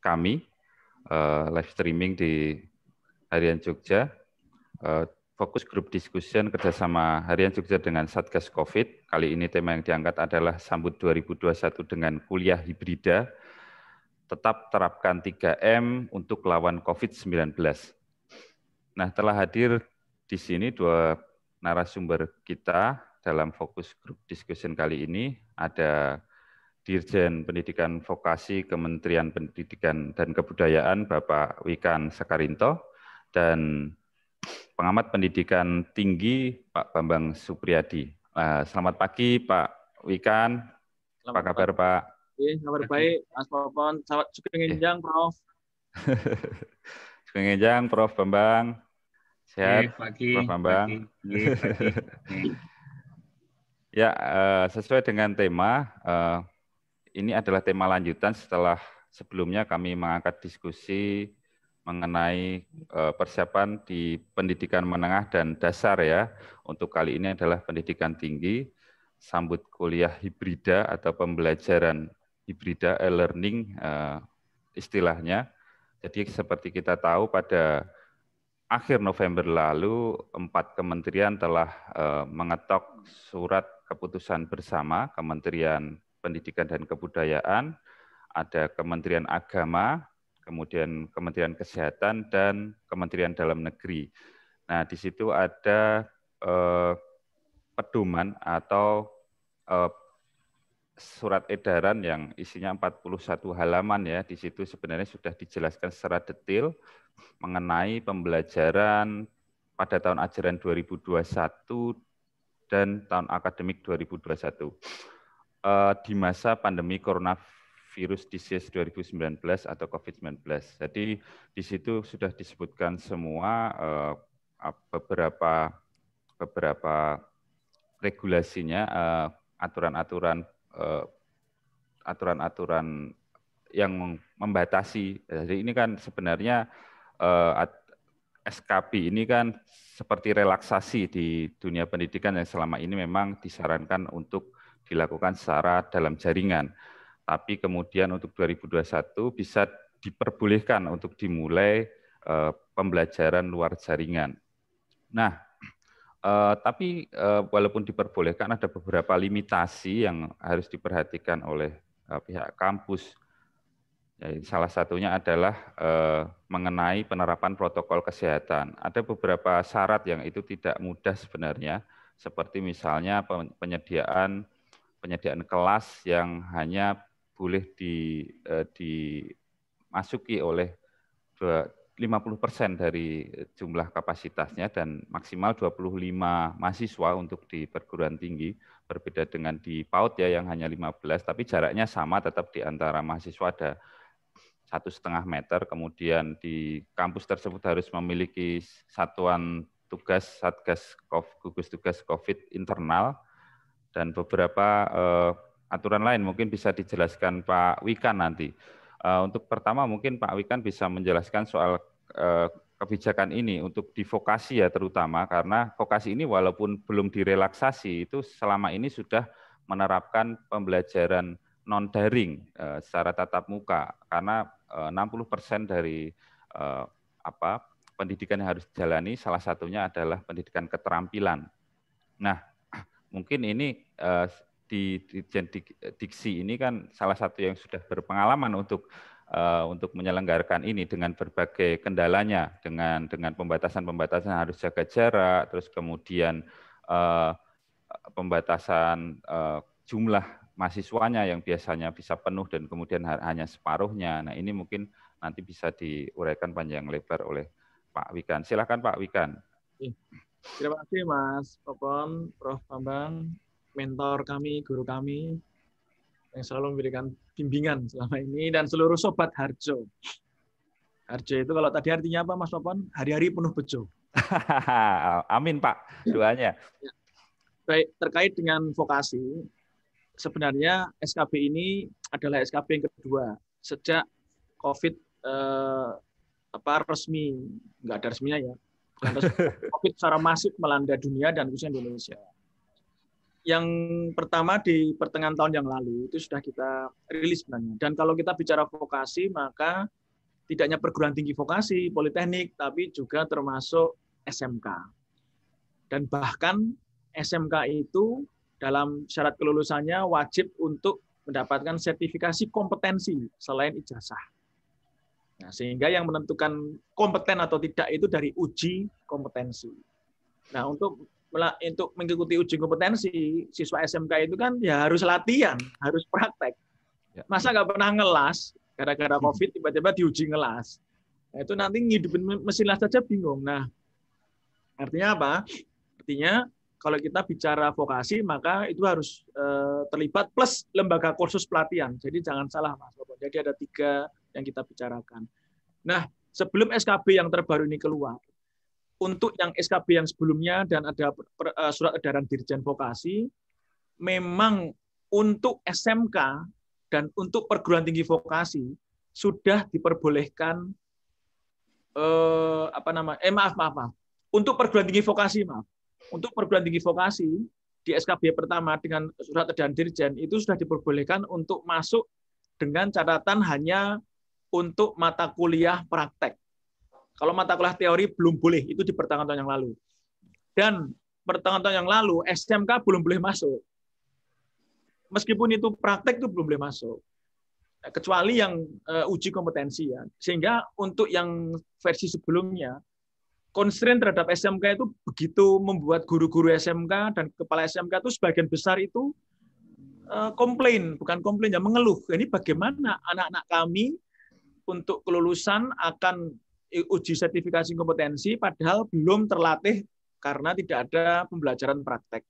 kami eh, live streaming di Harian Jogja, eh, fokus grup diskusi kerjasama Harian Jogja dengan Satgas COVID. Kali ini tema yang diangkat adalah sambut 2021 dengan kuliah hibrida, tetap terapkan 3M untuk lawan COVID-19. Nah, telah hadir di sini dua narasumber kita dalam fokus grup diskusi kali ini. Ada Dirjen Pendidikan Vokasi Kementerian Pendidikan dan Kebudayaan Bapak Wikan Sakarinto dan pengamat pendidikan tinggi Pak Bambang Supriyadi. Eh, selamat pagi Pak Wikan. Selamat Apa kabar Pak? kabar baik Mas Popon. Selamat Sugeng Prof. Sugeng Prof Bambang. Sehat. pagi. Prof Bambang. Pagi, pagi, pagi. ya, eh, sesuai dengan tema eh, ini adalah tema lanjutan setelah sebelumnya kami mengangkat diskusi mengenai eh, persiapan di pendidikan menengah dan dasar ya. Untuk kali ini adalah pendidikan tinggi, sambut kuliah hibrida atau pembelajaran hibrida e-learning eh, istilahnya. Jadi seperti kita tahu pada akhir November lalu empat kementerian telah eh, mengetok surat keputusan bersama Kementerian Pendidikan dan Kebudayaan, ada Kementerian Agama, kemudian Kementerian Kesehatan dan Kementerian Dalam Negeri. Nah, di situ ada eh, pedoman atau eh, surat edaran yang isinya 41 halaman ya. Di situ sebenarnya sudah dijelaskan secara detail mengenai pembelajaran pada tahun ajaran 2021 dan tahun akademik 2021 uh, di masa pandemi coronavirus disease 2019 atau COVID-19. Jadi di situ sudah disebutkan semua uh, beberapa beberapa regulasinya eh, aturan-aturan uh, aturan-aturan yang membatasi. Jadi ini kan sebenarnya uh, SKP ini kan seperti relaksasi di dunia pendidikan yang selama ini memang disarankan untuk dilakukan secara dalam jaringan. Tapi kemudian untuk 2021 bisa diperbolehkan untuk dimulai eh, pembelajaran luar jaringan. Nah, eh, tapi eh, walaupun diperbolehkan ada beberapa limitasi yang harus diperhatikan oleh pihak kampus. Ya, salah satunya adalah mengenai penerapan protokol kesehatan. Ada beberapa syarat yang itu tidak mudah sebenarnya, seperti misalnya penyediaan penyediaan kelas yang hanya boleh di, eh, dimasuki oleh 50% dari jumlah kapasitasnya dan maksimal 25 mahasiswa untuk di perguruan tinggi berbeda dengan di PAUD ya yang hanya 15 tapi jaraknya sama tetap di antara mahasiswa ada satu setengah meter kemudian di kampus tersebut harus memiliki satuan tugas satgas gugus tugas COVID internal dan beberapa uh, aturan lain mungkin bisa dijelaskan Pak Wikan nanti. Uh, untuk pertama mungkin Pak Wikan bisa menjelaskan soal uh, kebijakan ini untuk divokasi ya terutama karena vokasi ini walaupun belum direlaksasi itu selama ini sudah menerapkan pembelajaran non daring uh, secara tatap muka karena uh, 60% dari uh, apa pendidikan yang harus dijalani salah satunya adalah pendidikan keterampilan. Nah, mungkin ini uh, di, Dirjen eh, diksi ini kan salah satu yang sudah berpengalaman untuk uh, untuk menyelenggarakan ini dengan berbagai kendalanya dengan dengan pembatasan-pembatasan harus jaga jarak terus kemudian uh, pembatasan uh, jumlah mahasiswanya yang biasanya bisa penuh dan kemudian hanya separuhnya. Nah, ini mungkin nanti bisa diuraikan panjang lebar oleh Pak Wikan. Silakan Pak Wikan. Terima kasih Mas Popon, Prof. Bambang, mentor kami, guru kami, yang selalu memberikan bimbingan selama ini, dan seluruh Sobat Harjo. Harjo itu kalau tadi artinya apa Mas Popon? Hari-hari penuh bejo. Amin Pak, doanya. Ya. Baik, terkait dengan vokasi, sebenarnya SKB ini adalah SKB yang kedua sejak COVID eh, apa resmi, nggak ada resminya ya, Lantas COVID secara masif melanda dunia dan khususnya Indonesia. Yang pertama di pertengahan tahun yang lalu itu sudah kita rilis sebenarnya. Dan kalau kita bicara vokasi, maka tidak hanya perguruan tinggi vokasi, politeknik, tapi juga termasuk SMK. Dan bahkan SMK itu dalam syarat kelulusannya wajib untuk mendapatkan sertifikasi kompetensi selain ijazah. Nah, sehingga yang menentukan kompeten atau tidak itu dari uji kompetensi. Nah, untuk untuk mengikuti uji kompetensi, siswa SMK itu kan ya harus latihan, harus praktek. Ya. Masa nggak pernah ngelas, gara-gara hmm. COVID tiba-tiba diuji ngelas. Nah, itu nanti ngidupin mesin las saja bingung. Nah, artinya apa? Artinya kalau kita bicara vokasi, maka itu harus eh, terlibat plus lembaga kursus pelatihan. Jadi jangan salah, Mas. Jadi ada tiga yang kita bicarakan. Nah, sebelum SKB yang terbaru ini keluar, untuk yang SKB yang sebelumnya dan ada eh, surat edaran Dirjen Vokasi, memang untuk SMK dan untuk perguruan tinggi vokasi sudah diperbolehkan eh, apa nama? Eh maaf maaf maaf. Untuk perguruan tinggi vokasi maaf. Untuk perguruan tinggi vokasi di SKB pertama dengan surat edaran Dirjen itu sudah diperbolehkan untuk masuk dengan catatan hanya untuk mata kuliah praktek. Kalau mata kuliah teori belum boleh, itu di pertengahan tahun yang lalu. Dan pertengahan tahun yang lalu, SMK belum boleh masuk. Meskipun itu praktek, itu belum boleh masuk. Kecuali yang uh, uji kompetensi. ya. Sehingga untuk yang versi sebelumnya, konstrain terhadap SMK itu begitu membuat guru-guru SMK dan kepala SMK itu sebagian besar itu eh, komplain, bukan komplain ya mengeluh. Ini bagaimana anak-anak kami untuk kelulusan akan uji sertifikasi kompetensi padahal belum terlatih karena tidak ada pembelajaran praktek.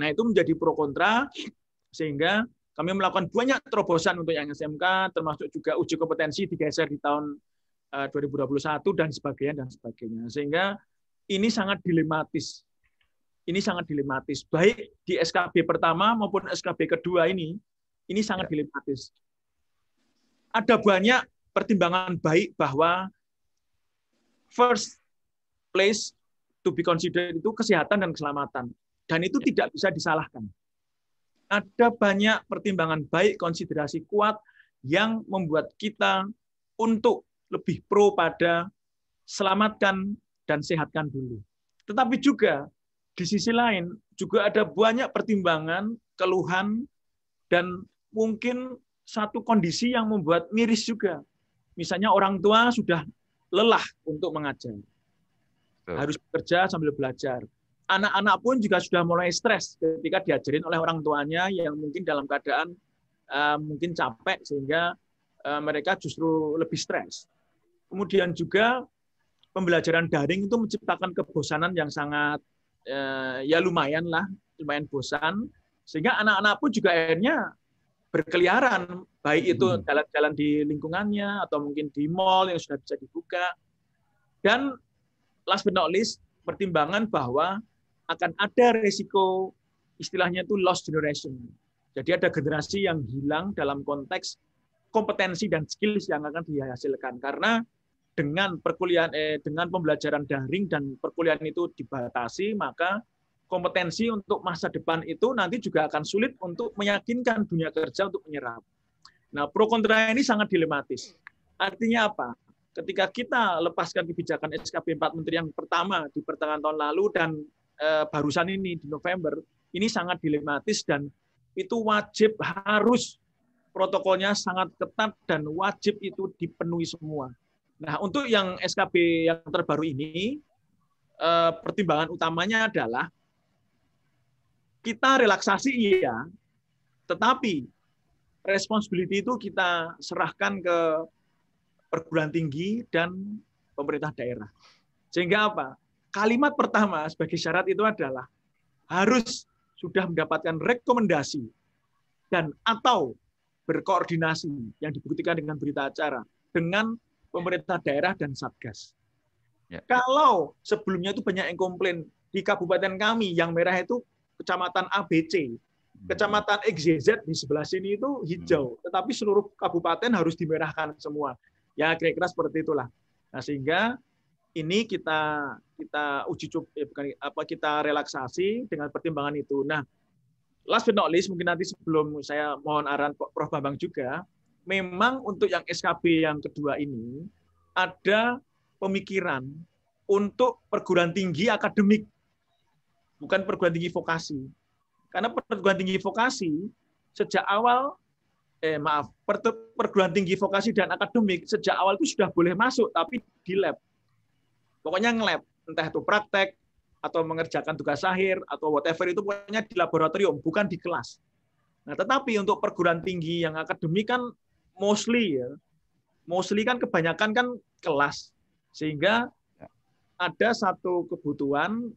Nah, itu menjadi pro kontra sehingga kami melakukan banyak terobosan untuk yang SMK termasuk juga uji kompetensi digeser di tahun 2021 eh, dan sebagainya dan sebagainya. Sehingga ini sangat dilematis. Ini sangat dilematis baik di SKB pertama maupun SKB kedua ini ini sangat ya. dilematis. Ada banyak pertimbangan baik bahwa first place to be considered itu kesehatan dan keselamatan. Dan itu ya. tidak bisa disalahkan. Ada banyak pertimbangan baik, konsiderasi kuat yang membuat kita untuk lebih pro pada selamatkan dan sehatkan dulu. Tetapi juga di sisi lain juga ada banyak pertimbangan, keluhan, dan mungkin satu kondisi yang membuat miris juga Misalnya orang tua sudah lelah untuk mengajar. Harus bekerja sambil belajar. Anak-anak pun juga sudah mulai stres ketika diajarin oleh orang tuanya yang mungkin dalam keadaan uh, mungkin capek sehingga uh, mereka justru lebih stres. Kemudian juga pembelajaran daring itu menciptakan kebosanan yang sangat uh, ya lumayan lah, lumayan bosan sehingga anak-anak pun juga akhirnya berkeliaran baik itu hmm. jalan-jalan di lingkungannya atau mungkin di mall yang sudah bisa dibuka. Dan last but not least, pertimbangan bahwa akan ada resiko istilahnya itu lost generation. Jadi ada generasi yang hilang dalam konteks kompetensi dan skills yang akan dihasilkan karena dengan perkuliahan eh, dengan pembelajaran daring dan perkuliahan itu dibatasi maka kompetensi untuk masa depan itu nanti juga akan sulit untuk meyakinkan dunia kerja untuk menyerap. Nah, pro kontra ini sangat dilematis. Artinya apa? Ketika kita lepaskan kebijakan SKB 4 Menteri yang pertama di pertengahan tahun lalu dan e, barusan ini di November, ini sangat dilematis dan itu wajib harus protokolnya sangat ketat dan wajib itu dipenuhi semua. Nah, untuk yang SKB yang terbaru ini, e, pertimbangan utamanya adalah kita relaksasi iya, tetapi responsibility itu kita serahkan ke perguruan tinggi dan pemerintah daerah. Sehingga apa? Kalimat pertama sebagai syarat itu adalah harus sudah mendapatkan rekomendasi dan atau berkoordinasi yang dibuktikan dengan berita acara dengan pemerintah daerah dan satgas. Ya. Kalau sebelumnya itu banyak yang komplain di kabupaten kami yang merah itu kecamatan ABC Hmm. kecamatan XYZ di sebelah sini itu hijau, hmm. tetapi seluruh kabupaten harus dimerahkan semua. Ya kira-kira seperti itulah. Nah sehingga ini kita kita uji coba eh, bukan apa kita relaksasi dengan pertimbangan itu. Nah last but not least mungkin nanti sebelum saya mohon arahan Prof Bambang juga, memang untuk yang SKB yang kedua ini ada pemikiran untuk perguruan tinggi akademik bukan perguruan tinggi vokasi karena perguruan tinggi vokasi sejak awal eh maaf, perguruan tinggi vokasi dan akademik sejak awal itu sudah boleh masuk tapi di lab. Pokoknya nge-lab, entah itu praktek atau mengerjakan tugas akhir atau whatever itu pokoknya di laboratorium, bukan di kelas. Nah, tetapi untuk perguruan tinggi yang akademik kan mostly ya, mostly kan kebanyakan kan kelas. Sehingga ya. ada satu kebutuhan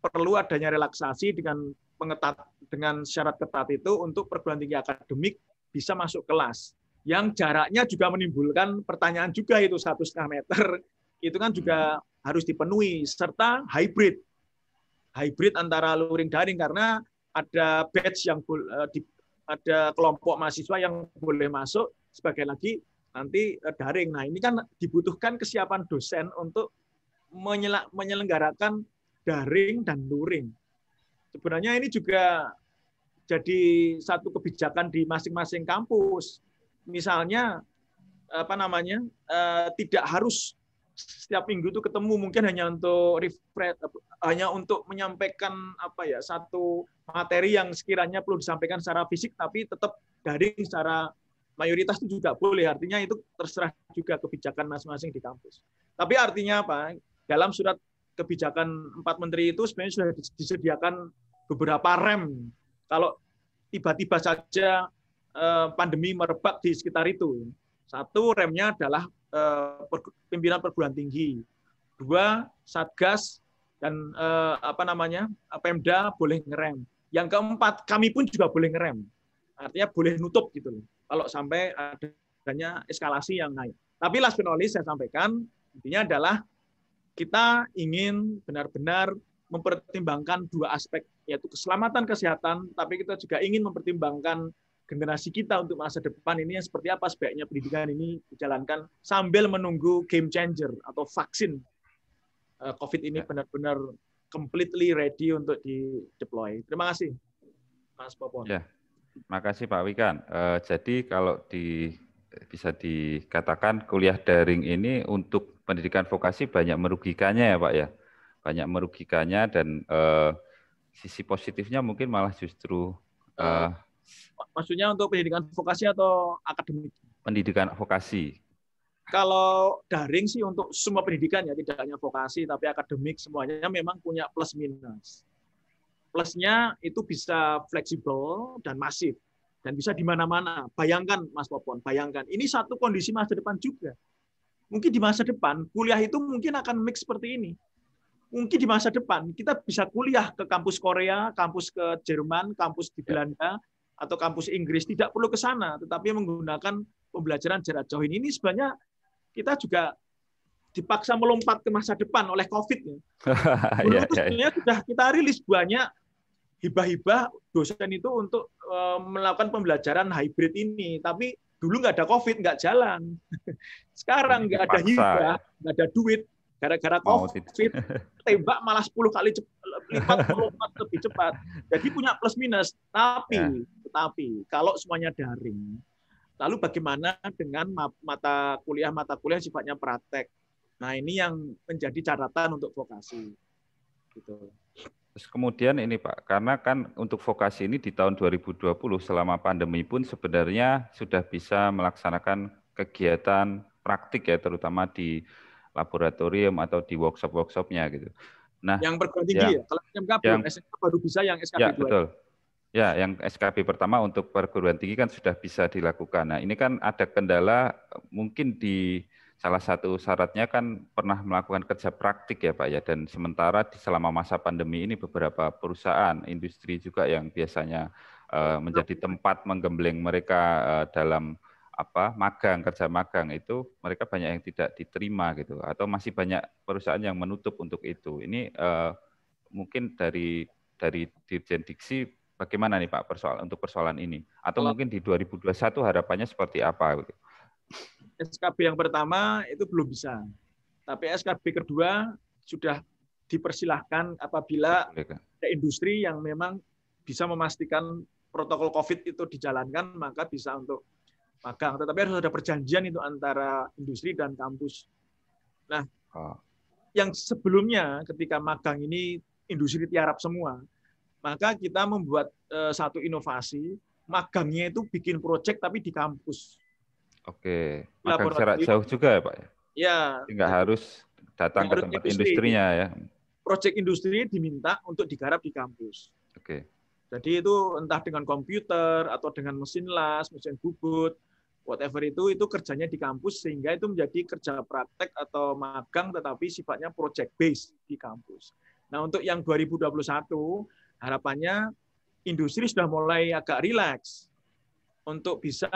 perlu adanya relaksasi dengan pengetat dengan syarat ketat itu untuk perguruan tinggi akademik bisa masuk kelas yang jaraknya juga menimbulkan pertanyaan juga itu satu setengah meter itu kan juga hmm. harus dipenuhi serta hybrid hybrid antara luring daring karena ada batch yang e, ada kelompok mahasiswa yang boleh masuk sebagai lagi nanti e, daring nah ini kan dibutuhkan kesiapan dosen untuk menyelenggarakan daring dan luring Sebenarnya ini juga jadi satu kebijakan di masing-masing kampus. Misalnya apa namanya eh, tidak harus setiap minggu itu ketemu mungkin hanya untuk refresh hanya untuk menyampaikan apa ya satu materi yang sekiranya perlu disampaikan secara fisik tapi tetap daring secara mayoritas itu juga boleh artinya itu terserah juga kebijakan masing-masing di kampus tapi artinya apa dalam surat kebijakan empat menteri itu sebenarnya sudah disediakan beberapa rem kalau tiba-tiba saja eh, pandemi merebak di sekitar itu. Satu remnya adalah eh, pimpinan perguruan tinggi. Dua satgas dan eh, apa namanya Pemda boleh ngerem. Yang keempat kami pun juga boleh ngerem. Artinya boleh nutup gitu loh. Kalau sampai adanya eskalasi yang naik. Tapi last but not least saya sampaikan intinya adalah kita ingin benar-benar mempertimbangkan dua aspek yaitu keselamatan kesehatan, tapi kita juga ingin mempertimbangkan generasi kita untuk masa depan ini yang seperti apa sebaiknya pendidikan ini dijalankan sambil menunggu game changer atau vaksin eh, COVID ini ya. benar-benar completely ready untuk di deploy. Terima kasih, Mas Popon. Ya, terima kasih Pak Wikan. Uh, jadi kalau di bisa dikatakan kuliah daring ini untuk pendidikan vokasi banyak merugikannya ya Pak ya, banyak merugikannya dan uh, sisi positifnya mungkin malah justru uh, maksudnya untuk pendidikan vokasi atau akademik pendidikan vokasi kalau daring sih untuk semua pendidikan ya tidak hanya vokasi tapi akademik semuanya memang punya plus minus plusnya itu bisa fleksibel dan masif dan bisa di mana-mana. Bayangkan Mas Popon, bayangkan. Ini satu kondisi masa depan juga. Mungkin di masa depan kuliah itu mungkin akan mix seperti ini mungkin di masa depan kita bisa kuliah ke kampus Korea, kampus ke Jerman, kampus di ya. Belanda, atau kampus Inggris. Tidak perlu ke sana, tetapi menggunakan pembelajaran jarak jauh ini. sebenarnya kita juga dipaksa melompat ke masa depan oleh COVID. Dulu ya. itu ya, sebenarnya sudah kita rilis banyak hibah-hibah dosen itu untuk eh, melakukan pembelajaran hybrid ini. Tapi dulu nggak ada COVID, nggak jalan. Sekarang nggak ada hibah, nggak ada duit, Gara-gara COVID, tembak malah 10 kali cepat, lipat melompat lebih cepat. Jadi punya plus minus. Tapi, ya. tapi kalau semuanya daring, lalu bagaimana dengan mata kuliah mata kuliah sifatnya praktek? Nah ini yang menjadi catatan untuk vokasi. Gitu. Terus kemudian ini Pak, karena kan untuk vokasi ini di tahun 2020 selama pandemi pun sebenarnya sudah bisa melaksanakan kegiatan praktik ya terutama di laboratorium atau di workshop-workshopnya gitu. Nah, yang perguruan tinggi ya, ya? kalau yang, SMK baru bisa yang SKP ya, Betul. Ya, yang SKP pertama untuk perguruan tinggi kan sudah bisa dilakukan. Nah, ini kan ada kendala mungkin di salah satu syaratnya kan pernah melakukan kerja praktik ya Pak ya dan sementara di selama masa pandemi ini beberapa perusahaan industri juga yang biasanya uh, menjadi tempat menggembleng mereka uh, dalam apa magang kerja magang itu mereka banyak yang tidak diterima gitu atau masih banyak perusahaan yang menutup untuk itu ini uh, mungkin dari dari dirjen diksi bagaimana nih pak persoalan untuk persoalan ini atau oh. mungkin di 2021 harapannya seperti apa gitu? SKB yang pertama itu belum bisa tapi SKB kedua sudah dipersilahkan apabila ada industri yang memang bisa memastikan protokol COVID itu dijalankan maka bisa untuk magang, tetapi harus ada perjanjian itu antara industri dan kampus. Nah, oh. yang sebelumnya ketika magang ini industri tiarap semua, maka kita membuat uh, satu inovasi, magangnya itu bikin proyek tapi di kampus. Oke, magang jarak jauh juga ya Pak? Ya. tidak ya. harus datang ke tempat industri. industrinya ya? Proyek industri diminta untuk digarap di kampus. Oke. Jadi itu entah dengan komputer atau dengan mesin las, mesin bubut, whatever itu itu kerjanya di kampus sehingga itu menjadi kerja praktek atau magang tetapi sifatnya project based di kampus. Nah, untuk yang 2021 harapannya industri sudah mulai agak rileks untuk bisa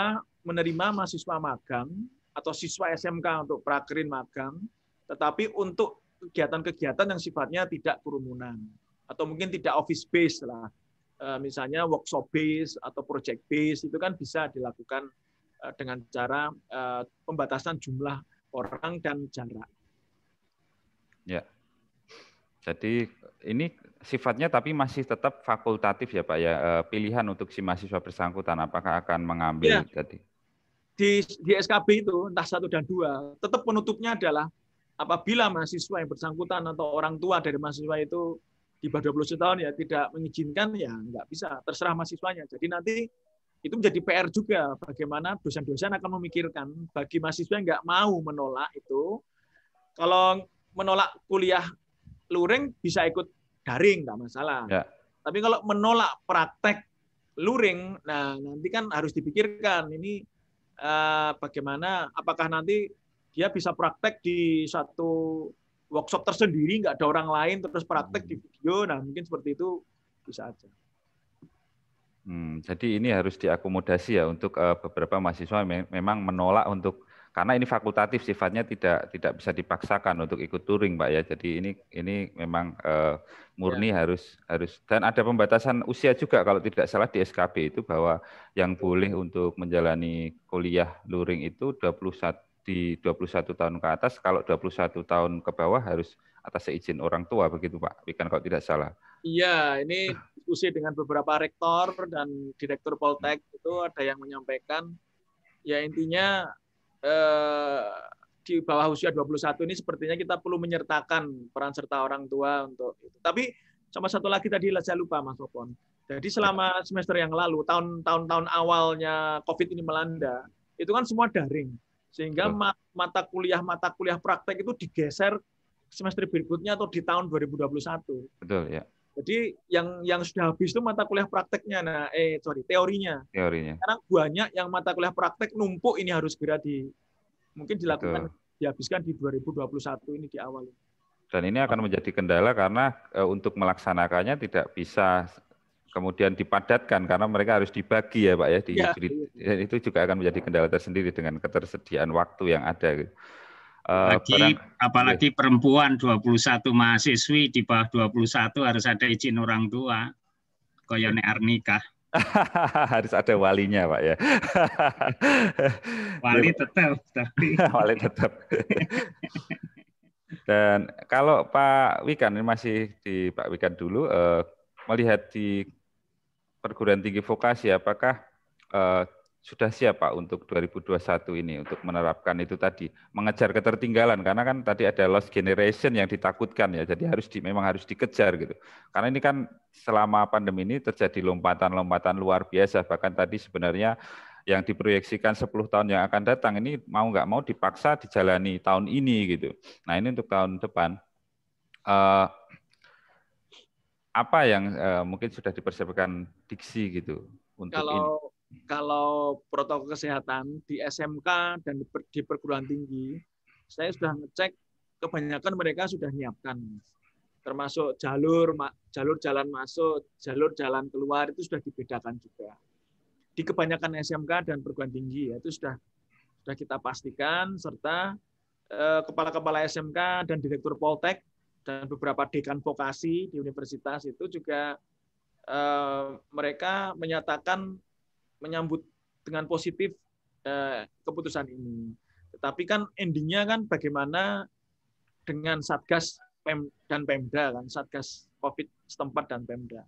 menerima mahasiswa magang atau siswa SMK untuk prakerin magang, tetapi untuk kegiatan-kegiatan yang sifatnya tidak kerumunan atau mungkin tidak office based lah. Eh, misalnya workshop base atau project base itu kan bisa dilakukan Eh, dengan cara eh, pembatasan jumlah orang dan jarak. Ya. Jadi ini sifatnya tapi masih tetap fakultatif ya Pak ya eh, pilihan untuk si mahasiswa bersangkutan apakah akan mengambil ya. tadi di, di SKB itu entah satu dan dua tetap penutupnya adalah apabila mahasiswa yang bersangkutan atau orang tua dari mahasiswa itu di bawah 21 tahun ya tidak mengizinkan ya nggak bisa terserah mahasiswanya jadi nanti itu menjadi PR juga bagaimana dosen-dosen akan memikirkan bagi mahasiswa yang nggak mau menolak itu kalau menolak kuliah luring bisa ikut daring nggak masalah ya. tapi kalau menolak praktek luring nah nanti kan harus dipikirkan ini uh, bagaimana apakah nanti dia bisa praktek di satu workshop tersendiri nggak ada orang lain terus praktek di hmm. video nah mungkin seperti itu bisa aja. Hmm, jadi ini harus diakomodasi ya untuk uh, beberapa mahasiswa me memang menolak untuk karena ini fakultatif sifatnya tidak tidak bisa dipaksakan untuk ikut touring, Pak ya. Jadi ini ini memang uh, murni ya. harus harus dan ada pembatasan usia juga kalau tidak salah di SKB itu bahwa yang boleh untuk menjalani kuliah luring itu 21 di 21 tahun ke atas, kalau 21 tahun ke bawah harus atas seizin orang tua begitu Pak Wikan kalau tidak salah. Iya, ini diskusi dengan beberapa rektor dan direktur Poltek hmm. itu ada yang menyampaikan ya intinya eh, di bawah usia 21 ini sepertinya kita perlu menyertakan peran serta orang tua untuk itu. Tapi sama satu lagi tadi saya lupa Mas Popon. Jadi selama semester yang lalu, tahun-tahun awalnya COVID ini melanda, itu kan semua daring sehingga mata kuliah mata kuliah praktek itu digeser semester berikutnya atau di tahun 2021. Betul ya. Jadi yang yang sudah habis itu mata kuliah prakteknya, nah eh sorry teorinya. Teorinya. Karena banyak yang mata kuliah praktek numpuk ini harus segera di mungkin dilakukan Betul. dihabiskan di 2021 ini di awal. Dan ini akan menjadi kendala karena eh, untuk melaksanakannya tidak bisa kemudian dipadatkan karena mereka harus dibagi ya Pak ya. Di, ya. Itu juga akan menjadi kendala tersendiri dengan ketersediaan waktu yang ada. Uh, eh, Lagi, barang, apalagi ya. perempuan 21 mahasiswi di bawah 21 harus ada izin orang tua. Koyone Arnika. harus ada walinya pak ya wali tetap tapi wali tetap dan kalau Pak Wikan ini masih di Pak Wikan dulu eh, melihat di perguruan tinggi vokasi apakah uh, sudah siap Pak untuk 2021 ini untuk menerapkan itu tadi mengejar ketertinggalan karena kan tadi ada lost generation yang ditakutkan ya jadi harus di, memang harus dikejar gitu karena ini kan selama pandemi ini terjadi lompatan-lompatan luar biasa bahkan tadi sebenarnya yang diproyeksikan 10 tahun yang akan datang ini mau nggak mau dipaksa dijalani tahun ini gitu nah ini untuk tahun depan uh, apa yang uh, mungkin sudah dipersiapkan diksi gitu untuk kalau, ini? Kalau protokol kesehatan di SMK dan di, per, di perguruan tinggi, saya sudah ngecek kebanyakan mereka sudah nyiapkan termasuk jalur jalur jalan masuk, jalur jalan keluar itu sudah dibedakan juga. Di kebanyakan SMK dan perguruan tinggi ya, itu sudah sudah kita pastikan serta eh, kepala-kepala kepala -kepala SMK dan direktur Poltek dan beberapa dekan vokasi di universitas itu juga uh, mereka menyatakan menyambut dengan positif uh, keputusan ini. Tetapi kan endingnya kan bagaimana dengan satgas Pem dan Pemda kan satgas COVID setempat dan Pemda.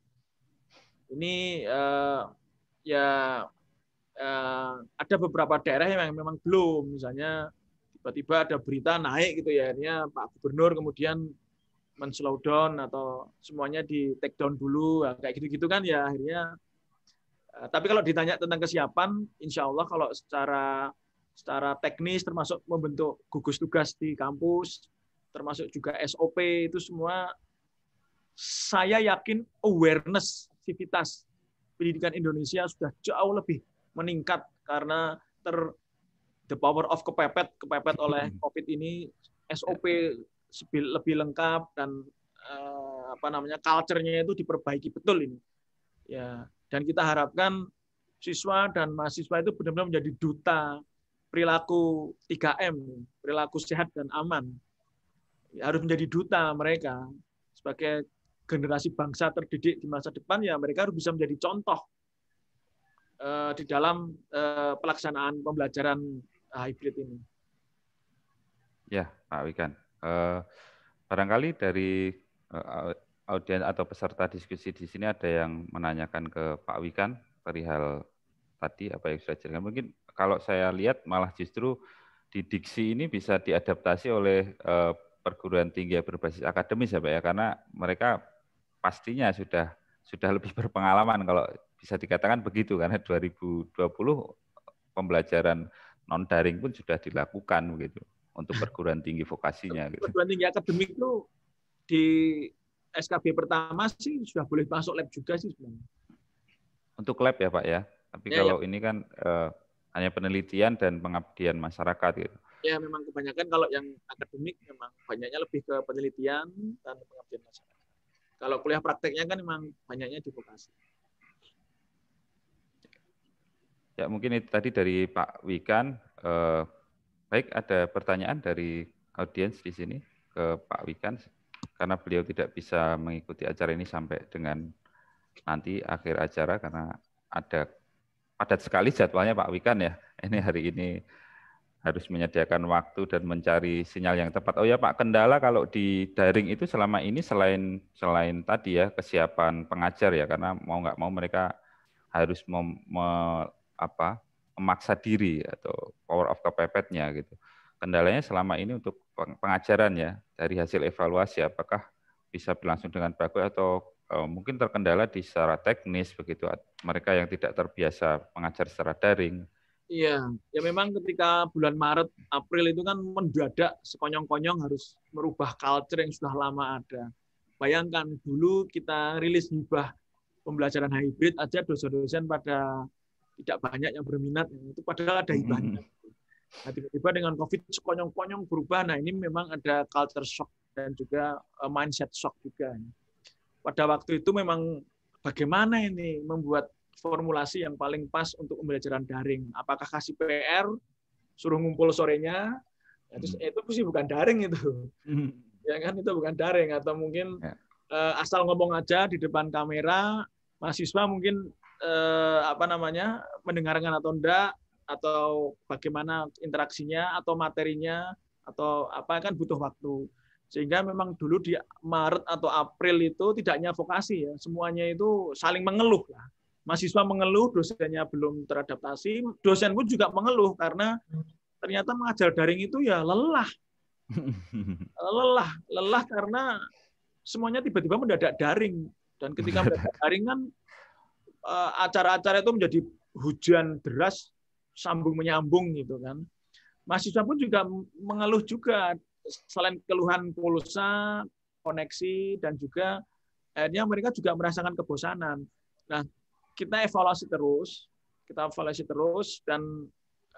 Ini uh, ya uh, ada beberapa daerah yang memang belum, misalnya tiba-tiba ada berita naik gitu ya, ya Pak Gubernur kemudian men slow down atau semuanya di take down dulu ya, kayak gitu-gitu kan ya akhirnya eh, tapi kalau ditanya tentang kesiapan insya Allah kalau secara secara teknis termasuk membentuk gugus tugas di kampus termasuk juga SOP itu semua saya yakin awareness civitas pendidikan Indonesia sudah jauh lebih meningkat karena ter the power of kepepet kepepet oleh hmm. COVID ini SOP lebih lengkap dan uh, apa namanya culture-nya itu diperbaiki betul ini. Ya, dan kita harapkan siswa dan mahasiswa itu benar-benar menjadi duta perilaku 3M, perilaku sehat dan aman. Ya, harus menjadi duta mereka sebagai generasi bangsa terdidik di masa depan ya mereka harus bisa menjadi contoh uh, di dalam uh, pelaksanaan pembelajaran hybrid ini. Ya, Pak Wikan. Eh, barangkali dari uh, eh, audiens atau peserta diskusi di sini ada yang menanyakan ke Pak Wikan perihal tadi apa yang sudah jelaskan. Mungkin kalau saya lihat malah justru di diksi ini bisa diadaptasi oleh uh, perguruan tinggi berbasis akademis ya Pak ya karena mereka pastinya sudah sudah lebih berpengalaman kalau bisa dikatakan begitu karena 2020 pembelajaran non daring pun sudah dilakukan begitu untuk perguruan tinggi vokasinya. Gitu. Perguruan tinggi akademik itu di SKB pertama sih sudah boleh masuk lab juga sih sebenarnya. Untuk lab ya Pak ya. Tapi ya, kalau ya. ini kan uh, hanya penelitian dan pengabdian masyarakat gitu. Ya memang kebanyakan kalau yang akademik memang banyaknya lebih ke penelitian dan pengabdian masyarakat. Kalau kuliah prakteknya kan memang banyaknya di vokasi. Ya mungkin itu tadi dari Pak Wikan Uh, Baik, ada pertanyaan dari audiens di sini ke Pak Wikan karena beliau tidak bisa mengikuti acara ini sampai dengan nanti akhir acara karena ada padat sekali jadwalnya Pak Wikan ya. Ini hari ini harus menyediakan waktu dan mencari sinyal yang tepat. Oh ya Pak, kendala kalau di daring itu selama ini selain selain tadi ya kesiapan pengajar ya karena mau nggak mau mereka harus mem, me, apa memaksa diri atau power of kepepetnya gitu. Kendalanya selama ini untuk pengajaran ya dari hasil evaluasi apakah bisa berlangsung dengan bagus atau uh, mungkin terkendala di secara teknis begitu mereka yang tidak terbiasa mengajar secara daring. Iya, ya memang ketika bulan Maret, April itu kan mendadak sekonyong-konyong harus merubah culture yang sudah lama ada. Bayangkan dulu kita rilis hibah pembelajaran hybrid aja dosen-dosen pada tidak banyak yang berminat itu padahal ada ibadah. Nah, tiba-tiba dengan COVID sekonyong-konyong berubah. Nah, ini memang ada culture shock dan juga eh, mindset shock juga. Pada waktu itu memang bagaimana ini membuat formulasi yang paling pas untuk pembelajaran daring. Apakah kasih PR, suruh ngumpul sorenya, ya, terus hmm. itu sih bukan daring itu. Hmm. Ya kan, itu bukan daring. Atau mungkin ya. Eh, asal ngomong aja di depan kamera, mahasiswa mungkin eh, apa namanya mendengarkan atau enggak atau bagaimana interaksinya atau materinya atau apa kan butuh waktu sehingga memang dulu di Maret atau April itu tidaknya vokasi ya semuanya itu saling mengeluh lah mahasiswa mengeluh dosennya belum teradaptasi dosen pun juga mengeluh karena ternyata mengajar daring itu ya lelah lelah lelah karena semuanya tiba-tiba mendadak daring dan ketika mendadak daring kan Eh, acara-acara itu menjadi hujan deras sambung menyambung gitu kan. Mahasiswa pun juga mengeluh juga selain keluhan pulsa, koneksi dan juga akhirnya mereka juga merasakan kebosanan. Nah, kita evaluasi terus, kita evaluasi terus dan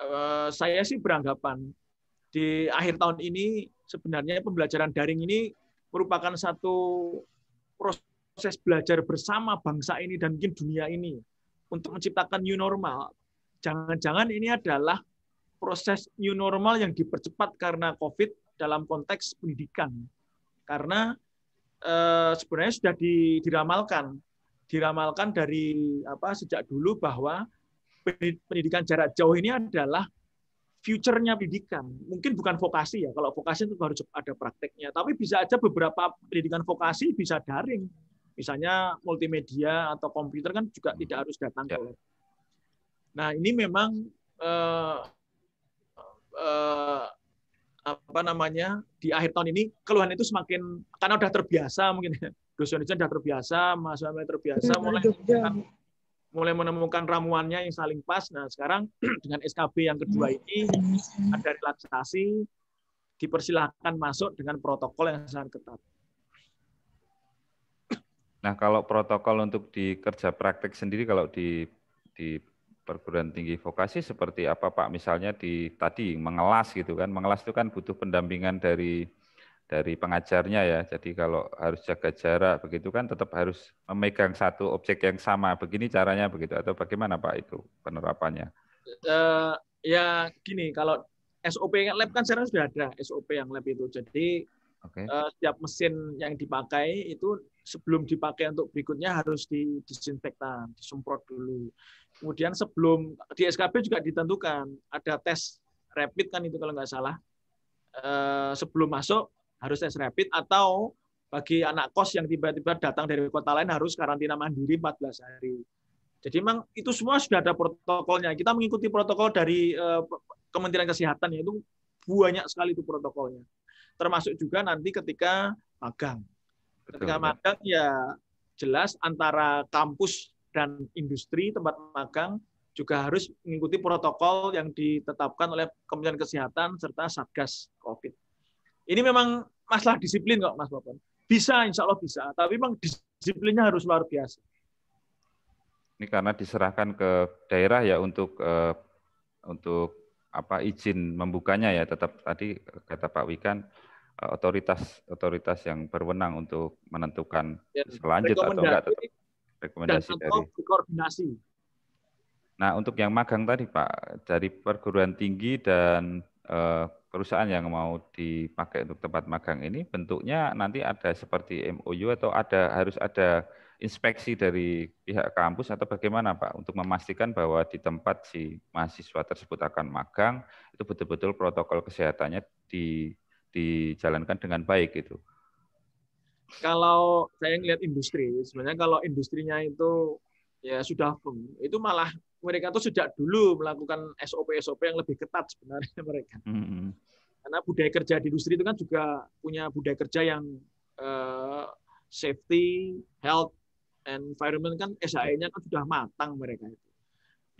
uh, saya sih beranggapan di akhir tahun ini sebenarnya pembelajaran daring ini merupakan satu proses proses belajar bersama bangsa ini dan mungkin dunia ini untuk menciptakan new normal. Jangan-jangan ini adalah proses new normal yang dipercepat karena COVID dalam konteks pendidikan. Karena eh, sebenarnya sudah diramalkan, diramalkan dari apa sejak dulu bahwa pendidikan jarak jauh ini adalah future-nya pendidikan. Mungkin bukan vokasi ya, kalau vokasi itu harus ada prakteknya. Tapi bisa aja beberapa pendidikan vokasi bisa daring Misalnya multimedia atau komputer kan juga hmm. tidak harus datang ya. ke lab. Nah, ini memang eh, eh, apa namanya di akhir tahun ini keluhan itu semakin karena sudah terbiasa mungkin dosen ya. sudah sudah terbiasa, mahasiswa iya, mulai terbiasa, mulai menemukan, mulai menemukan ramuannya yang saling pas. Nah sekarang dengan SKB yang kedua hmm. ini ada relaksasi, dipersilahkan masuk dengan protokol yang sangat ketat. Nah, kalau protokol untuk di kerja praktik sendiri kalau di di perguruan tinggi vokasi seperti apa Pak? Misalnya di tadi mengelas gitu kan. Mengelas itu kan butuh pendampingan dari dari pengajarnya ya. Jadi kalau harus jaga jarak begitu kan tetap harus memegang satu objek yang sama. Begini caranya begitu atau bagaimana Pak itu penerapannya? Uh, ya gini, kalau SOP yang lab kan sekarang sudah ada SOP yang lab itu. Jadi okay. uh, eh, setiap mesin yang dipakai itu sebelum dipakai untuk berikutnya harus didisinfektan, disemprot dulu. Kemudian sebelum di SKB juga ditentukan ada tes rapid kan itu kalau nggak salah. Eh, sebelum masuk harus tes rapid atau bagi anak kos yang tiba-tiba datang dari kota lain harus karantina mandiri 14 hari. Jadi memang itu semua sudah ada protokolnya. Kita mengikuti protokol dari eh, Kementerian Kesehatan yaitu banyak sekali itu protokolnya. Termasuk juga nanti ketika magang Ketika Betul. magang ya jelas antara kampus dan industri tempat magang juga harus mengikuti protokol yang ditetapkan oleh Kementerian Kesehatan serta Satgas COVID. Ini memang masalah disiplin kok Mas Bapak. Bisa, insya Allah bisa. Tapi memang disiplinnya harus luar biasa. Ini karena diserahkan ke daerah ya untuk uh, untuk apa izin membukanya ya tetap tadi kata Pak Wikan Eh, otoritas otoritas yang berwenang untuk menentukan ya, selanjut atau enggak tetap rekomendasi dari koordinasi. Nah, untuk yang magang tadi Pak, dari perguruan tinggi dan uh, perusahaan yang mau dipakai untuk tempat magang ini bentuknya nanti ada seperti MOU atau ada harus ada inspeksi dari pihak kampus atau bagaimana Pak untuk memastikan bahwa di tempat si mahasiswa tersebut akan magang itu betul-betul protokol kesehatannya di dijalankan dengan baik itu. Kalau saya ngelihat industri, sebenarnya kalau industrinya itu ya sudah firm, itu malah mereka tuh sejak dulu melakukan SOP-SOP yang lebih ketat sebenarnya mereka. Mm -hmm. Karena budaya kerja di industri itu kan juga punya budaya kerja yang uh, safety, health, and environment kan SHE-nya kan sudah matang mereka itu.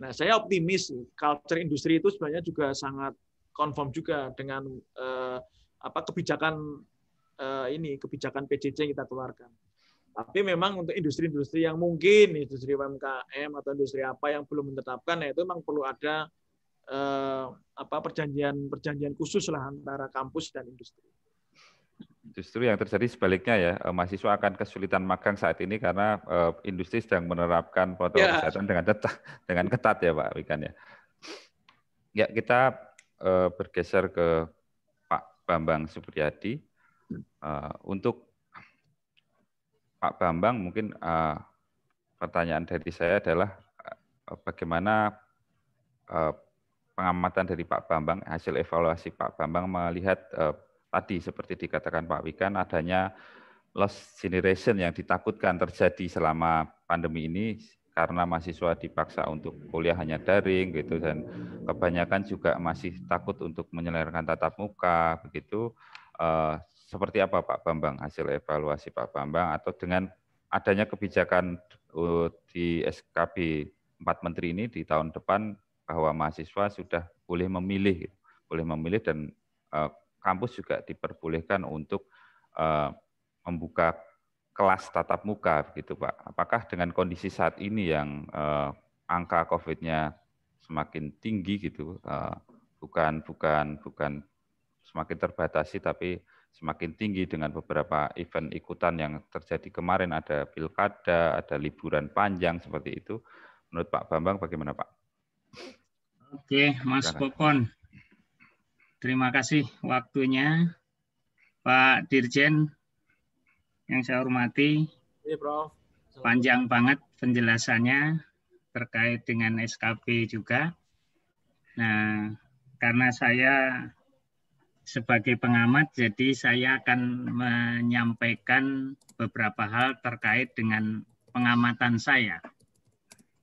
Nah, saya optimis culture industri itu sebenarnya juga sangat konform juga dengan uh, apa kebijakan uh, ini kebijakan PJJ yang kita keluarkan. Tapi memang untuk industri-industri yang mungkin industri UMKM atau industri apa yang belum menetapkan, ya itu memang perlu ada uh, apa perjanjian-perjanjian khusus lah antara kampus dan industri. Justru yang terjadi sebaliknya ya, eh, mahasiswa akan kesulitan magang saat ini karena industri sedang menerapkan protokol yeah. kesehatan dengan ketat, dengan ketat ya Pak Wikan ya. Ya kita bergeser ke Bambang Supriyadi. Eh, untuk Pak Bambang mungkin eh, pertanyaan dari saya adalah eh, bagaimana pengamatan dari Pak Bambang, hasil evaluasi Pak Bambang melihat tadi seperti dikatakan Pak Wikan adanya loss generation yang ditakutkan terjadi selama pandemi ini karena mahasiswa dipaksa untuk kuliah hanya daring gitu dan kebanyakan juga masih takut untuk menyelenggarakan tatap muka begitu uh, seperti apa Pak Bambang hasil evaluasi Pak Bambang atau dengan adanya kebijakan eh, di SKB empat menteri ini di tahun depan bahwa mahasiswa sudah boleh memilih gitu, boleh memilih dan uh, kampus juga diperbolehkan untuk uh, membuka kelas tatap muka begitu Pak. Apakah dengan kondisi saat ini yang eh, angka COVID-nya semakin tinggi gitu, eh, bukan bukan bukan semakin terbatasi tapi semakin tinggi dengan beberapa event ikutan yang terjadi kemarin ada pilkada, ada liburan panjang seperti itu. Menurut Pak Bambang bagaimana Pak? Oke, Mas Popon. Terima kasih waktunya. Pak Dirjen yang saya hormati. Iya, Prof. Panjang banget penjelasannya terkait dengan SKP juga. Nah, karena saya sebagai pengamat, jadi saya akan menyampaikan beberapa hal terkait dengan pengamatan saya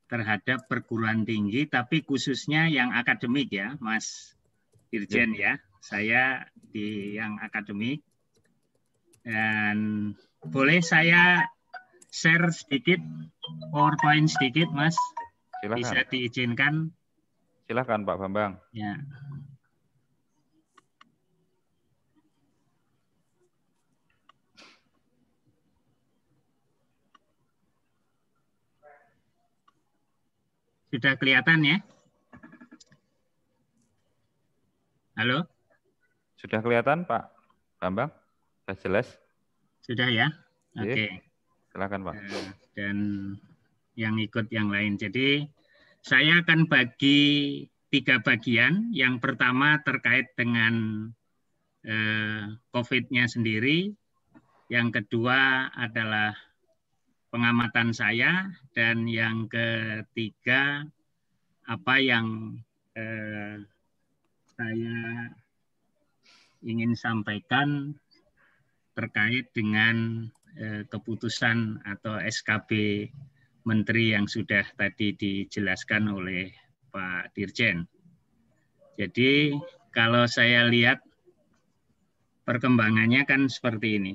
terhadap perguruan tinggi, tapi khususnya yang akademik ya, Mas Irjen ya. ya. Saya di yang akademik dan boleh saya share sedikit PowerPoint sedikit, Mas? Silakan. Bisa diizinkan? Silakan Pak Bambang. Ya. Sudah kelihatan ya? Halo? Sudah kelihatan Pak Bambang? Sudah jelas? Sudah ya? Iya. Oke. Okay. Silakan, Pak. Eh, dan yang ikut yang lain. Jadi saya akan bagi tiga bagian. Yang pertama terkait dengan eh, COVID-nya sendiri. Yang kedua adalah pengamatan saya. Dan yang ketiga apa yang eh, saya ingin sampaikan terkait dengan eh, keputusan atau SKB Menteri yang sudah tadi dijelaskan oleh Pak Dirjen. Jadi kalau saya lihat perkembangannya kan seperti ini.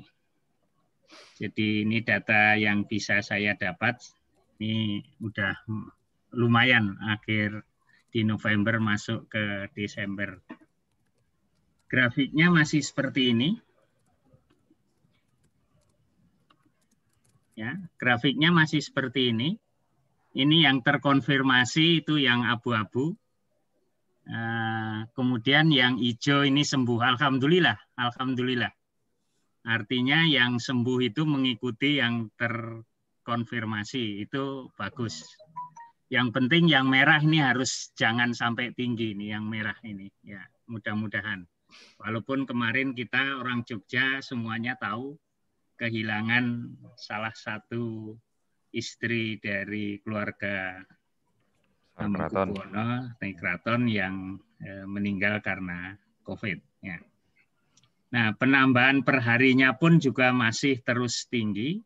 Jadi ini data yang bisa saya dapat. Ini udah lumayan akhir di November masuk ke Desember. Grafiknya masih seperti ini. Ya, grafiknya masih seperti ini. Ini yang terkonfirmasi itu yang abu-abu. Eh, kemudian yang hijau ini sembuh. Alhamdulillah, alhamdulillah. Artinya yang sembuh itu mengikuti yang terkonfirmasi itu bagus. Yang penting yang merah ini harus jangan sampai tinggi ini yang merah ini ya mudah-mudahan. Walaupun kemarin kita orang Jogja semuanya tahu kehilangan salah satu istri dari keluarga Hamengkubuwono Kraton yang e, meninggal karena COVID. Ya. Nah, penambahan perharinya pun juga masih terus tinggi,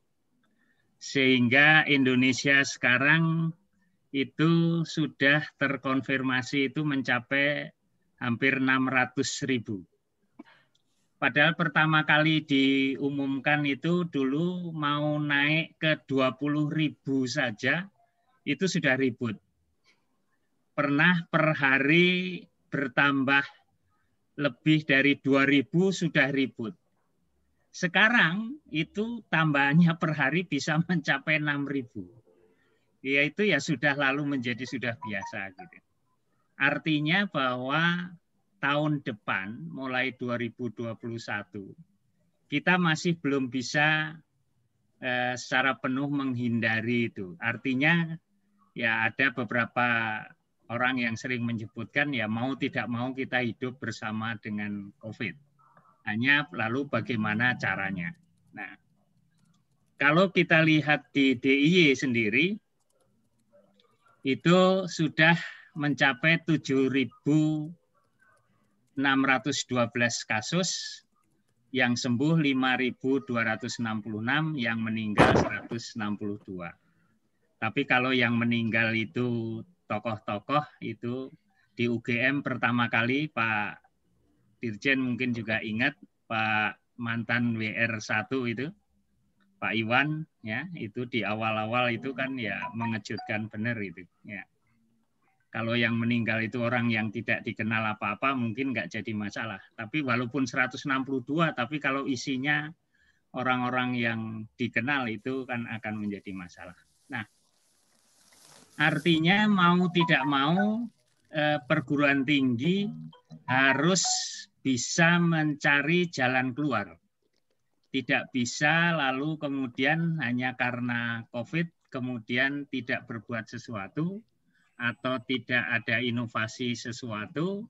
sehingga Indonesia sekarang itu sudah terkonfirmasi itu mencapai hampir 600 ribu. Padahal pertama kali diumumkan itu dulu mau naik ke 20 ribu saja, itu sudah ribut. Pernah per hari bertambah lebih dari ribu sudah ribut. Sekarang itu tambahannya per hari bisa mencapai 6000. Ya itu ya sudah lalu menjadi sudah biasa gitu. Artinya bahwa tahun depan mulai 2021 kita masih belum bisa eh, secara penuh menghindari itu. Artinya ya ada beberapa orang yang sering menyebutkan ya mau tidak mau kita hidup bersama dengan COVID. Hanya lalu bagaimana caranya. Nah, kalau kita lihat di DIY sendiri itu sudah mencapai 612 kasus, yang sembuh 5.266, yang meninggal 162. Tapi kalau yang meninggal itu tokoh-tokoh itu di UGM pertama kali Pak Dirjen mungkin juga ingat Pak mantan WR1 itu Pak Iwan ya itu di awal-awal itu kan ya mengejutkan benar itu ya. Kalau yang meninggal itu orang yang tidak dikenal apa-apa mungkin nggak jadi masalah. Tapi walaupun 162, tapi kalau isinya orang-orang yang dikenal itu kan akan menjadi masalah. Nah, artinya mau tidak mau eh, perguruan tinggi harus bisa mencari jalan keluar. Tidak bisa lalu kemudian hanya karena COVID kemudian tidak berbuat sesuatu atau tidak ada inovasi sesuatu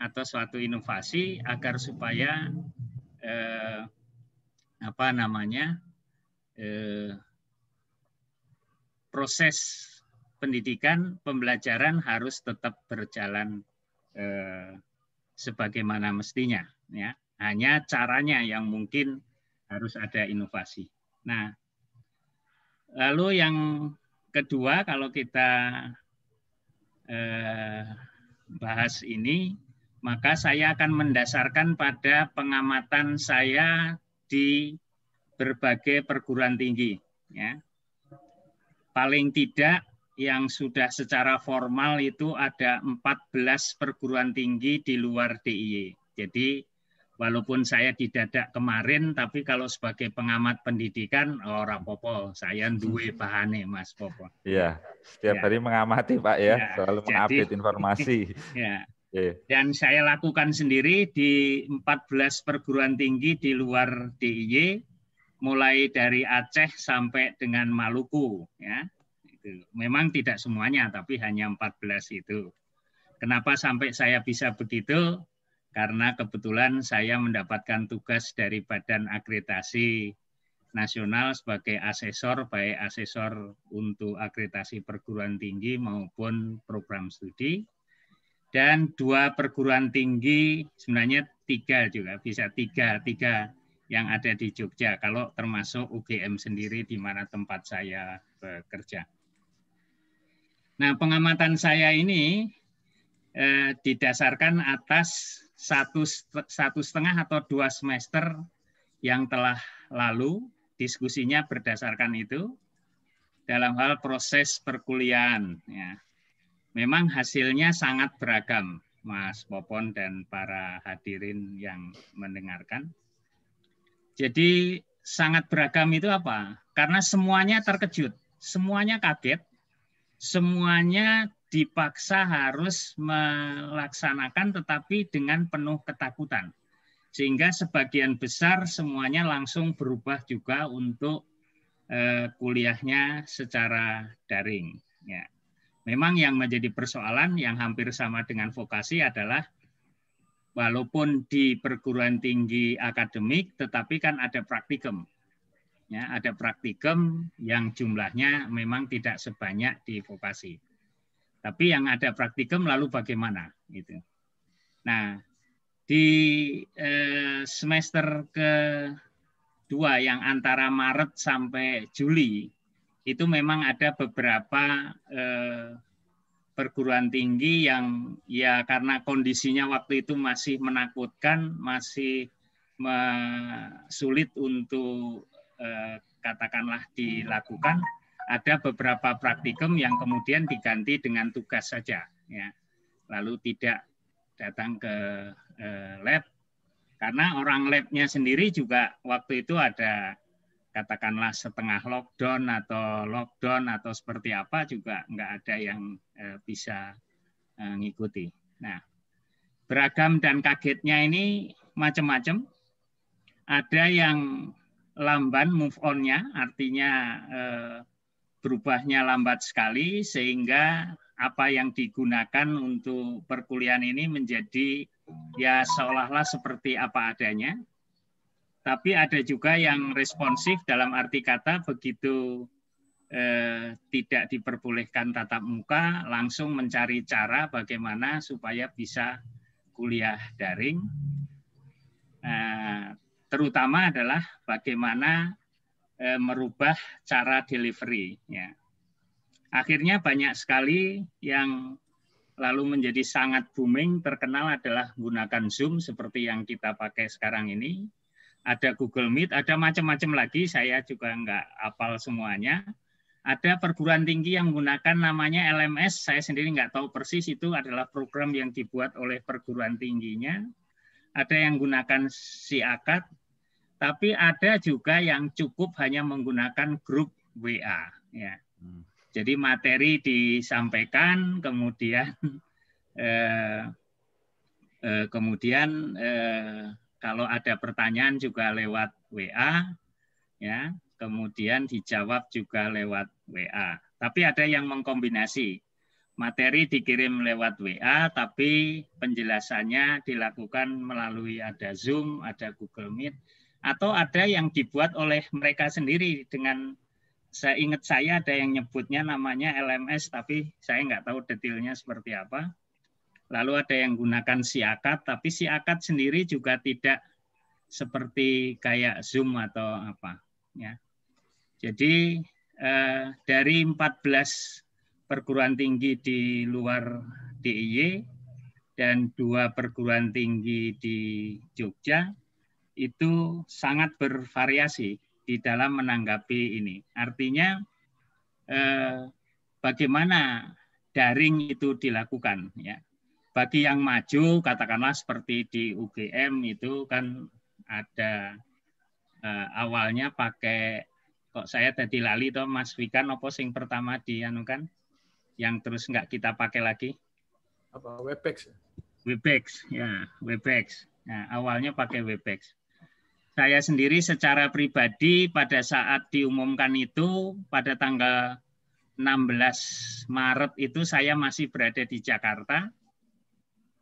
atau suatu inovasi agar supaya eh, apa namanya eh, proses pendidikan pembelajaran harus tetap berjalan eh, sebagaimana mestinya ya hanya caranya yang mungkin harus ada inovasi nah lalu yang kedua kalau kita Eh, bahas ini, maka saya akan mendasarkan pada pengamatan saya di berbagai perguruan tinggi. Ya. Paling tidak yang sudah secara formal itu ada 14 perguruan tinggi di luar DIY. Jadi walaupun saya didadak kemarin tapi kalau sebagai pengamat pendidikan orang oh, popo saya duwe bahane Mas Popo. Iya, setiap ya. hari mengamati Pak ya, ya selalu jadi, informasi. ya. Dan saya lakukan sendiri di 14 perguruan tinggi di luar DIY mulai dari Aceh sampai dengan Maluku ya. Itu. Memang tidak semuanya tapi hanya 14 itu. Kenapa sampai saya bisa begitu? karena kebetulan saya mendapatkan tugas dari Badan Akreditasi Nasional sebagai asesor, baik asesor untuk akreditasi perguruan tinggi maupun program studi. Dan dua perguruan tinggi, sebenarnya tiga juga, bisa tiga, tiga yang ada di Jogja, kalau termasuk UGM sendiri di mana tempat saya bekerja. Nah, pengamatan saya ini eh, didasarkan atas satu, satu setengah atau dua semester yang telah lalu diskusinya berdasarkan itu dalam hal proses perkuliahan. Ya. Memang hasilnya sangat beragam, Mas Popon dan para hadirin yang mendengarkan. Jadi sangat beragam itu apa? Karena semuanya terkejut, semuanya kaget, semuanya dipaksa harus melaksanakan tetapi dengan penuh ketakutan. Sehingga sebagian besar semuanya langsung berubah juga untuk eh, kuliahnya secara daring. Ya. Memang yang menjadi persoalan yang hampir sama dengan vokasi adalah walaupun di perguruan tinggi akademik tetapi kan ada praktikum. Ya, ada praktikum yang jumlahnya memang tidak sebanyak di vokasi tapi yang ada praktikum lalu bagaimana gitu. Nah, di eh, semester ke dua yang antara Maret sampai Juli itu memang ada beberapa eh, perguruan tinggi yang ya karena kondisinya waktu itu masih menakutkan, masih sulit untuk eh, katakanlah dilakukan ada beberapa praktikum yang kemudian diganti dengan tugas saja ya lalu tidak datang ke eh, lab karena orang labnya sendiri juga waktu itu ada katakanlah setengah lockdown atau lockdown atau seperti apa juga nggak ada yang eh, bisa eh, ngikuti nah beragam dan kagetnya ini macam-macam ada yang lamban move on-nya artinya eh, berubahnya lambat sekali sehingga apa yang digunakan untuk perkuliahan ini menjadi ya seolah-olah seperti apa adanya. Tapi ada juga yang responsif dalam arti kata begitu eh, tidak diperbolehkan tatap muka, langsung mencari cara bagaimana supaya bisa kuliah daring. Nah, terutama adalah bagaimana Eh, merubah cara delivery. Ya. Akhirnya banyak sekali yang lalu menjadi sangat booming terkenal adalah gunakan Zoom seperti yang kita pakai sekarang ini. Ada Google Meet, ada macam-macam lagi, saya juga nggak apal semuanya. Ada perguruan tinggi yang menggunakan namanya LMS, saya sendiri nggak tahu persis itu adalah program yang dibuat oleh perguruan tingginya. Ada yang gunakan siakat, tapi ada juga yang cukup hanya menggunakan grup WA. Ya. Hmm. Jadi materi disampaikan, kemudian eh, eh, kemudian eh, kalau ada pertanyaan juga lewat WA, ya. Kemudian dijawab juga lewat WA. Tapi ada yang mengkombinasi materi dikirim lewat WA, tapi penjelasannya dilakukan melalui ada Zoom, ada Google Meet atau ada yang dibuat oleh mereka sendiri dengan saya ingat saya ada yang nyebutnya namanya LMS tapi saya nggak tahu detailnya seperti apa. Lalu ada yang gunakan siakat tapi siakat sendiri juga tidak seperti kayak Zoom atau apa ya. Jadi eh, dari 14 perguruan tinggi di luar DIY dan dua perguruan tinggi di Jogja itu sangat bervariasi di dalam menanggapi ini. Artinya eh, bagaimana daring itu dilakukan ya. Bagi yang maju katakanlah seperti di UGM itu kan ada eh, awalnya pakai kok saya tadi lali toh Mas Wikan apa sing pertama di anu kan yang terus nggak kita pakai lagi apa Webex Webex ya Webex nah, awalnya pakai Webex saya sendiri secara pribadi pada saat diumumkan itu pada tanggal 16 Maret itu saya masih berada di Jakarta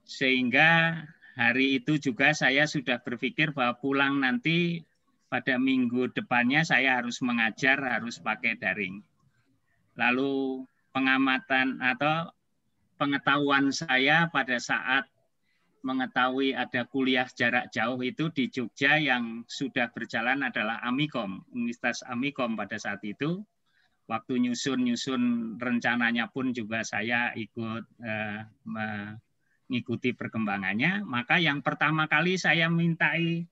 sehingga hari itu juga saya sudah berpikir bahwa pulang nanti pada minggu depannya saya harus mengajar harus pakai daring. Lalu pengamatan atau pengetahuan saya pada saat mengetahui ada kuliah jarak jauh itu di Jogja yang sudah berjalan adalah Amikom, Universitas Amikom pada saat itu. Waktu nyusun-nyusun rencananya pun juga saya ikut eh, mengikuti perkembangannya. Maka yang pertama kali saya mintai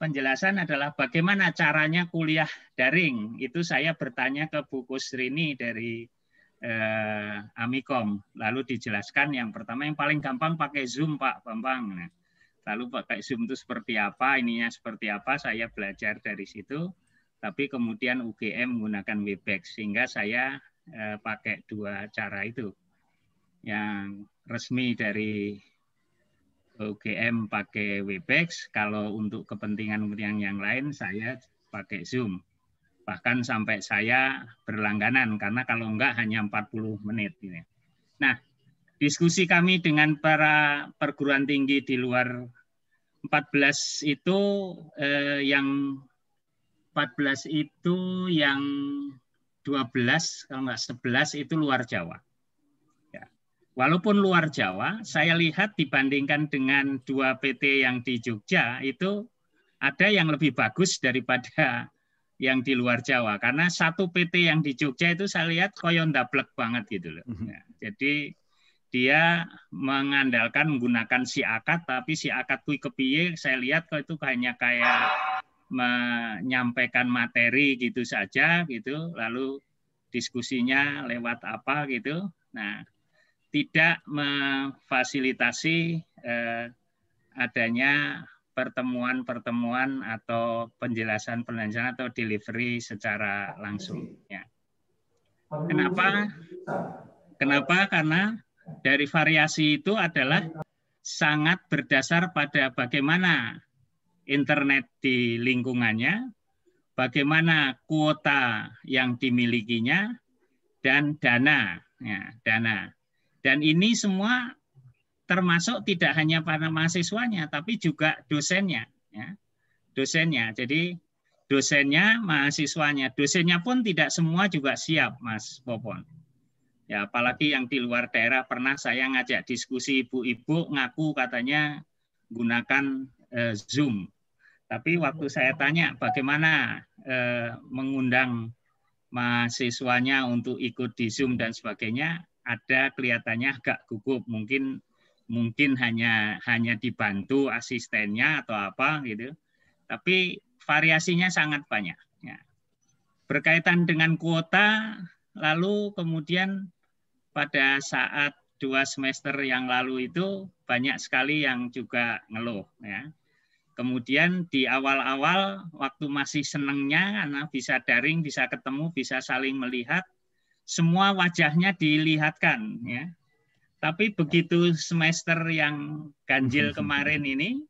penjelasan adalah bagaimana caranya kuliah daring. Itu saya bertanya ke Bu Kusrini dari eh, Amikom. Lalu dijelaskan yang pertama yang paling gampang pakai Zoom Pak Bambang. Nah, lalu pakai Zoom itu seperti apa, ininya seperti apa, saya belajar dari situ. Tapi kemudian UGM menggunakan Webex sehingga saya eh, pakai dua cara itu. Yang resmi dari UGM pakai Webex, kalau untuk kepentingan-kepentingan yang lain saya pakai Zoom bahkan sampai saya berlangganan karena kalau enggak hanya 40 menit ini. Nah, diskusi kami dengan para perguruan tinggi di luar 14 itu eh, yang 14 itu yang 12 kalau enggak 11 itu luar Jawa. Ya. Walaupun luar Jawa, saya lihat dibandingkan dengan dua PT yang di Jogja itu ada yang lebih bagus daripada yang di luar Jawa karena satu PT yang di Jogja itu saya lihat koyon daplek banget gitu loh. Mhm. Ya, jadi dia mengandalkan menggunakan si akad tapi si akad kui kepiye saya lihat kok itu hanya kayak menyampaikan materi gitu saja gitu lalu diskusinya lewat apa gitu. Nah, tidak memfasilitasi eh, adanya pertemuan-pertemuan atau penjelasan-penjelasan atau delivery secara langsung. Ya. Kenapa? Kenapa? Karena dari variasi itu adalah sangat berdasar pada bagaimana internet di lingkungannya, bagaimana kuota yang dimilikinya, dan dana. Ya, dana. Dan ini semua termasuk tidak hanya para mahasiswanya tapi juga dosennya ya dosennya jadi dosennya mahasiswanya dosennya pun tidak semua juga siap mas Popon ya apalagi yang di luar daerah pernah saya ngajak diskusi ibu-ibu ngaku katanya gunakan eh, zoom tapi waktu saya tanya bagaimana eh, mengundang mahasiswanya untuk ikut di zoom dan sebagainya ada kelihatannya agak gugup mungkin mungkin hanya hanya dibantu asistennya atau apa gitu. Tapi variasinya sangat banyak. Ya. Berkaitan dengan kuota, lalu kemudian pada saat dua semester yang lalu itu banyak sekali yang juga ngeluh. Ya. Kemudian di awal-awal waktu masih senengnya karena bisa daring, bisa ketemu, bisa saling melihat, semua wajahnya dilihatkan ya tapi begitu semester yang ganjil kemarin ini,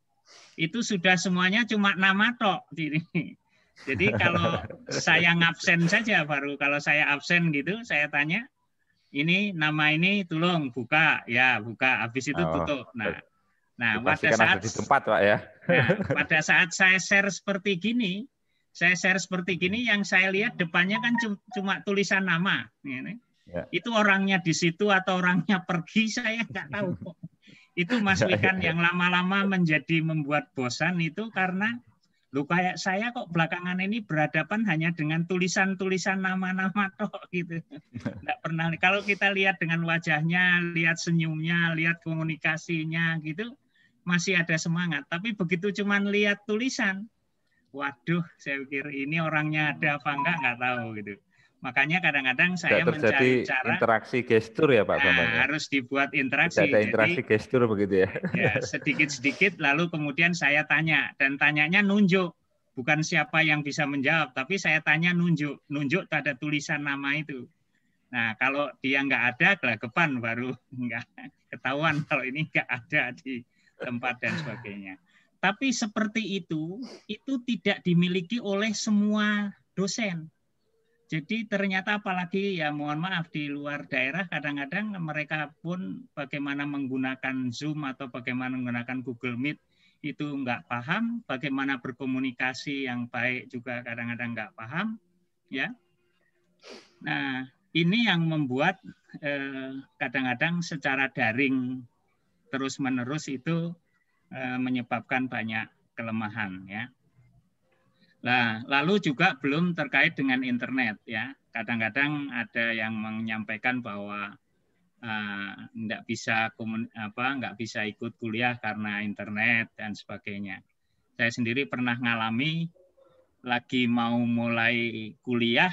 itu sudah semuanya cuma nama tok. Jadi, jadi kalau saya ngabsen saja baru kalau saya absen gitu, saya tanya, ini nama ini tolong buka, ya buka. Habis itu oh, tutup. Nah, nah pada saat di tempat pak ya. Nah, pada saat saya share seperti gini, saya share seperti gini yang saya lihat depannya kan cuma tulisan nama. Ini Ya. Itu orangnya di situ atau orangnya pergi saya nggak tahu. itu Mas ya, ya, Wikan yang lama-lama menjadi membuat bosan itu karena lu kayak saya kok belakangan ini berhadapan hanya dengan tulisan-tulisan nama-nama toh gitu. Nggak pernah. Kalau kita lihat dengan wajahnya, lihat senyumnya, lihat komunikasinya gitu masih ada semangat. Tapi begitu cuman lihat tulisan, waduh saya pikir ini orangnya ada apa enggak nggak tahu gitu. Makanya kadang-kadang saya mencari cara interaksi gestur ya Pak ah, Bambang. Nah, harus dibuat interaksi. Tidak ada interaksi Jadi, gestur begitu ya. ya sedikit-sedikit lalu kemudian saya tanya dan tanyanya nunjuk bukan siapa yang bisa menjawab tapi saya tanya nunjuk nunjuk pada tulisan nama itu. Nah kalau dia nggak ada gelagapan baru nggak ketahuan kalau ini nggak ada di tempat dan sebagainya. Tapi seperti itu itu tidak dimiliki oleh semua dosen jadi ternyata apalagi ya mohon maaf di luar daerah kadang-kadang mereka pun bagaimana menggunakan Zoom atau bagaimana menggunakan Google Meet itu nggak paham, bagaimana berkomunikasi yang baik juga kadang-kadang nggak paham, ya. Nah ini yang membuat eh, kadang-kadang eh, secara daring terus-menerus itu eh, menyebabkan banyak kelemahan, ya. Nah, lalu juga belum terkait dengan internet ya. Kadang-kadang ada yang menyampaikan bahwa uh, bisa komun, apa nggak bisa ikut kuliah karena internet dan sebagainya. Saya sendiri pernah mengalami lagi mau mulai kuliah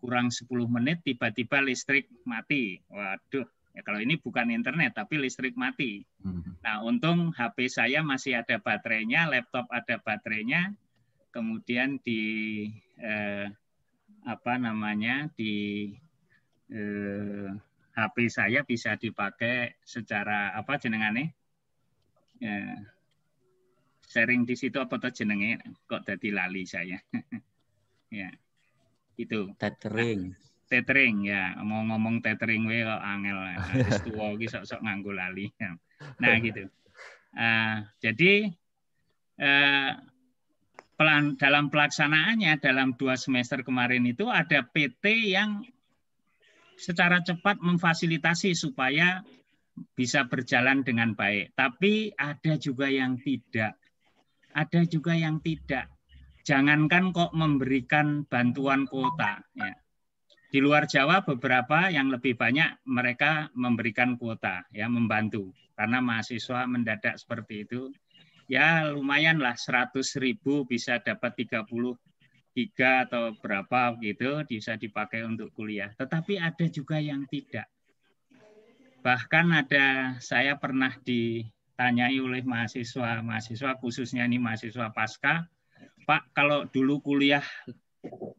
kurang 10 menit tiba-tiba listrik mati. Waduh, ya kalau ini bukan internet tapi listrik mati. Hmm. Nah, untung HP saya masih ada baterainya, laptop ada baterainya, kemudian di eh, apa namanya di eh, HP saya bisa dipakai secara apa jenengane eh, sharing di situ apa tuh jenenge kok jadi lali saya ya itu tethering tethering ya mau ngomong tethering we kok angel harus tua sok-sok nganggu lali nah gitu eh, jadi eh, dalam pelaksanaannya dalam dua semester kemarin itu ada PT yang secara cepat memfasilitasi supaya bisa berjalan dengan baik. Tapi ada juga yang tidak. Ada juga yang tidak. Jangankan kok memberikan bantuan kuota. Ya. Di luar Jawa beberapa yang lebih banyak mereka memberikan kuota, ya membantu. Karena mahasiswa mendadak seperti itu ya lumayan lah 100 ribu bisa dapat 30 tiga atau berapa gitu bisa dipakai untuk kuliah. Tetapi ada juga yang tidak. Bahkan ada saya pernah ditanyai oleh mahasiswa, mahasiswa khususnya ini mahasiswa pasca, Pak kalau dulu kuliah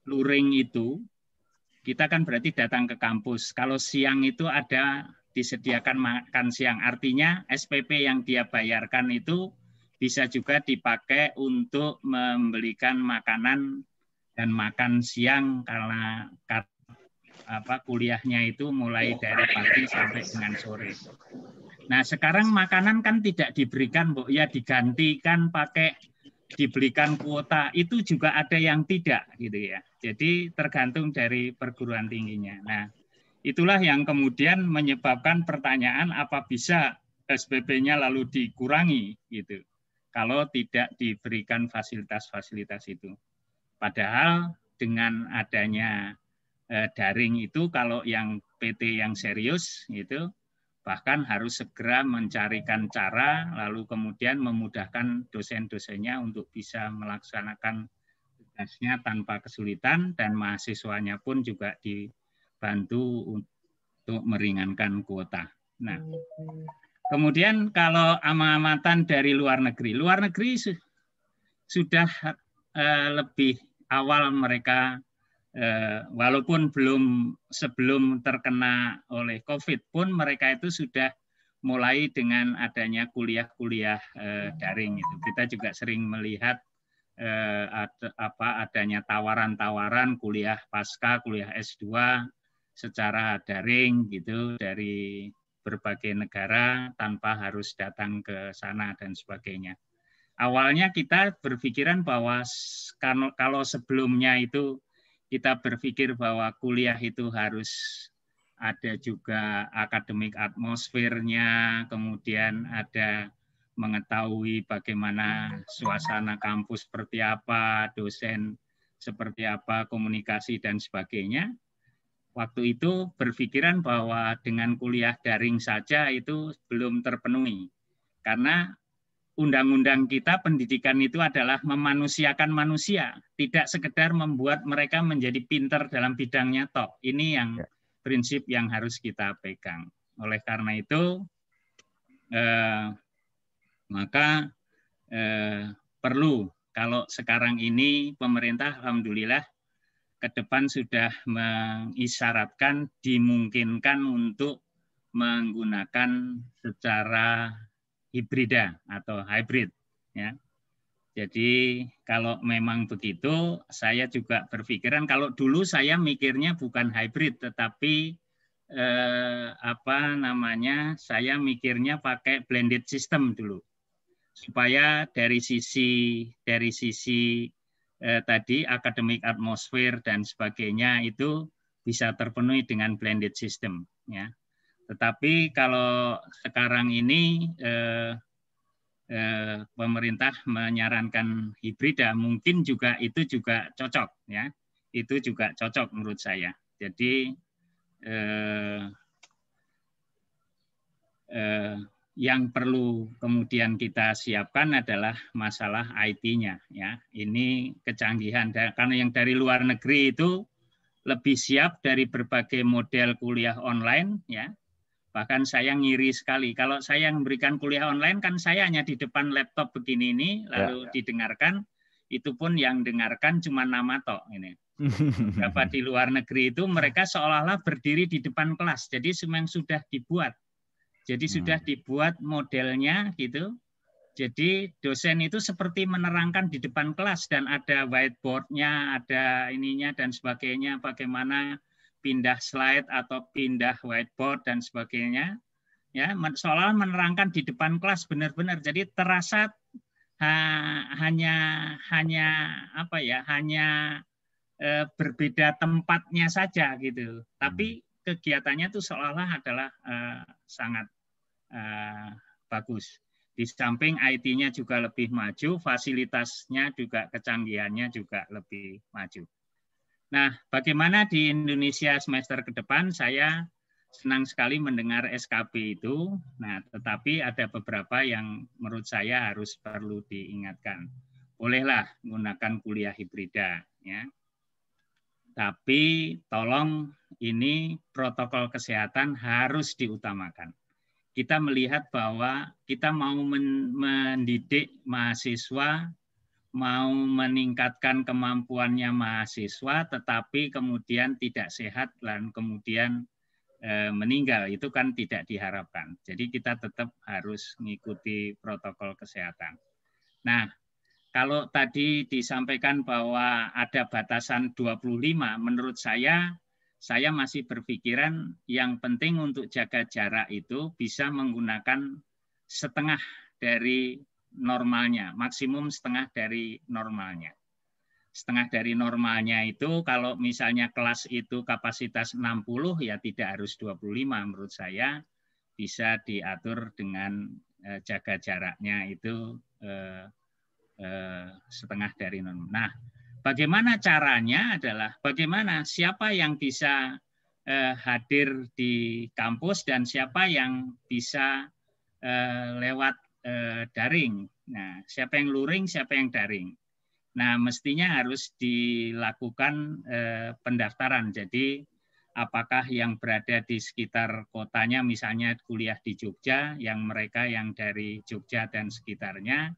luring itu kita kan berarti datang ke kampus. Kalau siang itu ada disediakan makan siang. Artinya SPP yang dia bayarkan itu bisa juga dipakai untuk membelikan makanan dan makan siang karena apa kuliahnya itu mulai dari pagi sampai dengan sore. Nah, sekarang makanan kan tidak diberikan, Bu, ya digantikan pakai dibelikan kuota itu juga ada yang tidak gitu ya. Jadi tergantung dari perguruan tingginya. Nah, itulah yang kemudian menyebabkan pertanyaan apa bisa SPP-nya lalu dikurangi gitu kalau tidak diberikan fasilitas-fasilitas itu. Padahal dengan adanya e, daring itu kalau yang PT yang serius itu bahkan harus segera mencarikan cara lalu kemudian memudahkan dosen-dosennya untuk bisa melaksanakan tugasnya tanpa kesulitan dan mahasiswanya pun juga dibantu untuk meringankan kuota. Nah, hmm. Kemudian kalau amatan dari luar negeri, luar negeri sudah eh, lebih awal mereka eh, walaupun belum sebelum terkena oleh COVID pun mereka itu sudah mulai dengan adanya kuliah-kuliah eh, daring itu. Kita juga sering melihat eh, ad, apa adanya tawaran-tawaran kuliah pasca, kuliah S2 secara daring gitu dari berbagai negara tanpa harus datang ke sana dan sebagainya. Awalnya kita berpikiran bahwa kalau sebelumnya itu kita berpikir bahwa kuliah itu harus ada juga akademik atmosfernya, kemudian ada mengetahui bagaimana suasana kampus seperti apa, dosen seperti apa, komunikasi dan sebagainya waktu itu berpikiran bahwa dengan kuliah daring saja itu belum terpenuhi. Karena undang-undang kita pendidikan itu adalah memanusiakan manusia, tidak sekedar membuat mereka menjadi pinter dalam bidangnya tok. Ini yang ya. prinsip yang harus kita pegang. Oleh karena itu, eh, maka eh, perlu kalau sekarang ini pemerintah alhamdulillah ke depan sudah mengisyaratkan dimungkinkan untuk menggunakan secara hibrida atau hybrid ya. Jadi kalau memang begitu saya juga berpikiran kalau dulu saya mikirnya bukan hybrid tetapi eh, apa namanya saya mikirnya pakai blended system dulu supaya dari sisi dari sisi eh, tadi akademik atmosfer dan sebagainya itu bisa terpenuhi dengan blended system ya. Tetapi kalau sekarang ini eh, eh, pemerintah menyarankan hibrida mungkin juga itu juga cocok ya. Itu juga cocok menurut saya. Jadi eh, eh, yang perlu kemudian kita siapkan adalah masalah IT-nya ya. Ini kecanggihan karena yang dari luar negeri itu lebih siap dari berbagai model kuliah online ya. Bahkan saya ngiri sekali kalau saya yang memberikan kuliah online kan saya hanya di depan laptop begini ini ya, lalu ya, ya. didengarkan itu pun yang dengarkan cuma nama tok ini. Dapat di luar negeri itu mereka seolah-olah berdiri di depan kelas. Jadi semuanya sudah dibuat jadi hmm. sudah dibuat modelnya gitu. Jadi dosen itu seperti menerangkan di depan kelas dan ada whiteboardnya, ada ininya dan sebagainya, bagaimana pindah slide atau pindah whiteboard dan sebagainya. Ya, seolah menerangkan di depan kelas benar-benar. Jadi terasa ha, hanya hanya apa ya, hanya e, berbeda tempatnya saja gitu. Tapi hmm. kegiatannya itu seolah-olah adalah e, sangat Eh, bagus. Di samping IT-nya juga lebih maju, fasilitasnya juga kecanggihannya juga lebih maju. Nah, bagaimana di Indonesia semester ke depan? Saya senang sekali mendengar SKB itu. Nah, tetapi ada beberapa yang menurut saya harus perlu diingatkan. Bolehlah menggunakan kuliah hibrida, ya. Tapi tolong ini protokol kesehatan harus diutamakan kita melihat bahwa kita mau mendidik mahasiswa, mau meningkatkan kemampuannya mahasiswa, tetapi kemudian tidak sehat dan kemudian eh, meninggal itu kan tidak diharapkan. Jadi kita tetap harus mengikuti protokol kesehatan. Nah, kalau tadi disampaikan bahwa ada batasan 25, menurut saya saya masih berpikiran yang penting untuk jaga jarak itu bisa menggunakan setengah dari normalnya, maksimum setengah dari normalnya. Setengah dari normalnya itu kalau misalnya kelas itu kapasitas 60 ya tidak harus 25 menurut saya bisa diatur dengan eh, jaga jaraknya itu eh, eh, setengah dari normal. Nah, Bagaimana caranya adalah bagaimana siapa yang bisa eh, hadir di kampus dan siapa yang bisa eh, lewat eh, daring. Nah, siapa yang luring, siapa yang daring. Nah, mestinya harus dilakukan pendaftaran. Jadi, apakah yang berada di sekitar kotanya, misalnya kuliah di Jogja, yang mereka yang dari Jogja dan sekitarnya,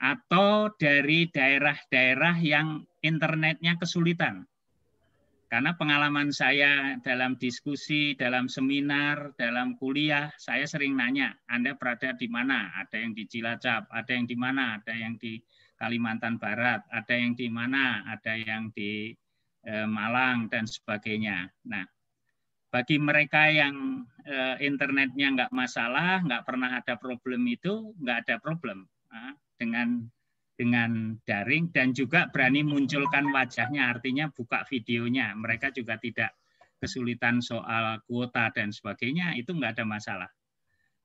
atau dari daerah-daerah yang internetnya kesulitan. Karena pengalaman saya dalam diskusi, dalam seminar, dalam kuliah, saya sering nanya, Anda berada di mana? Ada yang di Cilacap, ada yang di mana? Ada yang di Kalimantan Barat, ada yang di mana? Ada yang di e, Malang, dan sebagainya. Nah, bagi mereka yang e, internetnya nggak masalah, nggak pernah ada problem itu, nggak ada problem. Ah, dengan dengan daring dan juga berani munculkan wajahnya artinya buka videonya mereka juga tidak kesulitan soal kuota dan sebagainya itu enggak ada masalah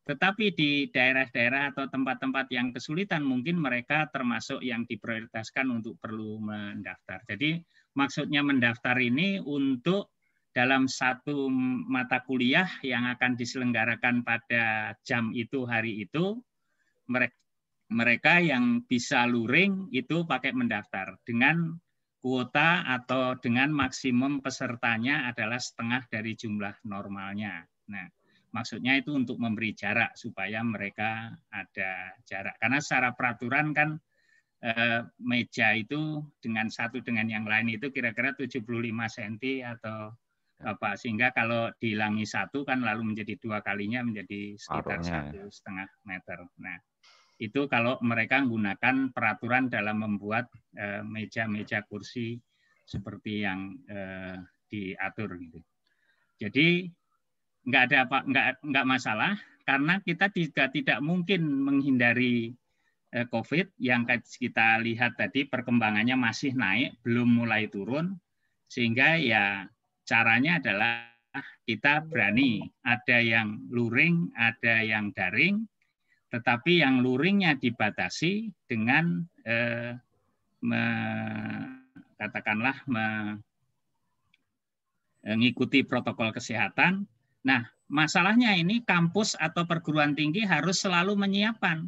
tetapi di daerah-daerah atau tempat-tempat yang kesulitan mungkin mereka termasuk yang diprioritaskan untuk perlu mendaftar. Jadi maksudnya mendaftar ini untuk dalam satu mata kuliah yang akan diselenggarakan pada jam itu hari itu mereka mereka yang bisa luring itu pakai mendaftar dengan kuota atau dengan maksimum pesertanya adalah setengah dari jumlah normalnya. Nah, maksudnya itu untuk memberi jarak supaya mereka ada jarak. Karena secara peraturan kan eh, meja itu dengan satu dengan yang lain itu kira-kira 75 cm atau ya. apa sehingga kalau dihilangi satu kan lalu menjadi dua kalinya menjadi sekitar ya. satu setengah meter. Nah, itu kalau mereka menggunakan peraturan dalam membuat eh, meja-meja kursi seperti yang eh, diatur gitu. Jadi nggak ada apa nggak nggak masalah karena kita tidak tidak mungkin menghindari eh, COVID yang kita lihat tadi perkembangannya masih naik belum mulai turun sehingga ya caranya adalah kita berani ada yang luring ada yang daring tetapi yang luringnya dibatasi dengan eh, me, katakanlah mengikuti eh, protokol kesehatan. Nah, masalahnya ini kampus atau perguruan tinggi harus selalu menyiapkan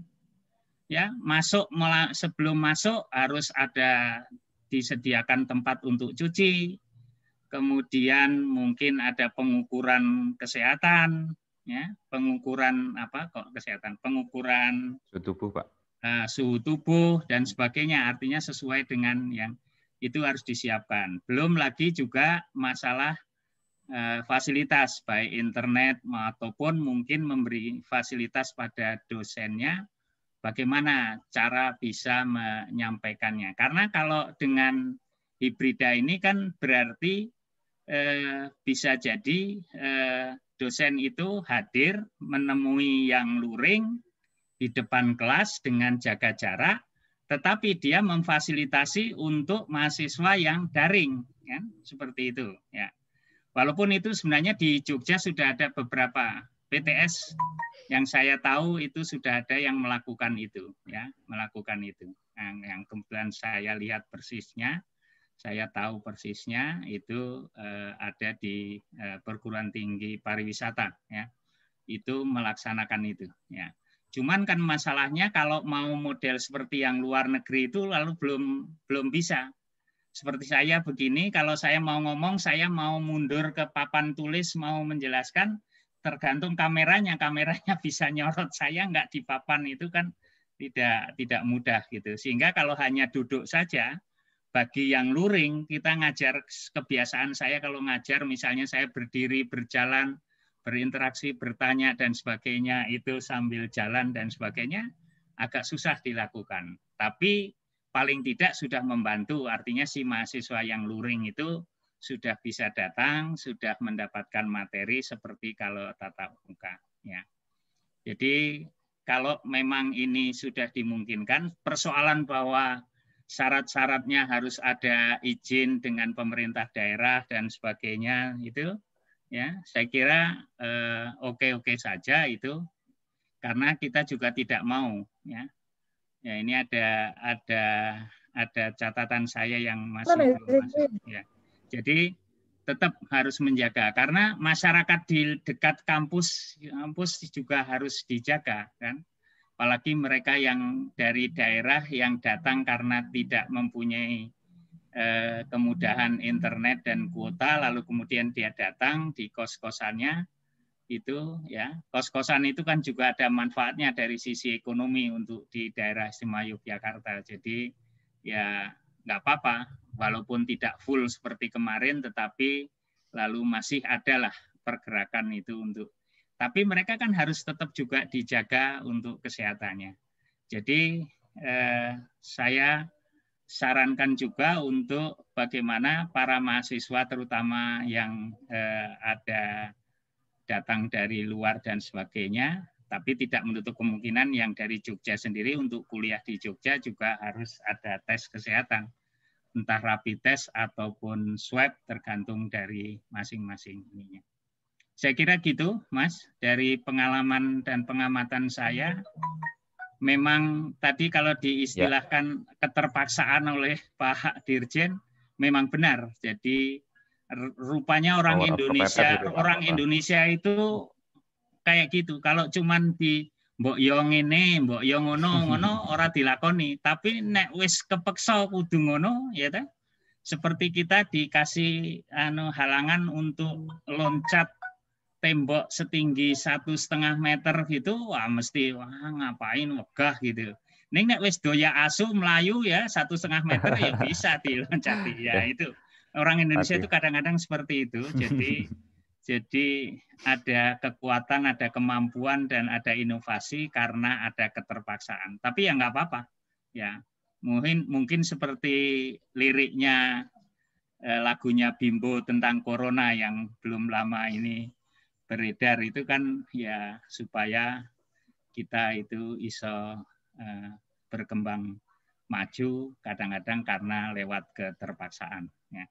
ya masuk sebelum masuk harus ada disediakan tempat untuk cuci kemudian mungkin ada pengukuran kesehatan ya pengukuran apa kok kesehatan pengukuran suhu tubuh pak uh, suhu tubuh dan sebagainya artinya sesuai dengan yang itu harus disiapkan belum lagi juga masalah eh, fasilitas baik internet ataupun mungkin memberi fasilitas pada dosennya bagaimana cara bisa menyampaikannya karena kalau dengan hibrida ini kan berarti eh, bisa jadi eh, dosen itu hadir menemui yang luring di depan kelas dengan jaga jarak, tetapi dia memfasilitasi untuk mahasiswa yang daring, ya, seperti itu. Ya. Walaupun itu sebenarnya di Jogja sudah ada beberapa PTS yang saya tahu itu sudah ada yang melakukan itu, ya, melakukan itu. Yang, yang kemudian saya lihat persisnya saya tahu persisnya itu uh, ada di uh, perguruan tinggi pariwisata ya itu melaksanakan itu ya cuman kan masalahnya kalau mau model seperti yang luar negeri itu lalu belum belum bisa seperti saya begini kalau saya mau ngomong saya mau mundur ke papan tulis mau menjelaskan tergantung kameranya kameranya bisa nyorot saya nggak di papan itu kan tidak tidak mudah gitu sehingga kalau hanya duduk saja bagi yang luring kita ngajar kebiasaan saya kalau ngajar misalnya saya berdiri berjalan berinteraksi bertanya dan sebagainya itu sambil jalan dan sebagainya agak susah dilakukan tapi paling tidak sudah membantu artinya si mahasiswa yang luring itu sudah bisa datang sudah mendapatkan materi seperti kalau tatap muka ya jadi kalau memang ini sudah dimungkinkan persoalan bahwa syarat-syaratnya harus ada izin dengan pemerintah daerah dan sebagainya itu ya saya kira eh, oke-oke eh, okay -okay saja itu karena kita juga tidak mau ya ya ini ada ada ada catatan saya yang masih ya? belum masuk ya jadi tetap harus menjaga karena masyarakat di dekat kampus kampus juga harus dijaga kan apalagi mereka yang dari daerah yang datang karena tidak mempunyai eh, kemudahan internet dan kuota lalu kemudian dia datang di kos-kosannya itu ya kos-kosan itu kan juga ada manfaatnya dari sisi ekonomi untuk di daerah istimewa Yogyakarta jadi ya nggak apa-apa walaupun tidak full seperti kemarin tetapi lalu masih adalah pergerakan itu untuk tapi mereka kan harus tetap juga dijaga untuk kesehatannya. Jadi eh, saya sarankan juga untuk bagaimana para mahasiswa terutama yang eh, ada datang dari luar dan sebagainya, tapi tidak menutup kemungkinan yang dari Jogja sendiri untuk kuliah di Jogja juga harus ada tes kesehatan, entah rapid test ataupun swab tergantung dari masing-masing ininya. -masing saya kira gitu, Mas, dari pengalaman dan pengamatan saya. Memang tadi kalau diistilahkan ya. keterpaksaan oleh Pak Dirjen, memang benar. Jadi rupanya orang oh, Indonesia, gitu, orang Indonesia itu kayak gitu. Kalau cuman di mbok yong ini, mbok yong ngono, hmm. ngono ora dilakoni. Tapi nek wis kepeksa kudu ngono, ya ta? Seperti kita dikasih anu halangan untuk loncat tembok setinggi satu setengah meter gitu, wah mesti wah ngapain megah gitu. Neng nek wis doya asu melayu ya satu setengah meter ya bisa diloncati ya iya. itu orang Indonesia itu kadang-kadang seperti itu. Jadi jadi ada kekuatan, ada kemampuan dan ada inovasi karena ada keterpaksaan. Tapi ya nggak apa-apa. Ya mungkin mungkin seperti liriknya eh, lagunya Bimbo tentang Corona yang belum lama ini beredar itu kan ya supaya kita itu iso uh, berkembang maju kadang-kadang karena lewat keterpaksaan ya.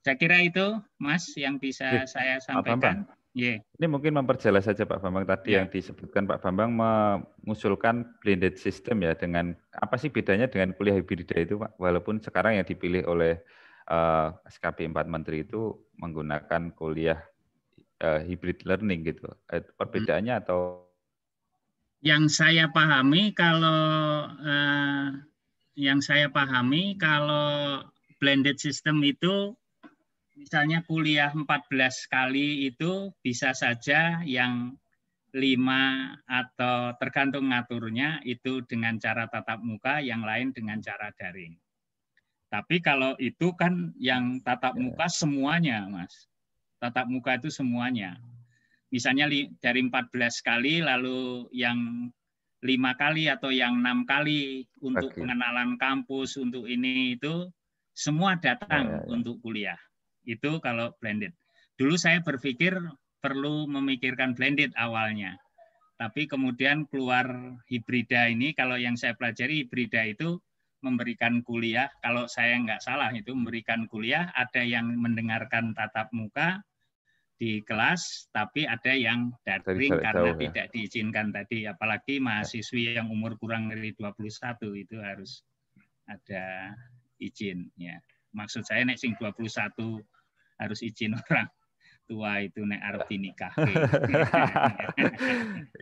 Saya kira itu Mas yang bisa saya sampaikan. Yeah. Ini mungkin memperjelas saja Pak Bambang tadi yeah. yang disebutkan Pak Bambang mengusulkan blended system ya dengan apa sih bedanya dengan kuliah hibrida itu Pak? Walaupun sekarang yang dipilih oleh uh, eh, SKP 4 Menteri itu menggunakan kuliah uh, hybrid learning gitu? Eh, perbedaannya hmm. atau yang saya pahami kalau uh, yang saya pahami kalau blended system itu misalnya kuliah 14 kali itu bisa saja yang lima atau tergantung ngaturnya itu dengan cara tatap muka, yang lain dengan cara daring. Tapi kalau itu kan yang tatap ya. muka semuanya, Mas tatap muka itu semuanya. Misalnya dari 14 kali lalu yang lima kali atau yang enam kali untuk okay. pengenalan kampus untuk ini itu semua datang ya, ya, ya. untuk kuliah. Itu kalau blended. Dulu saya berpikir perlu memikirkan blended awalnya. Tapi kemudian keluar hibrida ini, kalau yang saya pelajari hibrida itu memberikan kuliah, kalau saya nggak salah itu memberikan kuliah, ada yang mendengarkan tatap muka, di kelas, tapi ada yang daring Dari karena jauh, ya. tidak diizinkan tadi. Apalagi ya. mahasiswi yang umur kurang dari 21 itu harus ada izin. Ya. Maksud saya nek sing 21 harus izin orang tua itu naik arep nikah.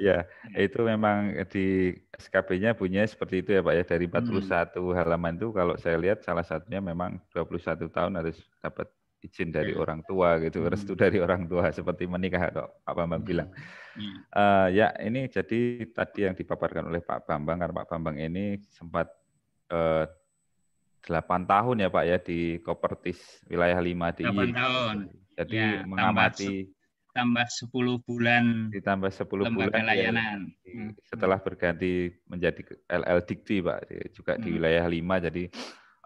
ya, itu memang di SKB-nya punya seperti itu ya Pak ya dari 41 hmm. halaman itu kalau saya lihat salah satunya memang 21 tahun harus dapat izin dari yeah. orang tua gitu mm. restu dari orang tua seperti menikah atau Pak Bambang mm. bilang yeah. Hmm. uh, ya ini jadi tadi yang dipaparkan oleh Pak Bambang karena Pak Bambang ini sempat uh, eh, 8 tahun ya Pak ya di Kopertis wilayah 5 di 8 tahun jadi ya, mengamati tambah, sepuluh 10 bulan ditambah 10 bulan ya, layanan ya, setelah berganti menjadi LL Dikti Pak juga hmm. di wilayah 5 jadi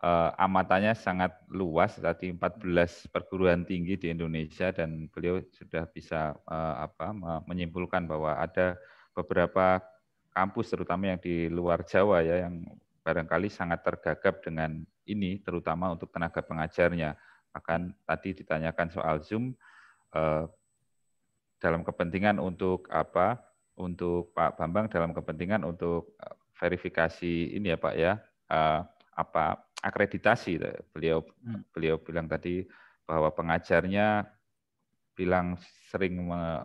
uh, amatannya sangat luas tadi 14 perguruan tinggi di Indonesia dan beliau sudah bisa uh, apa menyimpulkan bahwa ada beberapa kampus terutama yang di luar Jawa ya yang barangkali sangat tergagap dengan ini terutama untuk tenaga pengajarnya. Akan tadi ditanyakan soal Zoom uh, dalam kepentingan untuk apa? Untuk Pak Bambang dalam kepentingan untuk verifikasi ini ya Pak ya. apa akreditasi. Beliau hmm. beliau bilang tadi bahwa pengajarnya bilang sering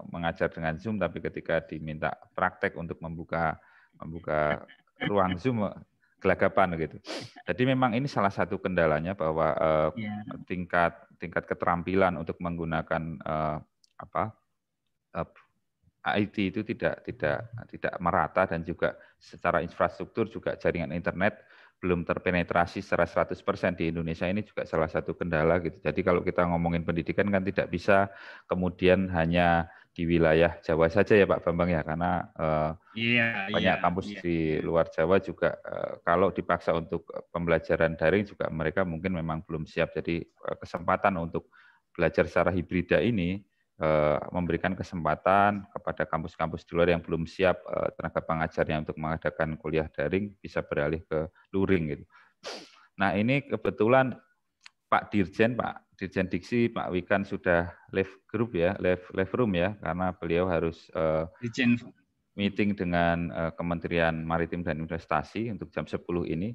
mengajar dengan Zoom tapi ketika diminta praktek untuk membuka membuka ruang Zoom eh, gelagapan gitu. Jadi memang ini salah satu kendalanya bahwa uh, eh, yeah. tingkat tingkat keterampilan untuk menggunakan uh, apa uh, IT itu tidak tidak tidak merata dan juga secara infrastruktur juga jaringan internet belum terpenetrasi secara 100% di Indonesia ini juga salah satu kendala gitu. Jadi kalau kita ngomongin pendidikan kan tidak bisa kemudian hanya di wilayah Jawa saja ya Pak Bambang ya karena uh, eh, yeah, banyak yeah, kampus yeah. di luar Jawa juga uh, kalau dipaksa untuk eh, pembelajaran daring juga mereka mungkin memang belum siap. Jadi uh, kesempatan untuk belajar secara hibrida ini Eh, memberikan kesempatan kepada kampus-kampus di luar yang belum siap eh, tenaga pengajarnya untuk mengadakan kuliah daring bisa beralih ke luring gitu. Nah ini kebetulan Pak Dirjen, Pak Dirjen Diksi, Pak Wikan sudah left group ya, left left room ya, karena beliau harus eh, Dirjen. meeting dengan Kementerian Maritim dan Investasi untuk jam 10 ini.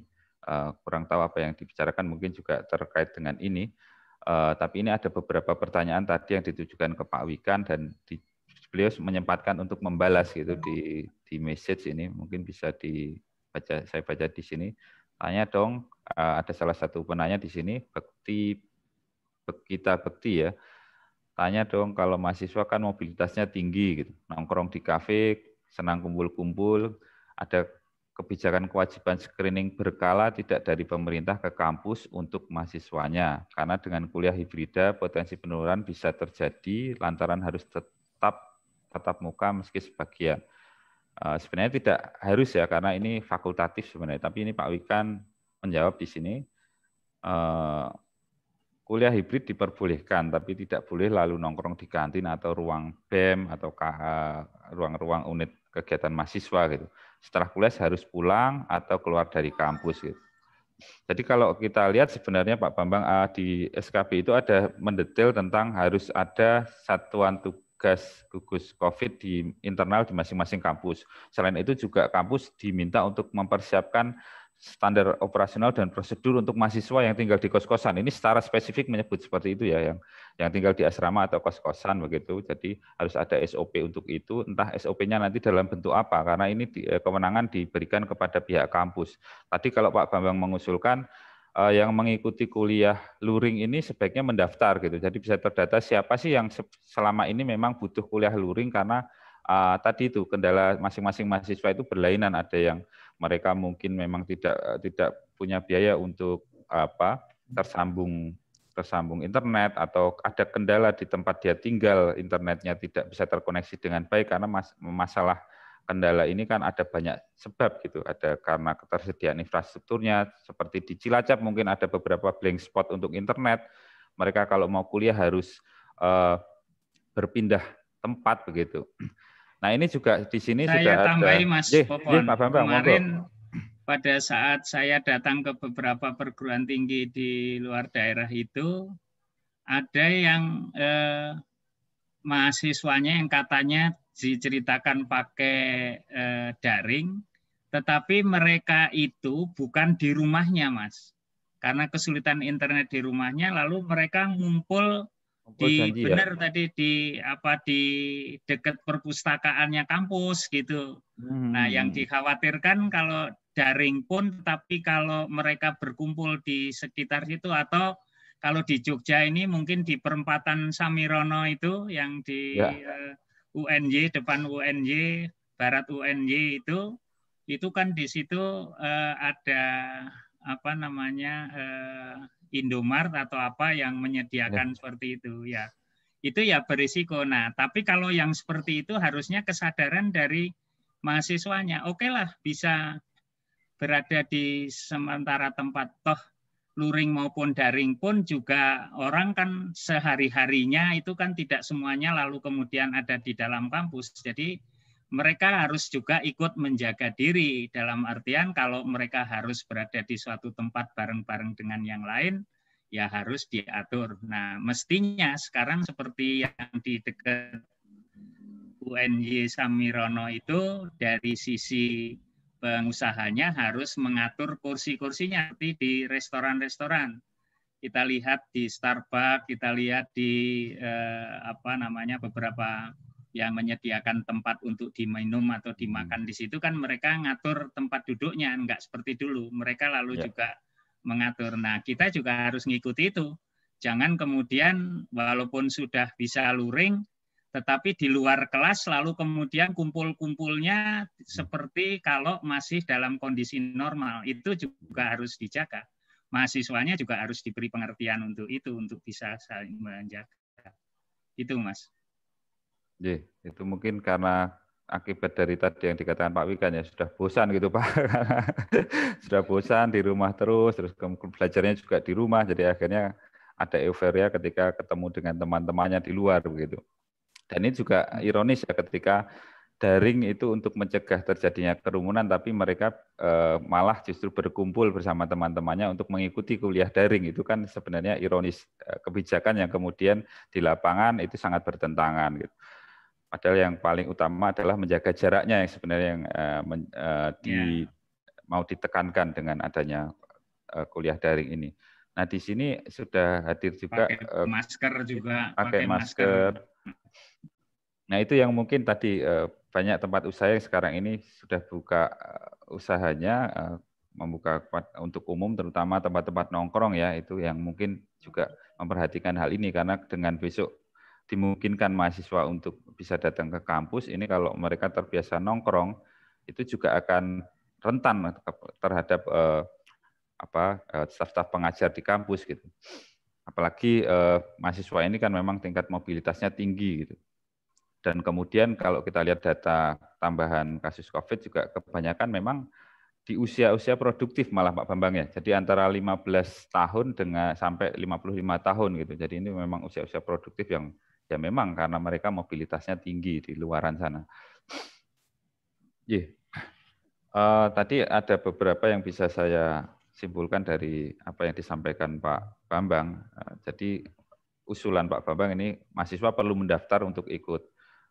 kurang tahu apa yang dibicarakan, mungkin juga terkait dengan ini. Uh, tapi ini ada beberapa pertanyaan tadi yang ditujukan ke Pak Wikan dan di, beliau menyempatkan untuk membalas gitu di di message ini mungkin bisa dibaca saya baca di sini tanya dong uh, ada salah satu penanya di sini Bekti kita Bekti ya tanya dong kalau mahasiswa kan mobilitasnya tinggi gitu nongkrong di kafe senang kumpul-kumpul ada kebijakan kewajiban screening berkala tidak dari pemerintah ke kampus untuk mahasiswanya. Karena dengan kuliah hibrida, potensi penularan bisa terjadi lantaran harus tetap tatap muka meski sebagian. Eh, sebenarnya tidak harus ya, karena ini fakultatif sebenarnya. Tapi ini Pak Wikan menjawab di sini, eh, kuliah hibrid diperbolehkan, tapi tidak boleh lalu nongkrong di kantin atau ruang BEM atau eh, ruang-ruang unit kegiatan mahasiswa gitu. Setelah kuliah harus pulang atau keluar dari kampus gitu. Jadi kalau kita lihat sebenarnya Pak Bambang eh, di SKB itu ada mendetail tentang harus ada satuan tugas gugus COVID di internal di masing-masing kampus. Selain itu juga kampus diminta untuk mempersiapkan standar operasional dan prosedur untuk mahasiswa yang tinggal di kos-kosan. Ini secara spesifik menyebut seperti itu ya, yang yang tinggal di asrama atau kos-kosan begitu. Jadi harus ada SOP untuk itu. Entah SOP-nya nanti dalam bentuk apa, karena ini di, eh, kewenangan diberikan kepada pihak kampus. Tadi kalau Pak Bambang mengusulkan eh, yang mengikuti kuliah luring ini sebaiknya mendaftar gitu. Jadi bisa terdata siapa sih yang selama ini memang butuh kuliah luring karena uh, tadi itu kendala masing-masing mahasiswa itu berlainan. Ada yang mereka mungkin memang tidak eh, tidak punya biaya untuk apa tersambung tersambung internet atau ada kendala di tempat dia tinggal internetnya tidak bisa terkoneksi dengan baik karena mas, masalah kendala ini kan ada banyak sebab gitu ada karena ketersediaan infrastrukturnya seperti di Cilacap mungkin ada beberapa blank spot untuk internet mereka kalau mau kuliah harus uh, berpindah tempat begitu Nah ini juga di sini saya sudah tambahi, ada. Mas Popon. Kemarin monggo. pada saat saya datang ke beberapa perguruan tinggi di luar daerah itu ada yang eh, mahasiswanya yang katanya diceritakan pakai eh, daring, tetapi mereka itu bukan di rumahnya, Mas. Karena kesulitan internet di rumahnya, lalu mereka ngumpul di janji, ya. benar tadi di apa di dekat perpustakaannya kampus gitu. Hmm. Nah, yang hmm. dikhawatirkan kalau daring pun tapi kalau mereka berkumpul di sekitar situ atau kalau di Jogja ini mungkin di perempatan Samirono itu yang di ya. uh, eh, UNJ depan UNJ barat UNJ itu itu kan di situ uh, ada apa namanya uh, Indomart atau apa yang menyediakan ya. seperti itu ya itu ya berisiko nah tapi kalau yang seperti itu harusnya kesadaran dari mahasiswanya oke okay lah bisa berada di sementara tempat toh luring maupun daring pun juga orang kan sehari-harinya itu kan tidak semuanya lalu kemudian ada di dalam kampus. Jadi mereka harus juga ikut menjaga diri dalam artian kalau mereka harus berada di suatu tempat bareng-bareng dengan yang lain ya harus diatur. Nah, mestinya sekarang seperti yang di dekat UNY Samirono itu dari sisi pengusahanya harus mengatur kursi-kursinya seperti di restoran-restoran. Kita lihat di Starbucks, kita lihat di eh, apa namanya beberapa yang menyediakan tempat untuk diminum atau hmm. dimakan di situ kan mereka ngatur tempat duduknya nggak seperti dulu mereka lalu ya. juga mengatur nah kita juga harus ngikuti itu jangan kemudian walaupun sudah bisa luring tetapi di luar kelas lalu kemudian kumpul-kumpulnya hmm. seperti kalau masih dalam kondisi normal itu juga harus dijaga mahasiswanya juga harus diberi pengertian untuk itu untuk bisa saling menjaga itu mas Ye, iya, itu mungkin karena akibat dari tadi yang dikatakan Pak Wikan ya sudah bosan gitu Pak sudah bosan di rumah terus terus belajarnya juga di rumah jadi akhirnya ada euforia ketika ketemu dengan teman-temannya di luar begitu dan ini juga hmm. ironis ya ketika daring itu untuk mencegah terjadinya kerumunan tapi mereka e, malah justru berkumpul bersama teman-temannya untuk mengikuti kuliah daring itu kan sebenarnya ironis eh, kebijakan yang kemudian di lapangan itu sangat bertentangan gitu Padahal yang paling utama adalah menjaga jaraknya yang sebenarnya yang uh, men, uh, di, yeah. mau ditekankan dengan adanya uh, kuliah daring ini. Nah di sini sudah hadir juga pakai masker juga pakai, masker. Nah itu yang mungkin tadi banyak tempat usaha yang sekarang ini sudah buka usahanya membuka untuk umum terutama tempat-tempat nongkrong ya itu yang mungkin juga memperhatikan hal ini karena dengan besok dimungkinkan mahasiswa untuk bisa datang ke kampus, ini kalau mereka terbiasa nongkrong, itu juga akan rentan terhadap eh, apa eh, staf-staf pengajar di kampus gitu. Apalagi eh, mahasiswa ini kan memang tingkat mobilitasnya tinggi gitu. Dan kemudian kalau kita lihat data tambahan kasus COVID juga kebanyakan memang di usia-usia produktif malah Pak Bambang ya. Jadi antara 15 tahun dengan sampai 55 tahun gitu. Jadi ini memang usia-usia produktif yang Ya memang karena mereka mobilitasnya tinggi di luaran sana. Yeah. Eh, uh, tadi ada beberapa yang bisa saya simpulkan dari apa yang disampaikan Pak Bambang. Uh, jadi usulan Pak Bambang ini mahasiswa perlu mendaftar untuk ikut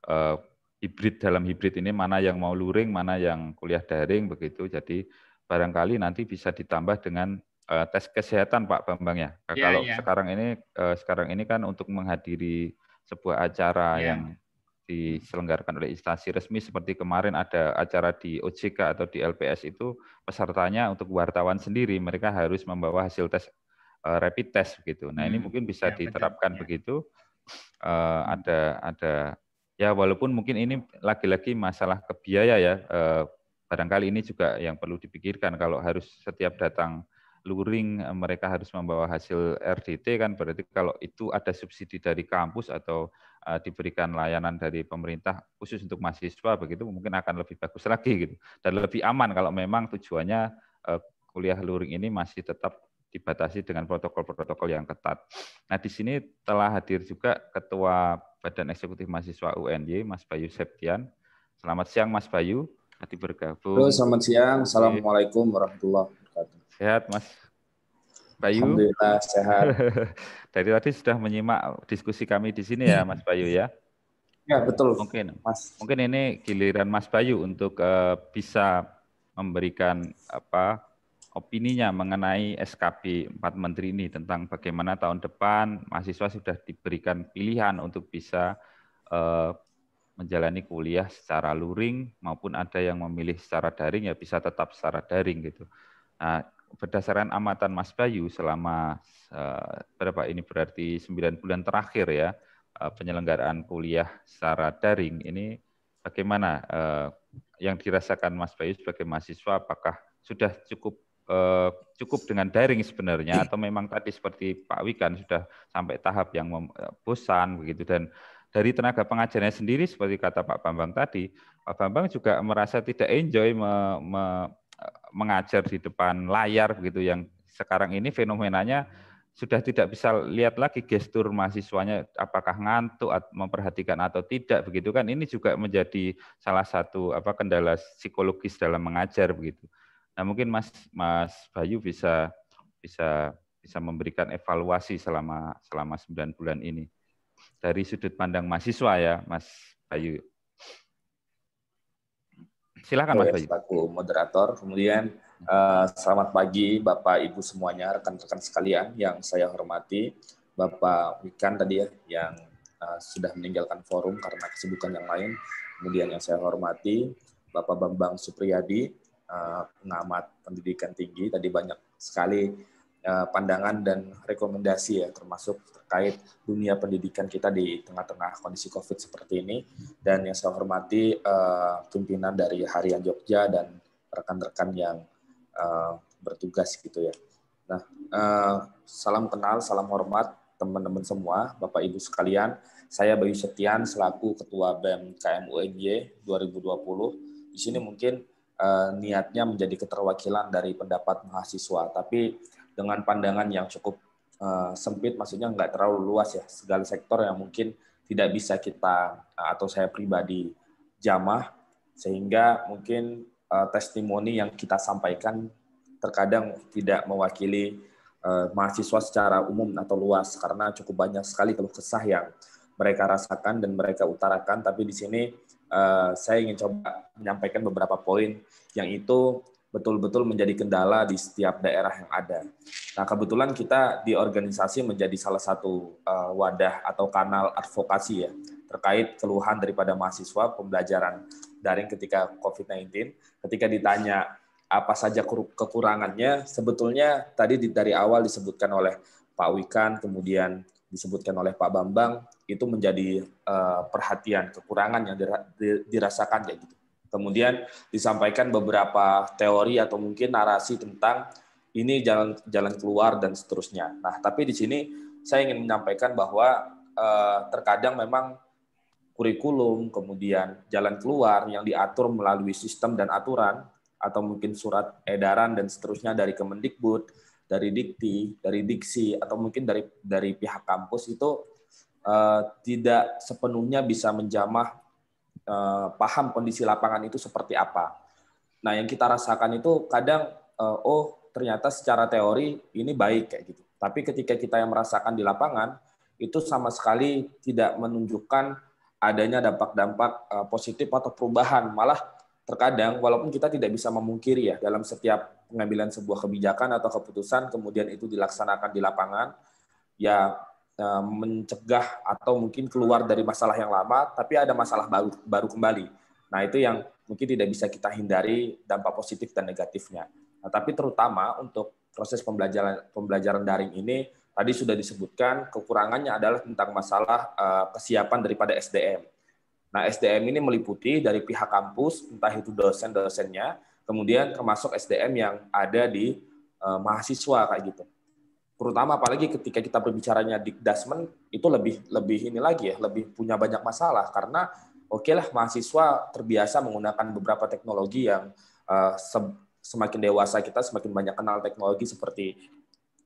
uh, hibrid dalam hibrid ini mana yang mau luring, mana yang kuliah daring begitu. Jadi barangkali nanti bisa ditambah dengan uh, tes kesehatan Pak Bambang ya. Nah, ya kalau ya. sekarang ini uh, sekarang ini kan untuk menghadiri sebuah acara yeah. yang diselenggarakan oleh instansi resmi seperti kemarin ada acara di OJK atau di LPS itu pesertanya untuk wartawan sendiri mereka harus membawa hasil tes uh, rapid test begitu. Nah, hmm. ini mungkin bisa ya, diterapkan betul, ya. begitu. Uh, ada ada ya walaupun mungkin ini lagi-lagi masalah kebiaya ya. Uh, barangkali ini juga yang perlu dipikirkan kalau harus setiap datang luring eh, mereka harus membawa hasil RDT kan berarti kalau itu ada subsidi dari kampus atau uh, diberikan layanan dari pemerintah khusus untuk mahasiswa begitu mungkin akan lebih bagus lagi gitu dan lebih aman kalau memang tujuannya uh, kuliah luring ini masih tetap dibatasi dengan protokol-protokol yang ketat. Nah, di sini telah hadir juga Ketua Badan Eksekutif Mahasiswa UNY, Mas Bayu Septian. Selamat siang, Mas Bayu. Hati bergabung. Halo, selamat siang. Assalamualaikum warahmatullahi wabarakatuh. Sehat, Mas Bayu. Alhamdulillah sehat. Dari tadi sudah menyimak diskusi kami di sini ya, Mas Bayu ya. Ya betul. Mungkin, Mas. Mungkin ini giliran Mas Bayu untuk uh, bisa memberikan apa opininya mengenai SKB empat menteri ini tentang bagaimana tahun depan mahasiswa sudah diberikan pilihan untuk bisa uh, menjalani kuliah secara luring maupun ada yang memilih secara daring ya bisa tetap secara daring gitu. Nah, berdasarkan amatan Mas Bayu selama eh, berapa ini berarti 9 bulan terakhir ya eh, penyelenggaraan kuliah secara daring ini bagaimana eh, yang dirasakan Mas Bayu sebagai mahasiswa apakah sudah cukup cukup dengan daring sebenarnya atau memang tadi seperti Pak Wikan sudah sampai tahap yang bosan begitu dan dari tenaga pengajarnya sendiri seperti kata Pak Bambang tadi Pak Bambang juga merasa tidak enjoy me, me, mengajar di depan layar begitu yang sekarang ini fenomenanya sudah tidak bisa lihat lagi gestur mahasiswanya apakah ngantuk atau memperhatikan atau tidak begitu kan ini juga menjadi salah satu apa kendala psikologis dalam mengajar begitu. Nah mungkin Mas Mas Bayu bisa bisa bisa memberikan evaluasi selama selama 9 bulan ini dari sudut pandang mahasiswa ya Mas Bayu. Silakan Mas Bayu. Selaku moderator, kemudian uh, selamat pagi Bapak Ibu semuanya, rekan-rekan sekalian yang saya hormati, Bapak Wikan tadi ya yang uh, sudah meninggalkan forum karena kesibukan yang lain, kemudian yang saya hormati Bapak Bambang Supriyadi, uh, pengamat pendidikan tinggi, tadi banyak sekali Eh, pandangan dan rekomendasi ya termasuk terkait dunia pendidikan kita di tengah-tengah kondisi Covid seperti ini dan yang saya hormati uh, pimpinan dari Harian Jogja dan rekan-rekan yang uh, bertugas gitu ya. Nah, uh, salam kenal, salam hormat teman-teman semua, Bapak Ibu sekalian. Saya Bayu Setian selaku Ketua BEM KMUNY 2020. Di sini mungkin uh, niatnya menjadi keterwakilan dari pendapat mahasiswa, tapi dengan pandangan yang cukup uh, sempit, maksudnya nggak terlalu luas ya, segala sektor yang mungkin tidak bisa kita eh, atau saya pribadi jamah, sehingga mungkin uh, testimoni yang kita sampaikan terkadang tidak mewakili uh, mahasiswa secara umum atau luas karena cukup banyak sekali keluh kesah yang mereka rasakan dan mereka utarakan. Tapi di sini uh, saya ingin coba menyampaikan beberapa poin yang itu betul-betul menjadi kendala di setiap daerah yang ada. Nah, kebetulan kita di organisasi menjadi salah satu uh, wadah atau kanal advokasi ya terkait keluhan daripada mahasiswa pembelajaran daring ketika COVID-19. Ketika ditanya apa saja kekurangannya, sebetulnya tadi dari awal disebutkan oleh Pak Wikan, kemudian disebutkan oleh Pak Bambang, itu menjadi uh, perhatian kekurangan yang dirasakan kayak gitu. Kemudian disampaikan beberapa teori atau mungkin narasi tentang ini jalan jalan keluar dan seterusnya. Nah, tapi di sini saya ingin menyampaikan bahwa eh, terkadang memang kurikulum, kemudian jalan keluar yang diatur melalui sistem dan aturan, atau mungkin surat edaran dan seterusnya dari Kemendikbud, dari Dikti, dari Diksi, atau mungkin dari dari pihak kampus itu eh, tidak sepenuhnya bisa menjamah Eh, paham kondisi lapangan itu seperti apa. Nah, yang kita rasakan itu kadang eh, oh ternyata secara teori ini baik kayak gitu. Tapi ketika kita yang merasakan di lapangan itu sama sekali tidak menunjukkan adanya dampak-dampak eh, positif atau perubahan. Malah terkadang walaupun kita tidak bisa memungkiri ya dalam setiap pengambilan sebuah kebijakan atau keputusan kemudian itu dilaksanakan di lapangan ya Eh, mencegah atau mungkin keluar dari masalah yang lama, tapi ada masalah baru baru kembali. Nah itu yang mungkin tidak bisa kita hindari dampak positif dan negatifnya. Nah, tapi terutama untuk proses pembelajaran pembelajaran daring ini tadi sudah disebutkan kekurangannya adalah tentang masalah uh, kesiapan daripada SDM. Nah SDM ini meliputi dari pihak kampus, entah itu dosen-dosennya, kemudian termasuk SDM yang ada di uh, mahasiswa kayak gitu terutama apalagi ketika kita berbicaranya di Dasmen itu lebih lebih ini lagi ya lebih punya banyak masalah karena oke okay lah mahasiswa terbiasa menggunakan beberapa teknologi yang uh, eh, se semakin dewasa kita semakin banyak kenal teknologi seperti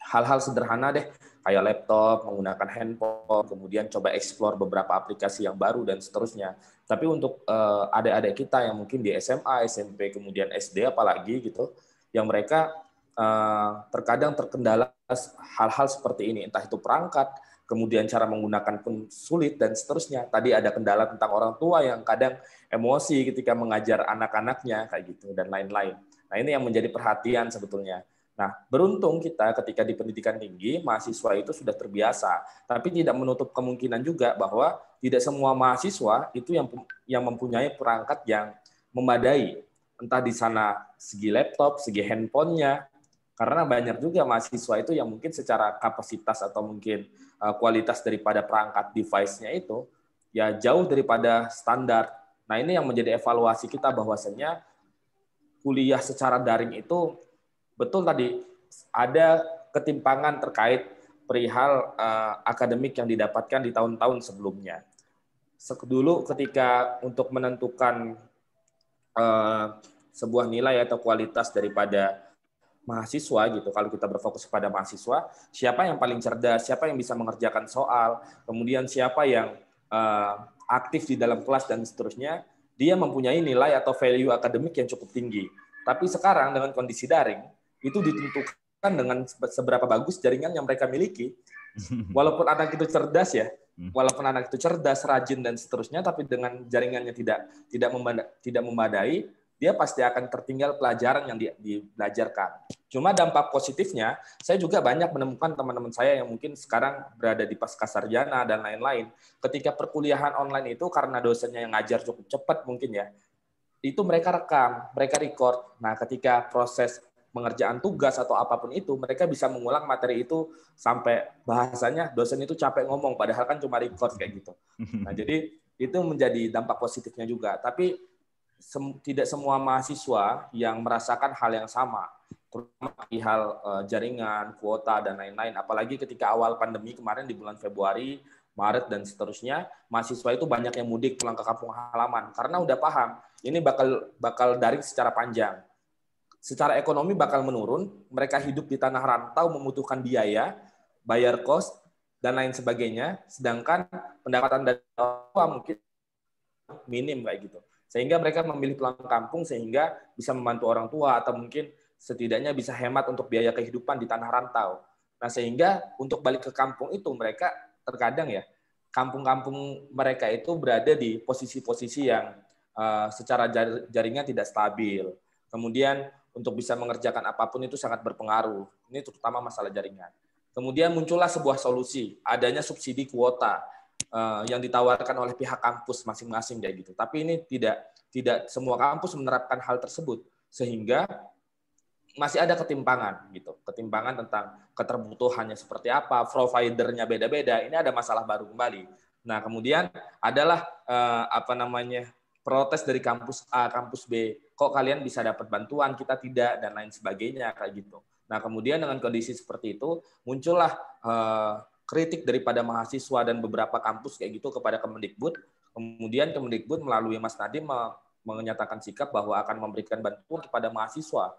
hal-hal sederhana deh kayak laptop menggunakan handphone kemudian coba explore beberapa aplikasi yang baru dan seterusnya tapi untuk uh, adik-adik kita yang mungkin di SMA SMP kemudian SD apalagi gitu yang mereka uh, terkadang terkendala Eh, hal-hal seperti ini, entah itu perangkat, kemudian cara menggunakan pun sulit dan seterusnya. Tadi ada kendala tentang orang tua yang kadang emosi ketika mengajar anak-anaknya kayak gitu dan lain-lain. Nah, ini yang menjadi perhatian sebetulnya. Nah, beruntung kita ketika di pendidikan tinggi, mahasiswa itu sudah terbiasa, tapi tidak menutup kemungkinan juga bahwa tidak semua mahasiswa itu yang yang mempunyai perangkat yang memadai, entah di sana segi laptop, segi handphonenya, karena banyak juga mahasiswa itu yang mungkin secara kapasitas atau mungkin eh, kualitas daripada perangkat device-nya itu ya jauh daripada standar. Nah, ini yang menjadi evaluasi kita bahwasanya kuliah secara daring itu betul tadi ada ketimpangan terkait perihal uh, akademik yang didapatkan di tahun-tahun sebelumnya. Dulu ketika untuk menentukan uh, sebuah nilai atau kualitas daripada mahasiswa gitu. Kalau kita berfokus kepada mahasiswa, siapa yang paling cerdas, siapa yang bisa mengerjakan soal, kemudian siapa yang uh, aktif di dalam kelas dan seterusnya, dia mempunyai nilai atau value akademik yang cukup tinggi. Tapi sekarang dengan kondisi daring itu ditentukan dengan seberapa bagus jaringan yang mereka miliki. Walaupun anak itu cerdas ya, hmm. walaupun anak itu cerdas, rajin dan seterusnya, tapi dengan jaringannya tidak tidak memadai, tidak memadai, dia pasti akan tertinggal pelajaran yang di, dibelajarkan. Cuma dampak positifnya, saya juga banyak menemukan teman-teman saya yang mungkin sekarang berada di pasca sarjana dan lain-lain. Ketika perkuliahan online itu karena dosennya yang ngajar cukup cepat mungkin ya, itu mereka rekam, mereka record. Nah, ketika proses pengerjaan tugas atau apapun itu, mereka bisa mengulang materi itu sampai bahasanya dosen itu capek ngomong, padahal kan cuma record kayak gitu. Nah, jadi itu menjadi dampak positifnya juga. Tapi sem tidak semua mahasiswa yang merasakan hal yang sama, terutama di hal uh, jaringan, kuota dan lain-lain. Apalagi ketika awal pandemi kemarin di bulan Februari, Maret dan seterusnya, mahasiswa itu banyak yang mudik pulang ke kampung halaman karena udah paham ini bakal bakal daring secara panjang. Secara ekonomi bakal menurun, mereka hidup di tanah rantau membutuhkan biaya, bayar kos dan lain sebagainya, sedangkan pendapatan dari orang mungkin minim kayak gitu. Sehingga mereka memilih pulang kampung sehingga bisa membantu orang tua atau mungkin setidaknya bisa hemat untuk biaya kehidupan di tanah rantau. Nah, sehingga untuk balik ke kampung itu mereka terkadang ya kampung-kampung mereka itu berada di posisi-posisi yang uh, secara jaringan tidak stabil. Kemudian untuk bisa mengerjakan apapun itu sangat berpengaruh. Ini terutama masalah jaringan. Kemudian muncullah sebuah solusi, adanya subsidi kuota Eh, yang ditawarkan oleh pihak kampus masing-masing kayak gitu. Tapi ini tidak tidak semua kampus menerapkan hal tersebut sehingga masih ada ketimpangan gitu. Ketimpangan tentang keterbutuhannya seperti apa, providernya beda-beda. Ini ada masalah baru kembali. Nah, kemudian adalah uh, apa namanya? protes dari kampus A, kampus B, kok kalian bisa dapat bantuan, kita tidak dan lain sebagainya kayak gitu. Nah, kemudian dengan kondisi seperti itu muncullah uh, kritik daripada mahasiswa dan beberapa kampus kayak gitu kepada Kemendikbud. Kemudian Kemendikbud melalui Mas Nadiem menyatakan sikap bahwa akan memberikan bantuan kepada mahasiswa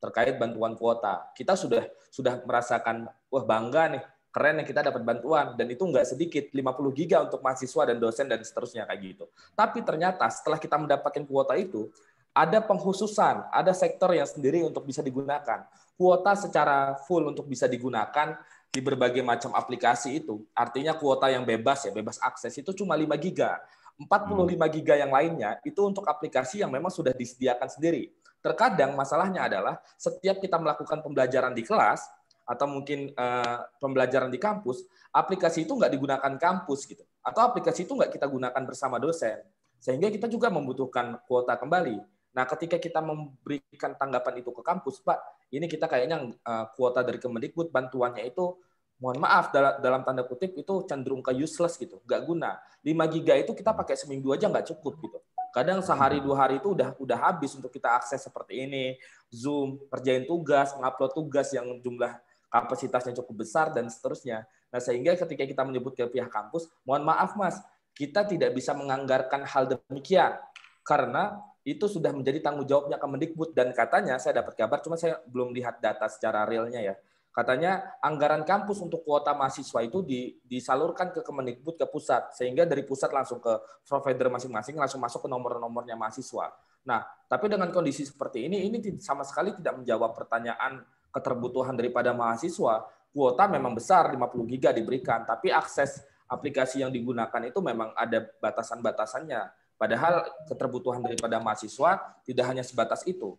terkait bantuan kuota. Kita sudah sudah merasakan wah bangga nih, keren yang kita dapat bantuan dan itu enggak sedikit 50 giga untuk mahasiswa dan dosen dan seterusnya kayak gitu. Tapi ternyata setelah kita mendapatkan kuota itu ada penghususan, ada sektor yang sendiri untuk bisa digunakan. Kuota secara full untuk bisa digunakan di berbagai macam aplikasi itu, artinya kuota yang bebas ya, bebas akses itu cuma 5 giga. 45 hmm. giga yang lainnya itu untuk aplikasi yang memang sudah disediakan sendiri. Terkadang masalahnya adalah setiap kita melakukan pembelajaran di kelas atau mungkin eh, pembelajaran di kampus, aplikasi itu nggak digunakan kampus gitu, atau aplikasi itu nggak kita gunakan bersama dosen, sehingga kita juga membutuhkan kuota kembali. Nah, ketika kita memberikan tanggapan itu ke kampus, Pak, ini kita kayaknya uh, kuota dari Kemendikbud bantuannya itu mohon maaf dalam, dalam tanda kutip itu cenderung ke useless gitu, nggak guna. 5 giga itu kita pakai seminggu aja nggak cukup gitu. Kadang sehari dua hari itu udah udah habis untuk kita akses seperti ini, Zoom, kerjain tugas, mengupload tugas yang jumlah kapasitasnya cukup besar dan seterusnya. Nah sehingga ketika kita menyebut ke pihak kampus, mohon maaf mas, kita tidak bisa menganggarkan hal demikian karena itu sudah menjadi tanggung jawabnya Kemendikbud dan katanya saya dapat kabar cuma saya belum lihat data secara realnya ya. Katanya anggaran kampus untuk kuota mahasiswa itu di, disalurkan ke Kemendikbud ke pusat sehingga dari pusat langsung ke provider masing-masing langsung masuk ke nomor-nomornya mahasiswa. Nah, tapi dengan kondisi seperti ini ini sama sekali tidak menjawab pertanyaan keterbutuhan daripada mahasiswa. Kuota memang besar 50 giga diberikan, tapi akses aplikasi yang digunakan itu memang ada batasan-batasannya Padahal keterbutuhan daripada mahasiswa tidak hanya sebatas itu.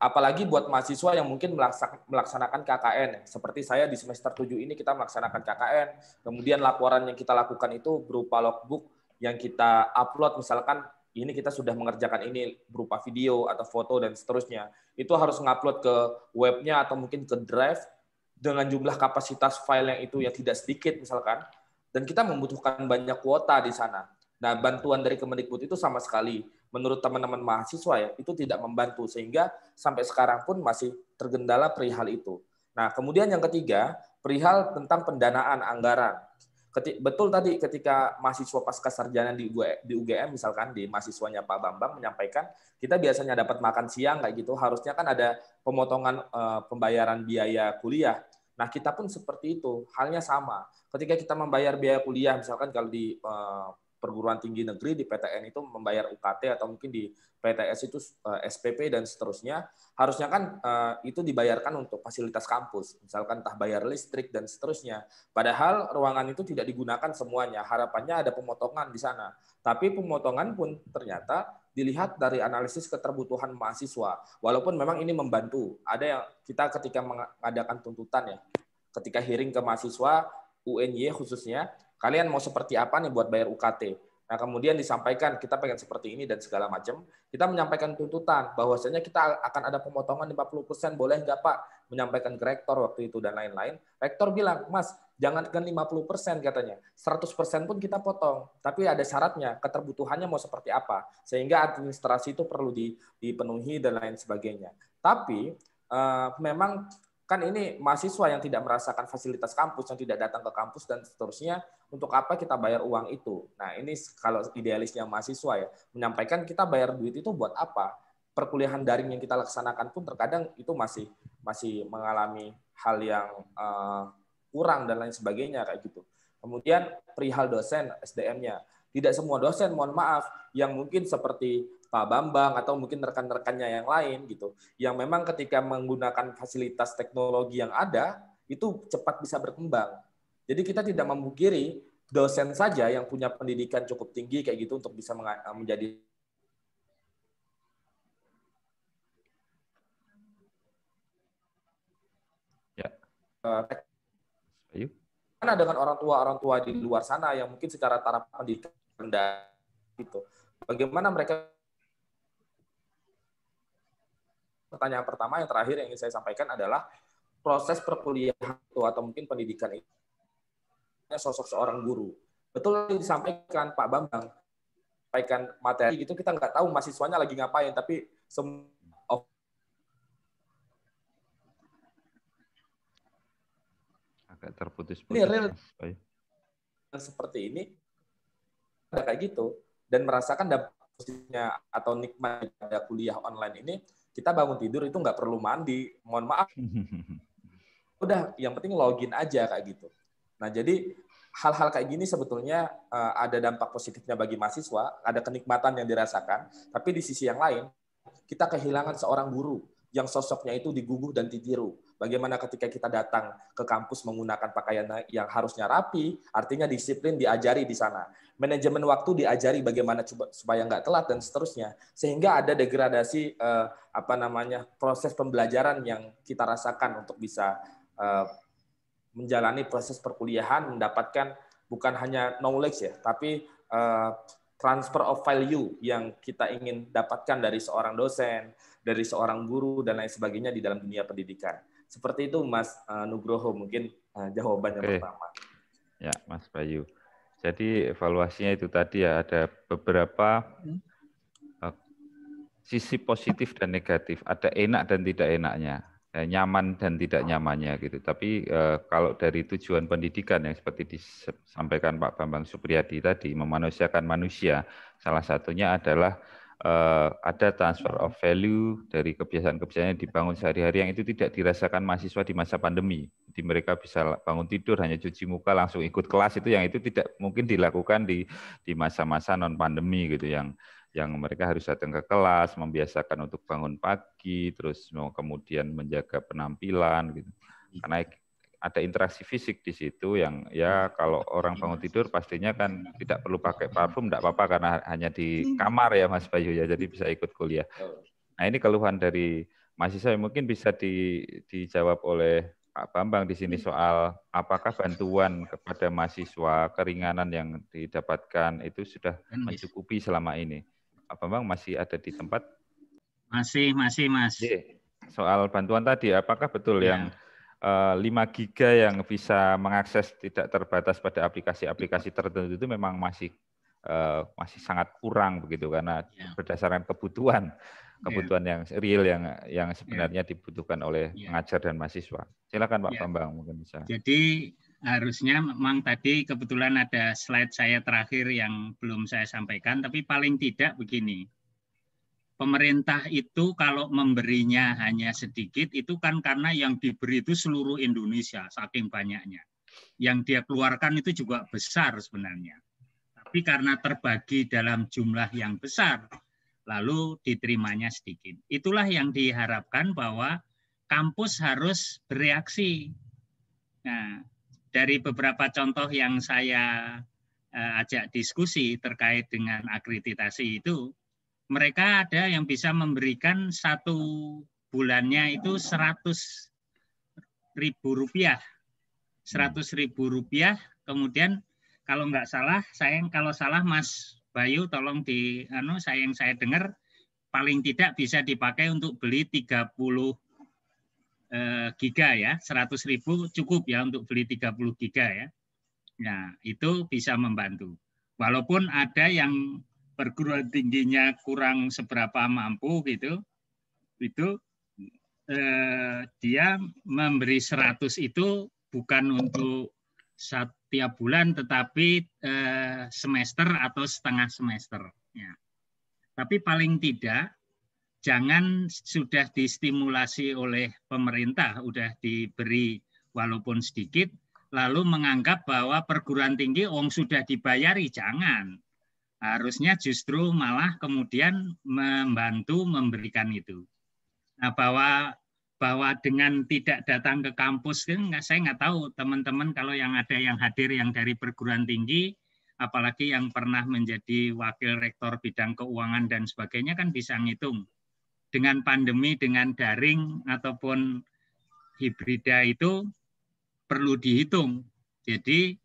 Apalagi buat mahasiswa yang mungkin melaksanakan KKN. Seperti saya di semester 7 ini kita melaksanakan KKN. Kemudian laporan yang kita lakukan itu berupa logbook yang kita upload misalkan ini kita sudah mengerjakan ini berupa video atau foto dan seterusnya. Itu harus ngupload ke webnya atau mungkin ke drive dengan jumlah kapasitas file yang itu yang tidak sedikit misalkan. Dan kita membutuhkan banyak kuota di sana. Nah, bantuan dari Kemendikbud itu sama sekali menurut teman-teman mahasiswa ya, itu tidak membantu sehingga sampai sekarang pun masih tergendala perihal itu. Nah, kemudian yang ketiga, perihal tentang pendanaan anggaran. Ketik, betul tadi ketika mahasiswa pasca sarjana di, e, di UGM misalkan di mahasiswanya Pak Bambang menyampaikan kita biasanya dapat makan siang kayak gitu harusnya kan ada pemotongan e, pembayaran biaya kuliah Nah, kita pun seperti itu, halnya sama. Ketika kita membayar biaya kuliah, misalkan kalau di e, perguruan tinggi negeri di PTN itu membayar UKT atau mungkin di PTS itu eh, SPP dan seterusnya, harusnya kan eh, itu dibayarkan untuk fasilitas kampus, misalkan entah bayar listrik dan seterusnya. Padahal ruangan itu tidak digunakan semuanya, harapannya ada pemotongan di sana. Tapi pemotongan pun ternyata dilihat dari analisis keterbutuhan mahasiswa. Walaupun memang ini membantu, ada yang kita ketika mengadakan tuntutan ya, ketika hearing ke mahasiswa UNY khususnya Kalian mau seperti apa nih buat bayar UKT? Nah, kemudian disampaikan kita pengen seperti ini dan segala macam. Kita menyampaikan tuntutan bahwasanya kita akan ada pemotongan 50%, boleh nggak Pak? Menyampaikan ke rektor waktu itu dan lain-lain. Rektor bilang, "Mas, jangan jangankan 50% katanya. 100% pun kita potong, tapi ada syaratnya, keterbutuhannya mau seperti apa." Sehingga administrasi itu perlu dipenuhi dan lain sebagainya. Tapi eh, memang kan ini mahasiswa yang tidak merasakan fasilitas kampus, yang tidak datang ke kampus dan seterusnya, untuk apa kita bayar uang itu? Nah, ini kalau idealisnya mahasiswa ya, menyampaikan kita bayar duit itu buat apa? Perkuliahan daring yang kita laksanakan pun terkadang itu masih masih mengalami hal yang uh, kurang dan lain sebagainya kayak gitu. Kemudian perihal dosen SDM-nya, tidak semua dosen, mohon maaf, yang mungkin seperti Pak Bambang atau mungkin rekan-rekannya yang lain gitu yang memang ketika menggunakan fasilitas teknologi yang ada itu cepat bisa berkembang. Jadi kita tidak memungkiri dosen saja yang punya pendidikan cukup tinggi kayak gitu untuk bisa menjadi ya. Karena dengan orang tua orang tua di luar sana yang mungkin secara taraf pendidikan rendah gitu. Bagaimana mereka pertanyaan pertama yang terakhir yang ingin saya sampaikan adalah proses perkuliahan itu atau mungkin pendidikan itu sosok seorang guru. Betul yang disampaikan Pak Bambang, sampaikan materi gitu kita nggak tahu mahasiswanya lagi ngapain, tapi semua agak terputus-putus. Ya. seperti ini kayak gitu dan merasakan dampaknya atau nikmat kuliah online ini kita bangun tidur itu nggak perlu mandi. Mohon maaf. Udah, yang penting login aja kayak gitu. Nah, jadi hal-hal kayak gini sebetulnya uh, ada dampak positifnya bagi mahasiswa, ada kenikmatan yang dirasakan, tapi di sisi yang lain kita kehilangan seorang guru yang sosoknya itu diguguh dan ditiru. Bagaimana ketika kita datang ke kampus menggunakan pakaian yang harusnya rapi, artinya disiplin diajari di sana. Manajemen waktu diajari bagaimana supaya nggak telat dan seterusnya. Sehingga ada degradasi eh, apa namanya proses pembelajaran yang kita rasakan untuk bisa eh, menjalani proses perkuliahan, mendapatkan bukan hanya knowledge ya, tapi eh, transfer of value yang kita ingin dapatkan dari seorang dosen, dari seorang guru, dan lain sebagainya di dalam dunia pendidikan. Seperti itu Mas eh, Nugroho mungkin eh, jawaban yang okay. pertama. Ya, Mas Bayu. Jadi evaluasinya itu tadi ya ada beberapa hmm. Eh, sisi positif dan negatif, ada enak dan tidak enaknya, nyaman dan tidak nyamannya gitu. Tapi kalau dari tujuan pendidikan yang seperti disampaikan Pak Bambang Supriyadi tadi memanusiakan manusia, salah satunya adalah uh, ada transfer of value dari kebiasaan-kebiasaan yang dibangun sehari-hari yang itu tidak dirasakan mahasiswa di masa pandemi. Jadi mereka bisa bangun tidur hanya cuci muka langsung ikut kelas itu yang itu tidak mungkin dilakukan di di masa-masa non pandemi gitu yang yang mereka harus datang ke kelas, membiasakan untuk bangun pagi, terus kemudian menjaga penampilan gitu. Karena ada interaksi fisik di situ yang ya kalau orang bangun tidur pastinya kan tidak perlu pakai parfum tidak apa-apa karena hanya di kamar ya Mas Bayu ya jadi bisa ikut kuliah. Nah ini keluhan dari mahasiswa yang mungkin bisa di, dijawab oleh Pak Bambang di sini soal apakah bantuan kepada mahasiswa keringanan yang didapatkan itu sudah kan mencukupi selama ini. Pak Bambang masih ada di tempat? Masih, masih, Mas. Soal bantuan tadi, apakah betul ya. yang 5 eh, giga yang bisa mengakses tidak terbatas pada aplikasi-aplikasi tertentu itu memang masih uh, masih sangat kurang begitu karena yeah. berdasarkan kebutuhan ya. kebutuhan yeah. yang real yang yang ya. sebenarnya yeah. dibutuhkan oleh yeah. pengajar dan mahasiswa. Silakan Pak yeah. Bambang mungkin bisa. Jadi harusnya memang tadi kebetulan ada slide saya terakhir yang belum saya sampaikan tapi paling tidak begini pemerintah itu kalau memberinya hanya sedikit itu kan karena yang diberi itu seluruh Indonesia saking banyaknya. Yang dia keluarkan itu juga besar sebenarnya. Tapi karena terbagi dalam jumlah yang besar, lalu diterimanya sedikit. Itulah yang diharapkan bahwa kampus harus bereaksi. Nah, dari beberapa contoh yang saya eh, ajak diskusi terkait dengan akreditasi itu, mereka ada yang bisa memberikan satu bulannya itu seratus ribu rupiah. seratus hmm. ribu rupiah, kemudian kalau nggak salah, saya kalau salah Mas Bayu tolong di anu saya yang saya dengar paling tidak bisa dipakai untuk beli 30 eh, giga ya, 100 ribu cukup ya untuk beli 30 giga ya. Nah, itu bisa membantu. Walaupun ada yang perguruan tingginya kurang seberapa mampu gitu itu eh, dia memberi 100 itu bukan untuk setiap bulan tetapi eh, semester atau setengah semester ya. Tapi paling tidak jangan sudah distimulasi oleh pemerintah, sudah diberi walaupun sedikit, lalu menganggap bahwa perguruan tinggi ong sudah dibayari, jangan harusnya justru malah kemudian membantu memberikan itu. Nah, bahwa bahwa dengan tidak datang ke kampus kan saya nggak tahu teman-teman kalau yang ada yang hadir yang dari perguruan tinggi apalagi yang pernah menjadi wakil rektor bidang keuangan dan sebagainya kan bisa ngitung dengan pandemi dengan daring ataupun hibrida itu perlu dihitung. Jadi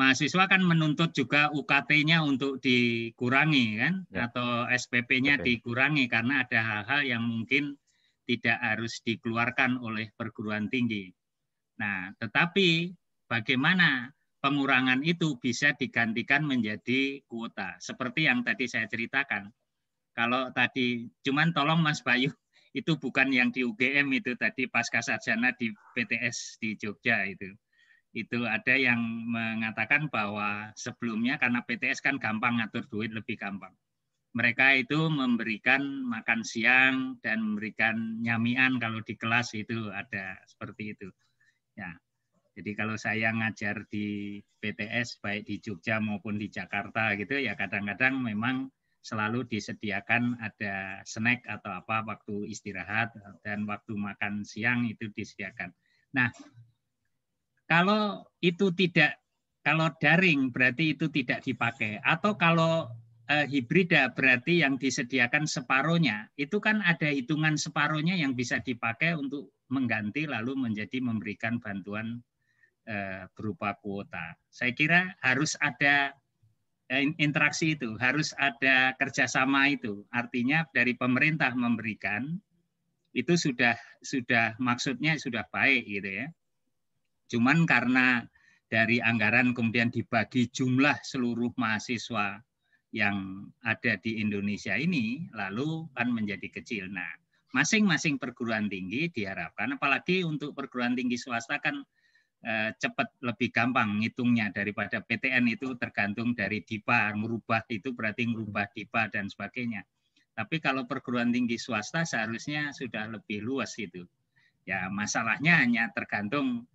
mahasiswa kan menuntut juga UKT-nya untuk dikurangi kan ya. atau SPP-nya okay. dikurangi karena ada hal-hal yang mungkin tidak harus dikeluarkan oleh perguruan tinggi. Nah, tetapi bagaimana pengurangan itu bisa digantikan menjadi kuota seperti yang tadi saya ceritakan. Kalau tadi cuman tolong Mas Bayu itu bukan yang di UGM itu tadi pasca sarjana di PTS di Jogja itu itu ada yang mengatakan bahwa sebelumnya karena PTS kan gampang ngatur duit lebih gampang. Mereka itu memberikan makan siang dan memberikan nyamian kalau di kelas itu ada seperti itu. Ya. Jadi kalau saya ngajar di PTS baik di Jogja maupun di Jakarta gitu ya kadang-kadang memang selalu disediakan ada snack atau apa waktu istirahat dan waktu makan siang itu disediakan. Nah, kalau itu tidak kalau daring berarti itu tidak dipakai atau kalau eh, hibrida berarti yang disediakan separohnya itu kan ada hitungan separohnya yang bisa dipakai untuk mengganti lalu menjadi memberikan bantuan eh, berupa kuota. Saya kira harus ada eh, interaksi itu, harus ada kerjasama itu. Artinya dari pemerintah memberikan itu sudah sudah maksudnya sudah baik gitu ya Cuman karena dari anggaran kemudian dibagi jumlah seluruh mahasiswa yang ada di Indonesia ini lalu kan menjadi kecil. Nah, masing-masing perguruan tinggi diharapkan apalagi untuk perguruan tinggi swasta kan eh, cepat lebih gampang ngitungnya daripada PTN itu tergantung dari DIPA, merubah itu berarti merubah DIPA dan sebagainya. Tapi kalau perguruan tinggi swasta seharusnya sudah lebih luas itu. Ya, masalahnya hanya tergantung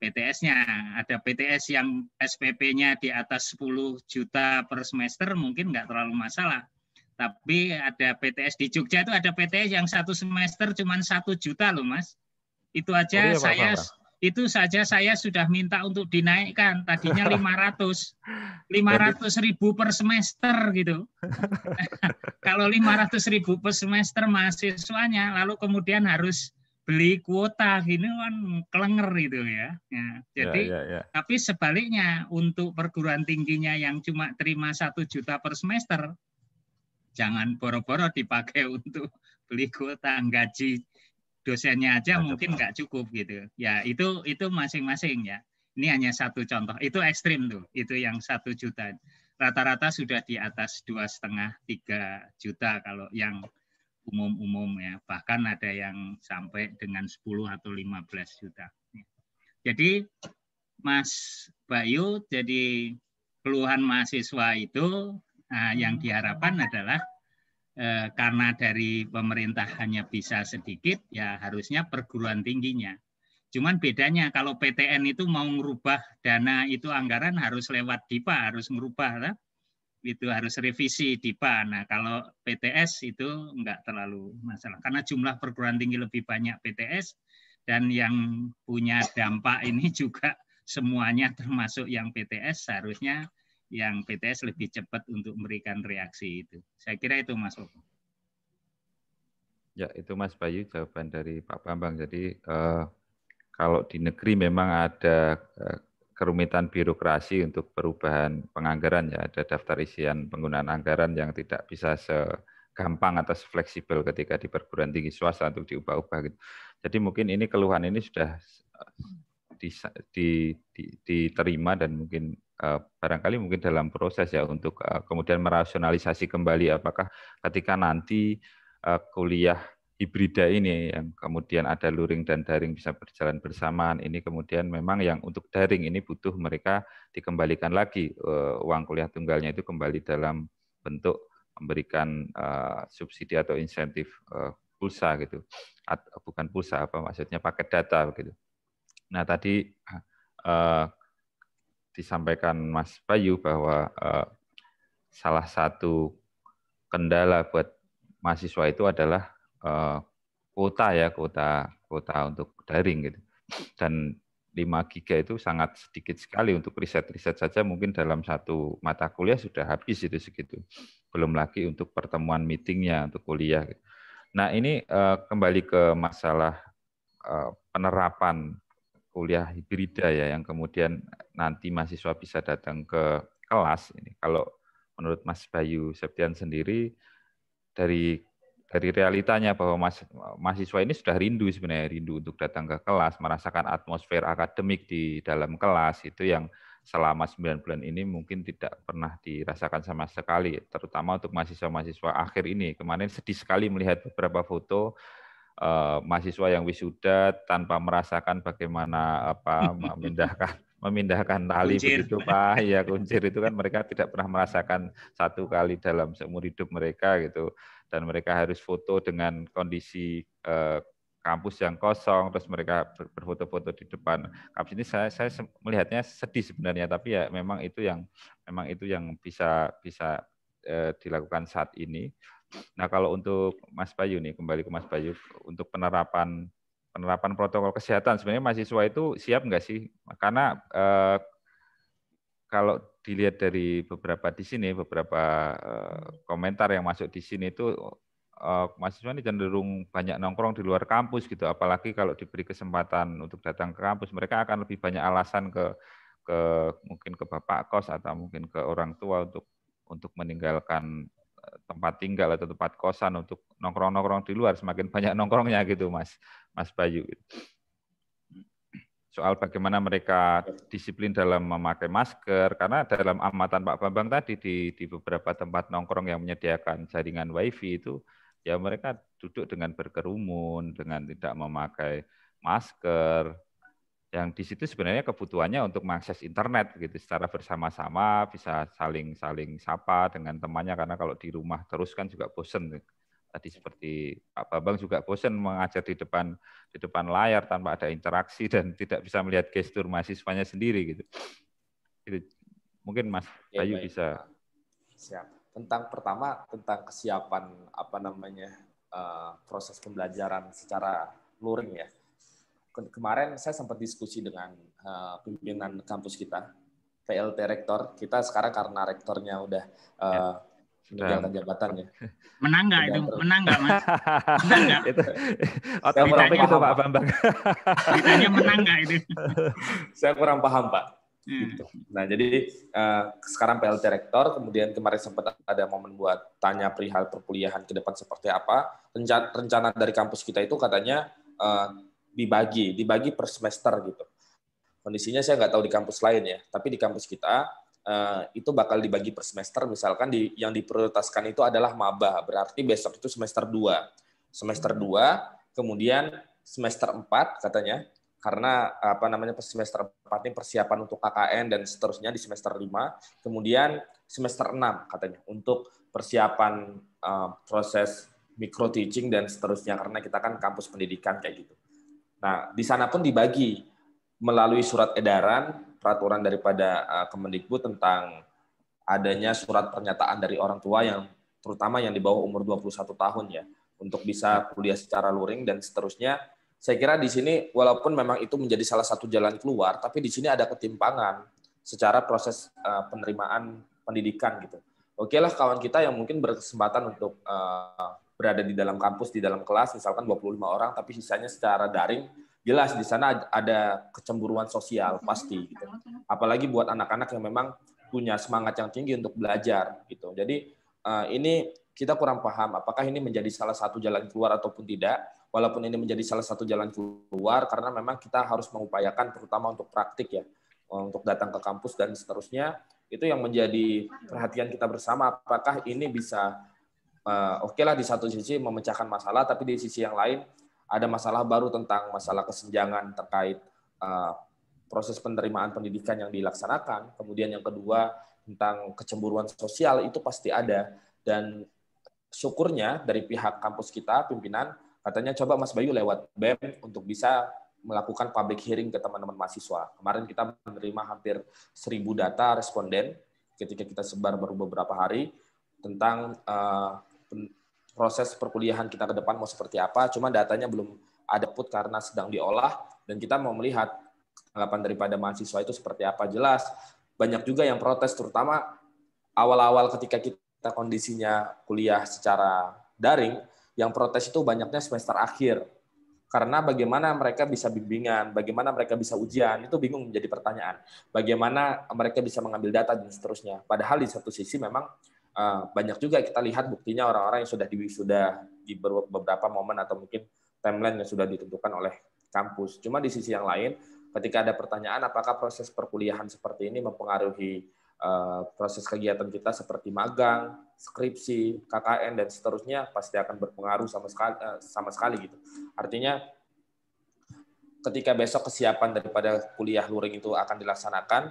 PTS-nya. Ada PTS yang SPP-nya di atas 10 juta per semester mungkin nggak terlalu masalah. Tapi ada PTS di Jogja itu ada PTS yang satu semester cuma satu juta loh mas. Itu aja oh, iya, saya apa, apa? itu saja saya sudah minta untuk dinaikkan tadinya lima ratus ribu per semester gitu kalau lima ratus ribu per semester mahasiswanya lalu kemudian harus beli kuota gini kan kelenger gitu ya. ya. ya jadi ya, ya, ya. tapi sebaliknya untuk perguruan tingginya yang cuma terima satu juta per semester, jangan boro-boro dipakai untuk beli kuota gaji dosennya aja nah, mungkin nggak cukup gitu. Ya itu itu masing-masing ya. Ini hanya satu contoh. Itu ekstrim tuh. Itu yang satu juta. Rata-rata sudah di atas dua setengah tiga juta kalau yang umum-umum ya bahkan ada yang sampai dengan 10 atau 15 juta jadi Mas Bayu jadi keluhan mahasiswa itu nah, yang hmm. diharapkan adalah eh, karena dari pemerintah hanya bisa sedikit ya harusnya perguruan tingginya Cuman bedanya kalau PTN itu mau merubah dana itu anggaran harus lewat DIPA, harus merubah. Lah itu harus revisi DIPA. Nah, kalau PTS itu enggak terlalu masalah karena jumlah perguruan tinggi lebih banyak PTS dan yang punya dampak ini juga semuanya termasuk yang PTS seharusnya yang PTS lebih cepat untuk memberikan reaksi itu. Saya kira itu Mas Bobo. Ya, itu Mas Bayu jawaban dari Pak Bambang. Jadi eh, kalau di negeri memang ada eh, kerumitan birokrasi untuk perubahan penganggaran ya ada daftar isian penggunaan anggaran yang tidak bisa segampang atau fleksibel ketika di perguruan tinggi swasta untuk diubah-ubah gitu. Jadi mungkin ini keluhan ini sudah di, di, di, diterima dan mungkin eh, barangkali mungkin dalam proses ya untuk eh, kemudian merasionalisasi kembali apakah ketika nanti eh, kuliah hibrida ini yang kemudian ada luring dan daring bisa berjalan bersamaan ini kemudian memang yang untuk daring ini butuh mereka dikembalikan lagi eh, uang kuliah tunggalnya itu kembali dalam bentuk memberikan eh, subsidi atau insentif eh, pulsa gitu bukan pulsa apa maksudnya paket data begitu nah tadi disampaikan Mas Bayu bahwa salah satu kendala buat mahasiswa itu adalah uh, kuota ya kuota kuota untuk daring gitu dan 5 giga itu sangat sedikit sekali untuk riset-riset saja mungkin dalam satu mata kuliah sudah habis itu segitu. Belum lagi untuk pertemuan meetingnya untuk kuliah. Nah ini eh, kembali ke masalah eh, penerapan kuliah hibrida ya yang kemudian nanti mahasiswa bisa datang ke kelas ini. Kalau menurut Mas Bayu Septian sendiri dari dari realitanya bahwa mas, mahasiswa ini sudah rindu sebenarnya rindu untuk datang ke kelas, merasakan atmosfer akademik di dalam kelas itu yang selama 9 bulan ini mungkin tidak pernah dirasakan sama sekali, terutama untuk mahasiswa-mahasiswa akhir ini. Kemarin sedih sekali melihat beberapa foto eh, mahasiswa yang wisuda tanpa merasakan bagaimana apa memindahkan memindahkan tali kuncir. begitu Pak. Ya kuncir itu kan mereka tidak pernah merasakan satu kali dalam seumur hidup mereka gitu dan mereka harus foto dengan kondisi eh, kampus yang kosong terus mereka berfoto-foto di depan kampus ini saya saya melihatnya sedih sebenarnya tapi ya memang itu yang memang itu yang bisa bisa eh, dilakukan saat ini Nah, kalau untuk Mas Bayu nih, kembali ke Mas Bayu, untuk penerapan penerapan protokol kesehatan sebenarnya mahasiswa itu siap nggak sih? Karena eh, kalau dilihat dari beberapa di sini, beberapa hmm. eh, komentar yang masuk di sini itu eh, mahasiswa ini cenderung banyak nongkrong di luar kampus gitu. Apalagi kalau diberi kesempatan untuk datang ke kampus, mereka akan lebih banyak alasan ke ke mungkin ke bapak kos atau mungkin ke orang tua untuk untuk meninggalkan eh, tempat tinggal atau tempat kosan untuk nongkrong-nongkrong di luar semakin banyak nongkrongnya gitu mas mas Bayu soal bagaimana mereka disiplin dalam memakai masker karena dalam amatan Pak Bambang tadi di di beberapa tempat nongkrong yang menyediakan jaringan wifi itu ya mereka duduk dengan berkerumun dengan tidak memakai masker yang di situ sebenarnya kebutuhannya untuk mengakses internet gitu secara bersama-sama bisa saling saling sapa dengan temannya karena kalau di rumah terus kan juga bosen tadi seperti Pak Bambang juga bosan mengajar di depan di depan layar tanpa ada interaksi dan tidak bisa melihat gestur mahasiswanya sendiri gitu. Jadi, mungkin Mas ya, Bayu baik. bisa siap. Tentang pertama tentang kesiapan apa namanya uh, proses pembelajaran secara luring ya. Kemarin saya sempat diskusi dengan uh, pimpinan kampus kita, PLT rektor. Kita sekarang karena rektornya udah uh, jabatan jabatan ya. Menang nggak itu? Menang nggak mas? Menang nggak? itu otak kurang itu Pak Bambang. Ditanya menang nggak itu? Saya kurang paham Pak. Hmm. Gitu. Nah jadi uh, sekarang PLT rektor, kemudian kemarin sempat ada momen buat tanya perihal perkuliahan ke depan seperti apa. Rencana, rencana dari kampus kita itu katanya uh, dibagi, dibagi per semester gitu. Kondisinya saya nggak tahu di kampus lain ya, tapi di kampus kita Eh, itu bakal dibagi per semester misalkan di, yang diprioritaskan itu adalah maba berarti besok itu semester 2 semester 2 hmm. kemudian semester 4 katanya karena apa namanya semester 4 ini persiapan untuk KKN dan seterusnya di semester 5 kemudian semester 6 katanya untuk persiapan uh, proses micro teaching dan seterusnya karena kita kan kampus pendidikan kayak gitu nah di sana pun dibagi melalui surat edaran peraturan daripada uh, Kemendikbud tentang adanya surat pernyataan dari orang tua yang terutama yang di bawah umur 21 tahun ya untuk bisa kuliah secara luring dan seterusnya. Saya kira di sini walaupun memang itu menjadi salah satu jalan keluar, tapi di sini ada ketimpangan secara proses uh, penerimaan pendidikan gitu. Oke lah kawan kita yang mungkin berkesempatan untuk uh, berada di dalam kampus, di dalam kelas, misalkan 25 orang, tapi sisanya secara daring jelas di sana ada kecemburuan sosial pasti gitu. Apalagi buat anak-anak yang memang punya semangat yang tinggi untuk belajar gitu. Jadi eh, ini kita kurang paham apakah ini menjadi salah satu jalan keluar ataupun tidak. Walaupun ini menjadi salah satu jalan keluar karena memang kita harus mengupayakan terutama untuk praktik ya, eh, untuk datang ke kampus dan seterusnya itu yang menjadi perhatian kita bersama apakah ini bisa uh, oke okay lah di satu sisi memecahkan masalah tapi di sisi yang lain ada masalah baru tentang masalah kesenjangan terkait eh, proses penerimaan pendidikan yang dilaksanakan. Kemudian yang kedua tentang kecemburuan sosial itu pasti ada dan syukurnya dari pihak kampus kita pimpinan katanya coba Mas Bayu lewat BEM untuk bisa melakukan public hearing ke teman-teman mahasiswa. Kemarin kita menerima hampir seribu data responden ketika kita sebar baru beberapa hari tentang uh, proses perkuliahan kita ke depan mau seperti apa, cuma datanya belum ada put karena sedang diolah dan kita mau melihat tanggapan daripada mahasiswa itu seperti apa jelas banyak juga yang protes terutama awal-awal ketika kita kondisinya kuliah secara daring yang protes itu banyaknya semester akhir karena bagaimana mereka bisa bimbingan, bagaimana mereka bisa ujian, itu bingung menjadi pertanyaan. Bagaimana mereka bisa mengambil data dan seterusnya. Padahal di satu sisi memang Eh, banyak juga kita lihat buktinya orang-orang yang sudah di sudah di beberapa momen atau mungkin timeline yang sudah ditentukan oleh kampus. Cuma di sisi yang lain, ketika ada pertanyaan apakah proses perkuliahan seperti ini mempengaruhi eh, proses kegiatan kita seperti magang, skripsi, KKN dan seterusnya pasti akan berpengaruh sama sekali eh, sama sekali gitu. Artinya ketika besok kesiapan daripada kuliah luring itu akan dilaksanakan,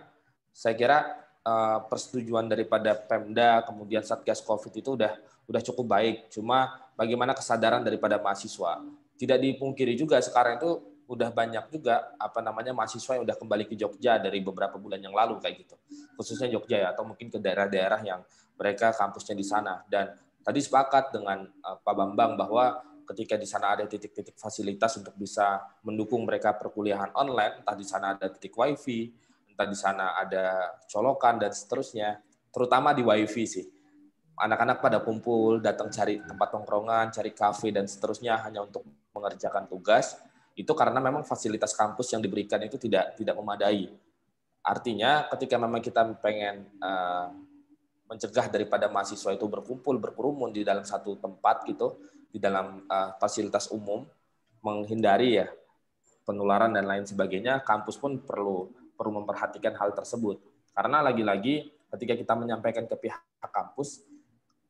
saya kira Eh, persetujuan daripada Pemda kemudian Satgas Covid itu udah udah cukup baik. Cuma bagaimana kesadaran daripada mahasiswa. Tidak dipungkiri juga sekarang itu udah banyak juga apa namanya mahasiswa yang udah kembali ke Jogja dari beberapa bulan yang lalu kayak gitu. Khususnya Jogja ya atau mungkin ke daerah-daerah yang mereka kampusnya di sana dan tadi sepakat dengan eh, Pak Bambang bahwa ketika di sana ada titik-titik fasilitas untuk bisa mendukung mereka perkuliahan online, entah di sana ada titik wifi, entah di sana ada colokan dan seterusnya, terutama di wifi sih. Anak-anak pada kumpul, datang cari tempat tongkrongan, cari kafe dan seterusnya hanya untuk mengerjakan tugas. Itu karena memang fasilitas kampus yang diberikan itu tidak tidak memadai. Artinya ketika memang kita pengen uh, mencegah daripada mahasiswa itu berkumpul berkerumun di dalam satu tempat gitu, di dalam uh, fasilitas umum, menghindari ya penularan dan lain sebagainya, kampus pun perlu perlu memperhatikan hal tersebut. Karena lagi-lagi ketika kita menyampaikan ke pihak kampus,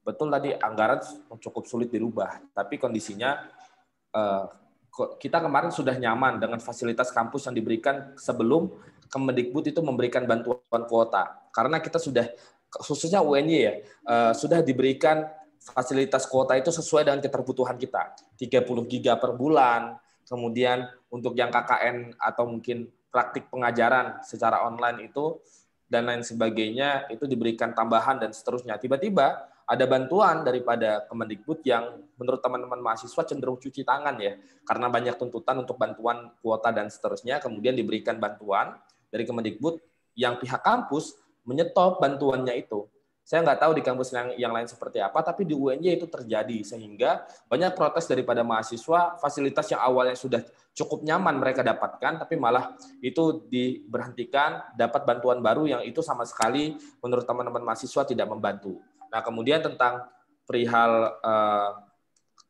betul tadi anggaran cukup sulit dirubah, tapi kondisinya eh, kita kemarin sudah nyaman dengan fasilitas kampus yang diberikan sebelum Kemendikbud itu memberikan bantuan kuota. Karena kita sudah khususnya UNY ya, eh, sudah diberikan fasilitas kuota itu sesuai dengan keterbutuhan kita. 30 giga per bulan, kemudian untuk yang KKN atau mungkin praktik pengajaran secara online itu dan lain sebagainya itu diberikan tambahan dan seterusnya. Tiba-tiba ada bantuan daripada Kemendikbud yang menurut teman-teman mahasiswa cenderung cuci tangan ya karena banyak tuntutan untuk bantuan kuota dan seterusnya kemudian diberikan bantuan dari Kemendikbud yang pihak kampus menyetop bantuannya itu saya nggak tahu di kampus yang, yang lain seperti apa, tapi di UNJ itu terjadi sehingga banyak protes daripada mahasiswa fasilitas yang awalnya sudah cukup nyaman mereka dapatkan, tapi malah itu diberhentikan, dapat bantuan baru yang itu sama sekali menurut teman-teman mahasiswa tidak membantu. Nah kemudian tentang perihal eh,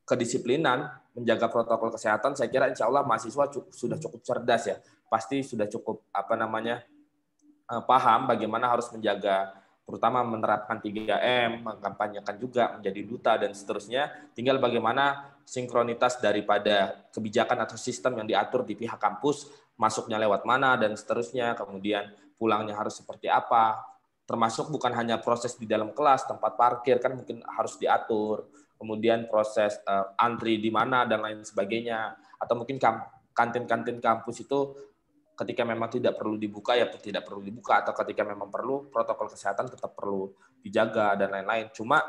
kedisiplinan menjaga protokol kesehatan, saya kira insya Allah mahasiswa cukup, sudah cukup cerdas ya, pasti sudah cukup apa namanya eh, paham bagaimana harus menjaga terutama menerapkan 3M, mengkampanyekan juga menjadi duta dan seterusnya. Tinggal bagaimana sinkronitas daripada kebijakan atau sistem yang diatur di pihak kampus, masuknya lewat mana dan seterusnya, kemudian pulangnya harus seperti apa. Termasuk bukan hanya proses di dalam kelas, tempat parkir kan mungkin harus diatur, kemudian proses eh, antri di mana dan lain sebagainya atau mungkin kantin-kantin kampus itu ketika memang tidak perlu dibuka ya tidak perlu dibuka atau ketika memang perlu protokol kesehatan tetap perlu dijaga dan lain-lain. Cuma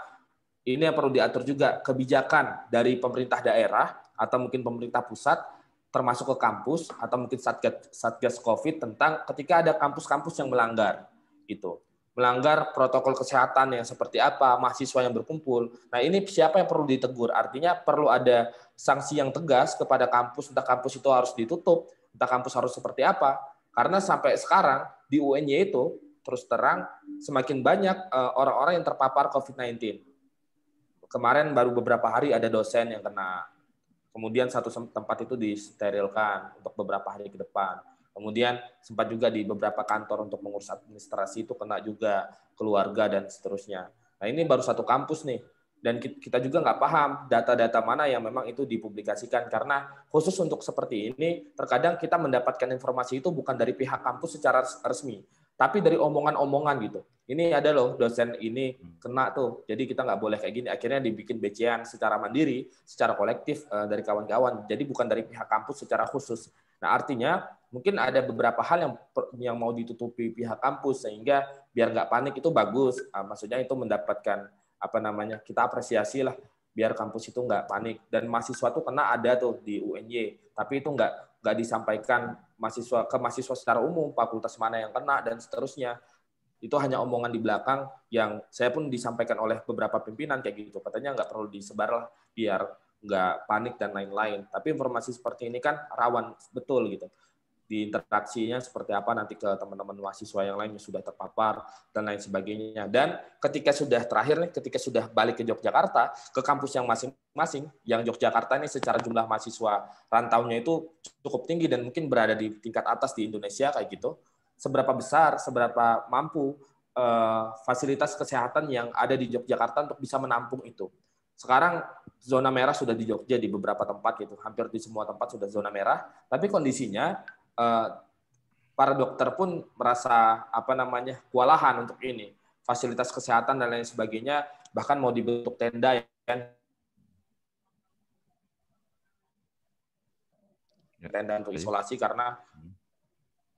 ini yang perlu diatur juga kebijakan dari pemerintah daerah atau mungkin pemerintah pusat termasuk ke kampus atau mungkin satgas satgas covid tentang ketika ada kampus-kampus yang melanggar itu melanggar protokol kesehatan yang seperti apa, mahasiswa yang berkumpul. Nah, ini siapa yang perlu ditegur? Artinya perlu ada sanksi yang tegas kepada kampus, entah kampus itu harus ditutup entah kampus harus seperti apa. Karena sampai sekarang di UNY itu terus terang semakin banyak eh, orang-orang yang terpapar COVID-19. Kemarin baru beberapa hari ada dosen yang kena. Kemudian satu tempat itu disterilkan untuk beberapa hari ke depan. Kemudian sempat juga di beberapa kantor untuk mengurus administrasi itu kena juga keluarga dan seterusnya. Nah ini baru satu kampus nih dan kita juga nggak paham data-data mana yang memang itu dipublikasikan karena khusus untuk seperti ini terkadang kita mendapatkan informasi itu bukan dari pihak kampus secara resmi tapi dari omongan-omongan gitu ini ada loh dosen ini kena tuh jadi kita nggak boleh kayak gini akhirnya dibikin becian secara mandiri secara kolektif eh, dari kawan-kawan jadi bukan dari pihak kampus secara khusus nah artinya mungkin ada beberapa hal yang yang mau ditutupi pihak kampus sehingga biar nggak panik itu bagus ah, maksudnya itu mendapatkan apa namanya kita apresiasi lah biar kampus itu nggak panik dan mahasiswa tuh kena ada tuh di UNY tapi itu nggak nggak disampaikan mahasiswa ke mahasiswa secara umum fakultas mana yang kena dan seterusnya itu hanya omongan di belakang yang saya pun disampaikan oleh beberapa pimpinan kayak gitu katanya nggak perlu disebar lah biar nggak panik dan lain-lain tapi informasi seperti ini kan rawan betul gitu di interaksinya seperti apa nanti ke teman-teman mahasiswa yang lain yang sudah terpapar dan lain sebagainya. Dan ketika sudah terakhir nih, ketika sudah balik ke Yogyakarta, ke kampus yang masing-masing, yang Yogyakarta ini secara jumlah mahasiswa rantaunya itu cukup tinggi dan mungkin berada di tingkat atas di Indonesia kayak gitu. Seberapa besar, seberapa mampu eh, fasilitas kesehatan yang ada di Yogyakarta untuk bisa menampung itu. Sekarang zona merah sudah di Jogja di beberapa tempat gitu, hampir di semua tempat sudah zona merah, tapi kondisinya Eh, para dokter pun merasa apa namanya kewalahan untuk ini fasilitas kesehatan dan lain sebagainya bahkan mau dibentuk tenda ya, kan? ya tenda untuk isolasi karena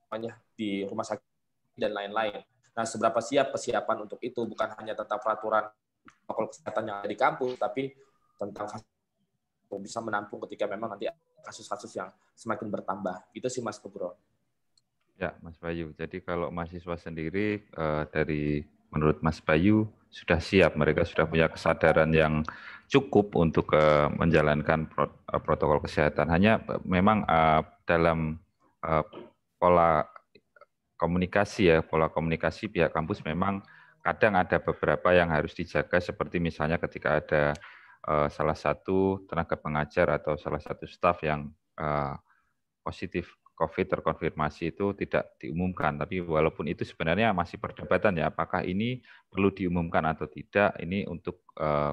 banyak hmm. di rumah sakit dan lain-lain. Nah, seberapa siap persiapan untuk itu bukan hanya tentang peraturan protokol kesehatan yang ada di kampus, tapi tentang untuk bisa menampung ketika memang nanti kasus-kasus yang semakin bertambah. Itu sih Mas Kebro. Ya, Mas Bayu. Jadi kalau mahasiswa sendiri eh, dari menurut Mas Bayu sudah siap, mereka sudah punya kesadaran yang cukup untuk eh, menjalankan eh, protokol kesehatan. Hanya memang dalam pola komunikasi ya, pola komunikasi pihak kampus memang kadang ada beberapa yang harus dijaga seperti misalnya ketika ada uh, salah satu tenaga pengajar atau salah satu staf yang uh, positif COVID terkonfirmasi itu tidak diumumkan. Tapi walaupun itu sebenarnya masih perdebatan ya, apakah ini perlu diumumkan atau tidak. Ini untuk uh,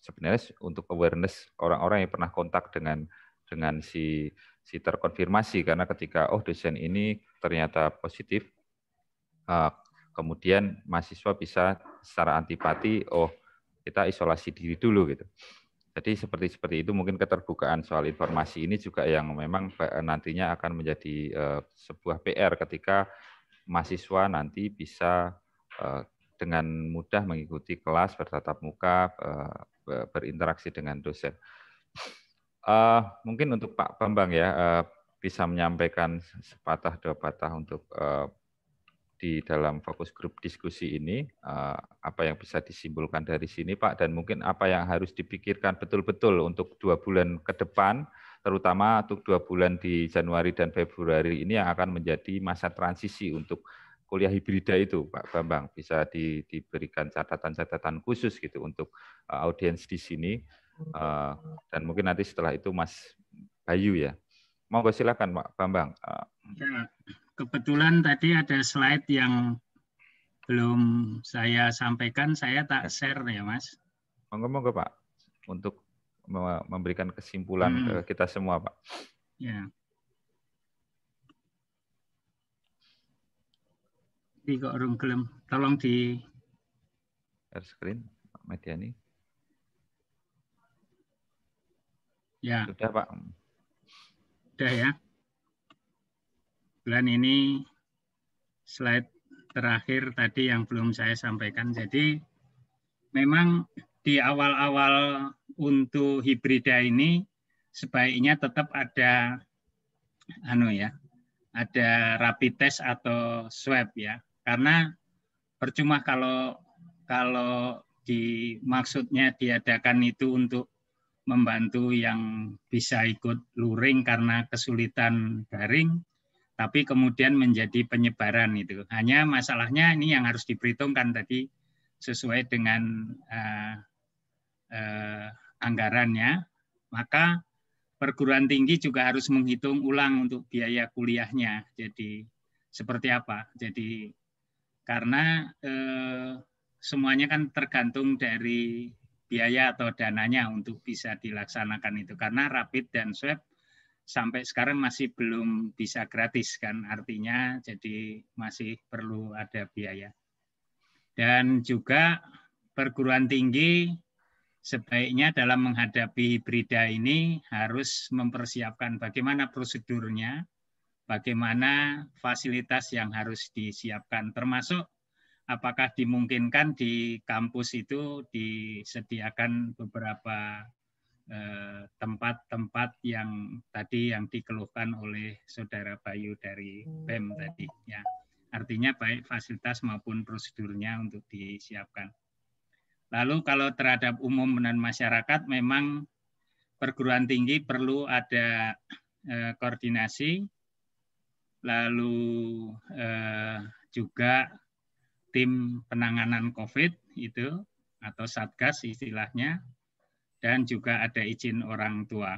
sebenarnya untuk awareness orang-orang yang pernah kontak dengan dengan si si terkonfirmasi karena ketika oh dosen ini ternyata positif, uh, kemudian mahasiswa bisa secara antipati oh kita isolasi diri dulu gitu. Jadi seperti seperti itu mungkin keterbukaan soal informasi ini juga yang memang eh, nantinya akan menjadi eh, sebuah PR ketika mahasiswa nanti bisa eh, dengan mudah mengikuti kelas bertatap muka, berinteraksi dengan dosen. Uh, mungkin untuk Pak Bambang ya uh, bisa menyampaikan sepatah dua patah untuk uh, di dalam fokus grup diskusi ini eh, apa yang bisa disimpulkan dari sini Pak dan mungkin apa yang harus dipikirkan betul-betul untuk dua bulan ke depan terutama untuk dua bulan di Januari dan Februari ini yang akan menjadi masa transisi untuk kuliah hibrida itu Pak Bambang bisa di, diberikan catatan-catatan khusus gitu untuk eh, audiens di sini eh, dan mungkin nanti setelah itu Mas Bayu ya mau silakan Pak Bambang. Ya, kebetulan tadi ada slide yang belum saya sampaikan, saya tak share ya Mas. Monggo-monggo Pak, untuk memberikan kesimpulan hmm. ke kita semua Pak. Ya. Di kok gelem, tolong di... Share screen, Pak Mediani. Ya. Sudah Pak. Sudah ya. Kebetulan ini slide terakhir tadi yang belum saya sampaikan. Jadi memang di awal-awal untuk hibrida ini sebaiknya tetap ada anu ya, ada rapid test atau swab ya. Karena percuma kalau kalau dimaksudnya diadakan itu untuk membantu yang bisa ikut luring karena kesulitan daring, tapi kemudian menjadi penyebaran itu. Hanya masalahnya ini yang harus diperhitungkan tadi sesuai dengan uh, uh, anggarannya, maka perguruan tinggi juga harus menghitung ulang untuk biaya kuliahnya. Jadi seperti apa? Jadi karena uh, semuanya kan tergantung dari biaya atau dananya untuk bisa dilaksanakan itu. Karena rapid dan swab sampai sekarang masih belum bisa gratis kan artinya jadi masih perlu ada biaya. Dan juga perguruan tinggi sebaiknya dalam menghadapi hibrida ini harus mempersiapkan bagaimana prosedurnya, bagaimana fasilitas yang harus disiapkan termasuk apakah dimungkinkan di kampus itu disediakan beberapa Eh, tempat-tempat yang tadi yang dikeluhkan oleh saudara Bayu dari BEM hmm. e tadi ya. Artinya baik fasilitas maupun prosedurnya untuk disiapkan. Lalu kalau terhadap umum dan masyarakat memang perguruan tinggi perlu ada eh, koordinasi lalu eh, juga tim penanganan Covid itu atau Satgas istilahnya dan juga ada izin orang tua.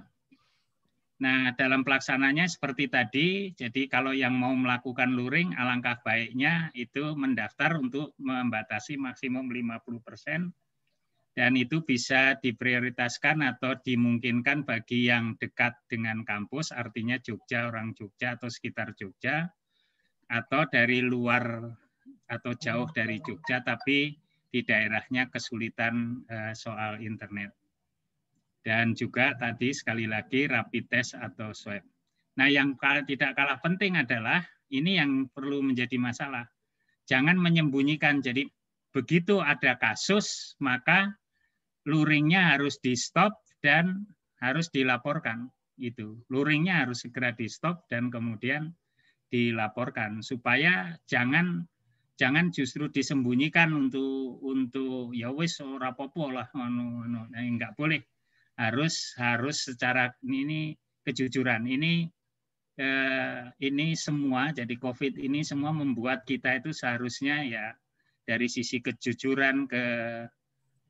Nah, dalam pelaksananya seperti tadi, jadi kalau yang mau melakukan luring, alangkah baiknya itu mendaftar untuk membatasi maksimum 50%, dan itu bisa diprioritaskan atau dimungkinkan bagi yang dekat dengan kampus, artinya Jogja, orang Jogja, atau sekitar Jogja, atau dari luar atau jauh dari Jogja, tapi di daerahnya kesulitan eh, soal internet dan juga tadi sekali lagi rapid test atau swab. Nah, yang tidak kalah penting adalah ini yang perlu menjadi masalah. Jangan menyembunyikan. Jadi begitu ada kasus, maka luringnya harus di stop dan harus dilaporkan. Itu luringnya harus segera di stop dan kemudian dilaporkan supaya jangan jangan justru disembunyikan untuk untuk ya wis ora popo lah ngono nah, enggak boleh harus harus secara ini kejujuran ini eh, ini semua jadi covid ini semua membuat kita itu seharusnya ya dari sisi kejujuran ke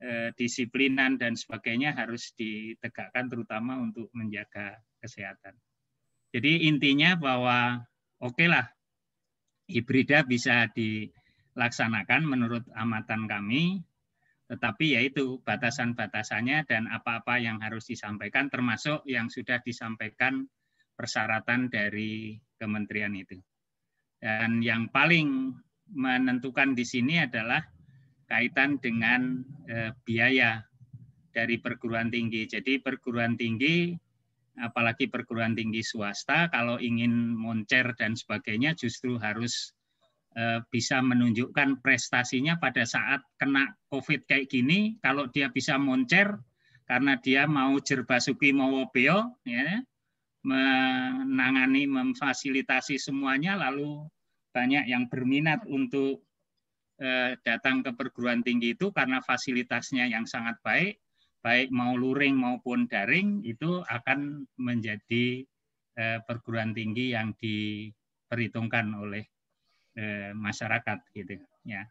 eh, disiplinan dan sebagainya harus ditegakkan terutama untuk menjaga kesehatan. Jadi intinya bahwa oke lah hibrida bisa dilaksanakan menurut amatan kami tetapi yaitu batasan-batasannya dan apa-apa yang harus disampaikan termasuk yang sudah disampaikan persyaratan dari kementerian itu. Dan yang paling menentukan di sini adalah kaitan dengan eh, biaya dari perguruan tinggi. Jadi perguruan tinggi apalagi perguruan tinggi swasta kalau ingin moncer dan sebagainya justru harus Eh, bisa menunjukkan prestasinya pada saat kena COVID kayak gini, kalau dia bisa moncer karena dia mau jerbasuki mawobeo, ya, menangani, memfasilitasi semuanya, lalu banyak yang berminat untuk eh, datang ke perguruan tinggi itu karena fasilitasnya yang sangat baik, baik mau luring maupun daring, itu akan menjadi eh, perguruan tinggi yang diperhitungkan oleh Eh, masyarakat gitu ya.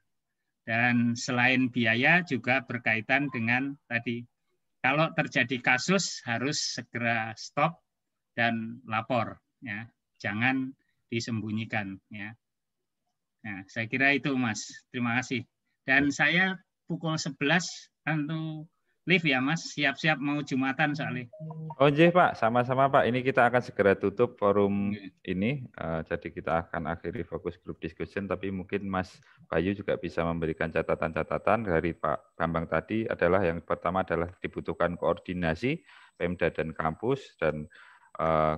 Dan selain biaya juga berkaitan dengan tadi kalau terjadi kasus harus segera stop dan lapor ya. Jangan disembunyikan ya. Nah, saya kira itu Mas. Terima kasih. Dan saya pukul 11 tentu live ya Mas, siap-siap mau Jumatan soalnya. Oh jih Pak, sama-sama Pak. Ini kita akan segera tutup forum okay. ini. Uh, jadi kita akan akhiri fokus grup discussion, tapi mungkin Mas Bayu juga bisa memberikan catatan-catatan dari Pak Bambang tadi adalah yang pertama adalah dibutuhkan koordinasi Pemda dan kampus dan uh,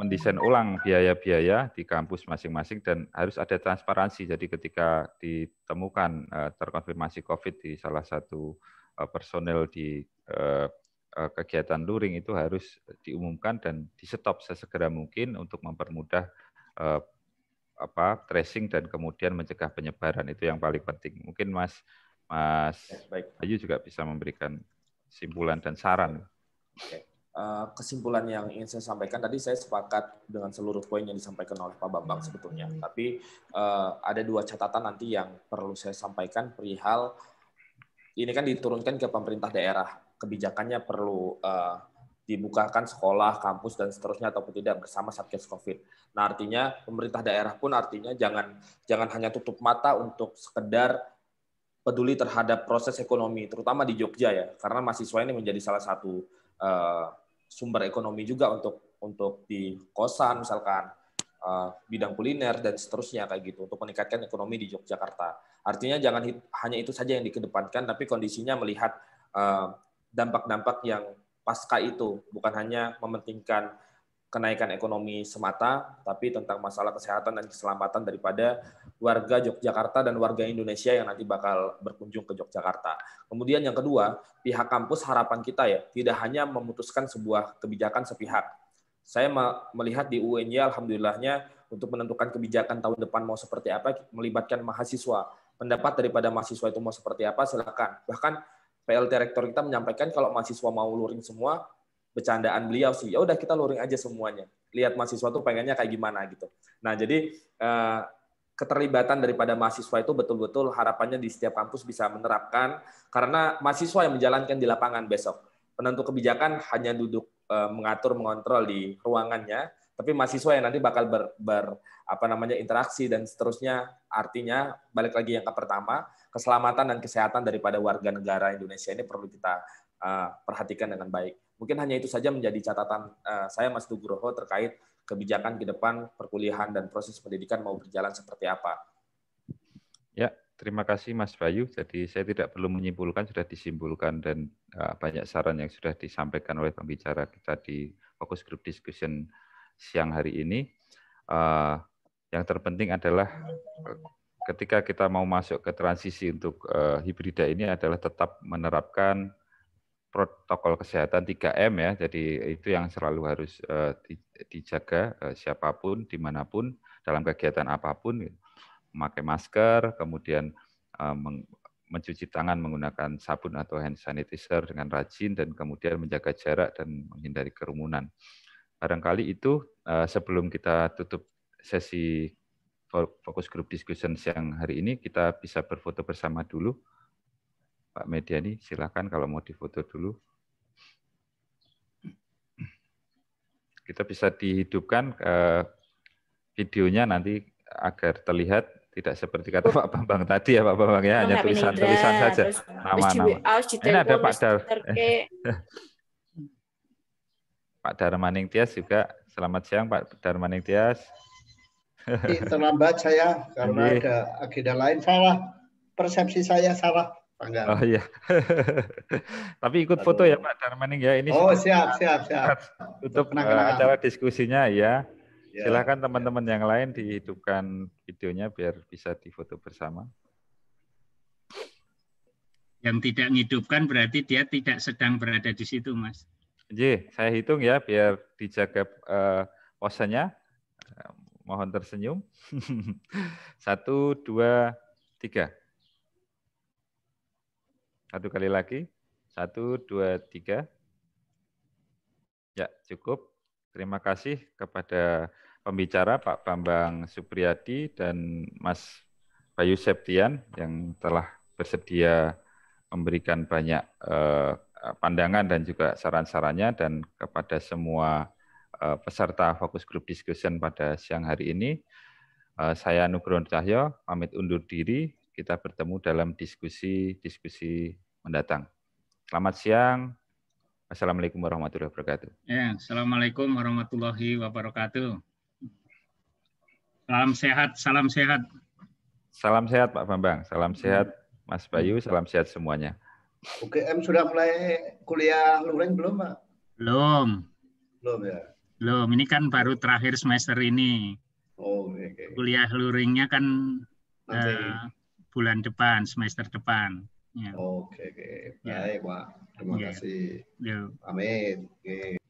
mendesain ulang biaya-biaya di kampus masing-masing dan harus ada transparansi. Jadi ketika ditemukan eh, terkonfirmasi COVID di salah satu eh, personel di eh, kegiatan luring itu harus diumumkan dan di stop sesegera mungkin untuk mempermudah apa tracing dan kemudian mencegah penyebaran itu yang paling penting. Mungkin Mas Mas ya, Bayu juga bisa memberikan simpulan dan saran. Okay. Eh, kesimpulan yang ingin saya sampaikan tadi saya sepakat dengan seluruh poin yang disampaikan oleh Pak Bambang sebetulnya. Hmm. Tapi uh, ada dua catatan nanti yang perlu saya sampaikan perihal ini kan diturunkan ke pemerintah daerah. Kebijakannya perlu uh, dibukakan sekolah, kampus dan seterusnya ataupun tidak bersama Satgas Covid. Nah, artinya pemerintah daerah pun artinya jangan jangan hanya tutup mata untuk sekedar peduli terhadap proses ekonomi terutama di Jogja ya, karena mahasiswa ini menjadi salah satu uh, sumber ekonomi juga untuk untuk di kosan misalkan uh, bidang kuliner dan seterusnya kayak gitu untuk meningkatkan ekonomi di Yogyakarta. Artinya jangan hit, hanya itu saja yang dikedepankan tapi kondisinya melihat eh, dampak-dampak uh, dampak -dampak yang pasca itu bukan hanya mementingkan kenaikan ekonomi semata, tapi tentang masalah kesehatan dan keselamatan daripada warga Yogyakarta dan warga Indonesia yang nanti bakal berkunjung ke Yogyakarta. Kemudian yang kedua, pihak kampus harapan kita ya, tidak hanya memutuskan sebuah kebijakan sepihak. Saya melihat di UNY alhamdulillahnya untuk menentukan kebijakan tahun depan mau seperti apa melibatkan mahasiswa. Pendapat daripada mahasiswa itu mau seperti apa silakan. Bahkan PLT rektor kita menyampaikan kalau mahasiswa mau luring semua bercandaan beliau sih ya udah kita luring aja semuanya lihat mahasiswa tuh pengennya kayak gimana gitu nah jadi eh, keterlibatan daripada mahasiswa itu betul-betul harapannya di setiap kampus bisa menerapkan karena mahasiswa yang menjalankan di lapangan besok penentu kebijakan hanya duduk eh, mengatur mengontrol di ruangannya tapi mahasiswa yang nanti bakal ber, ber apa namanya interaksi dan seterusnya artinya balik lagi yang ke pertama keselamatan dan kesehatan daripada warga negara Indonesia ini perlu kita uh, perhatikan dengan baik Mungkin hanya itu saja menjadi catatan eh, saya Mas Nugroho terkait kebijakan ke depan perkuliahan dan proses pendidikan mau berjalan seperti apa. Ya, terima kasih Mas Bayu. Jadi saya tidak perlu menyimpulkan, sudah disimpulkan dan eh, banyak saran yang sudah disampaikan oleh pembicara kita di fokus grup discussion siang hari ini. Eh, yang terpenting adalah ketika kita mau masuk ke transisi untuk uh, hibrida ini adalah tetap menerapkan protokol kesehatan 3M ya. Jadi itu yang selalu harus uh, dijaga uh, siapapun, dimanapun, dalam kegiatan apapun. Gitu. Memakai masker, kemudian uh, meng, mencuci tangan menggunakan sabun atau hand sanitizer dengan rajin, dan kemudian menjaga jarak dan menghindari kerumunan. Barangkali itu uh, sebelum kita tutup sesi fokus grup discussion siang hari ini, kita bisa berfoto bersama dulu. Pak Mediani, silakan kalau mau difoto dulu. Kita bisa dihidupkan eh, videonya nanti agar terlihat tidak seperti kata Pak Bambang tadi ya Pak Bambang ya hanya tulisan-tulisan saja nama-nama. Ini ada Pak Dar Pak Darmaning Tias juga selamat siang Pak Darmaning Tias. Terlambat saya karena ada agenda lain salah persepsi saya salah tanggal. Oh iya. Tapi ikut Aduh. foto ya Pak Darmaning ya. Ini oh siap siap siap. Tutup uh, acara diskusinya ya. ya. Silahkan ya. teman-teman yang lain dihidupkan videonya biar bisa difoto bersama. Yang tidak menghidupkan berarti dia tidak sedang berada di situ, Mas. J, iya, saya hitung ya biar dijaga uh, posenya. Uh, mohon tersenyum. Satu, dua, tiga. Satu kali lagi. Satu, dua, tiga. Ya, cukup. Terima kasih kepada pembicara Pak Bambang Supriyadi dan Mas Bayu Septian yang telah bersedia memberikan banyak eh, pandangan dan juga saran-sarannya dan kepada semua eh, peserta fokus grup discussion pada siang hari ini. Eh, saya Nugroho Cahyo, pamit undur diri kita bertemu dalam diskusi-diskusi mendatang. Selamat siang. Assalamualaikum warahmatullahi wabarakatuh. Ya, Assalamualaikum warahmatullahi wabarakatuh. Salam sehat, salam sehat. Salam sehat Pak Bambang, salam hmm. sehat Mas Bayu, salam sehat semuanya. UGM sudah mulai kuliah luring belum Pak? Belum. Belum ya? Belum, ini kan baru terakhir semester ini. Oh, okay. Kuliah luringnya kan Nanti. Uh, bulan depan, semester depan. Ya. Oke, okay, ya. okay. baik Pak. Terima yeah. kasih. Yeah. Amin. Okay.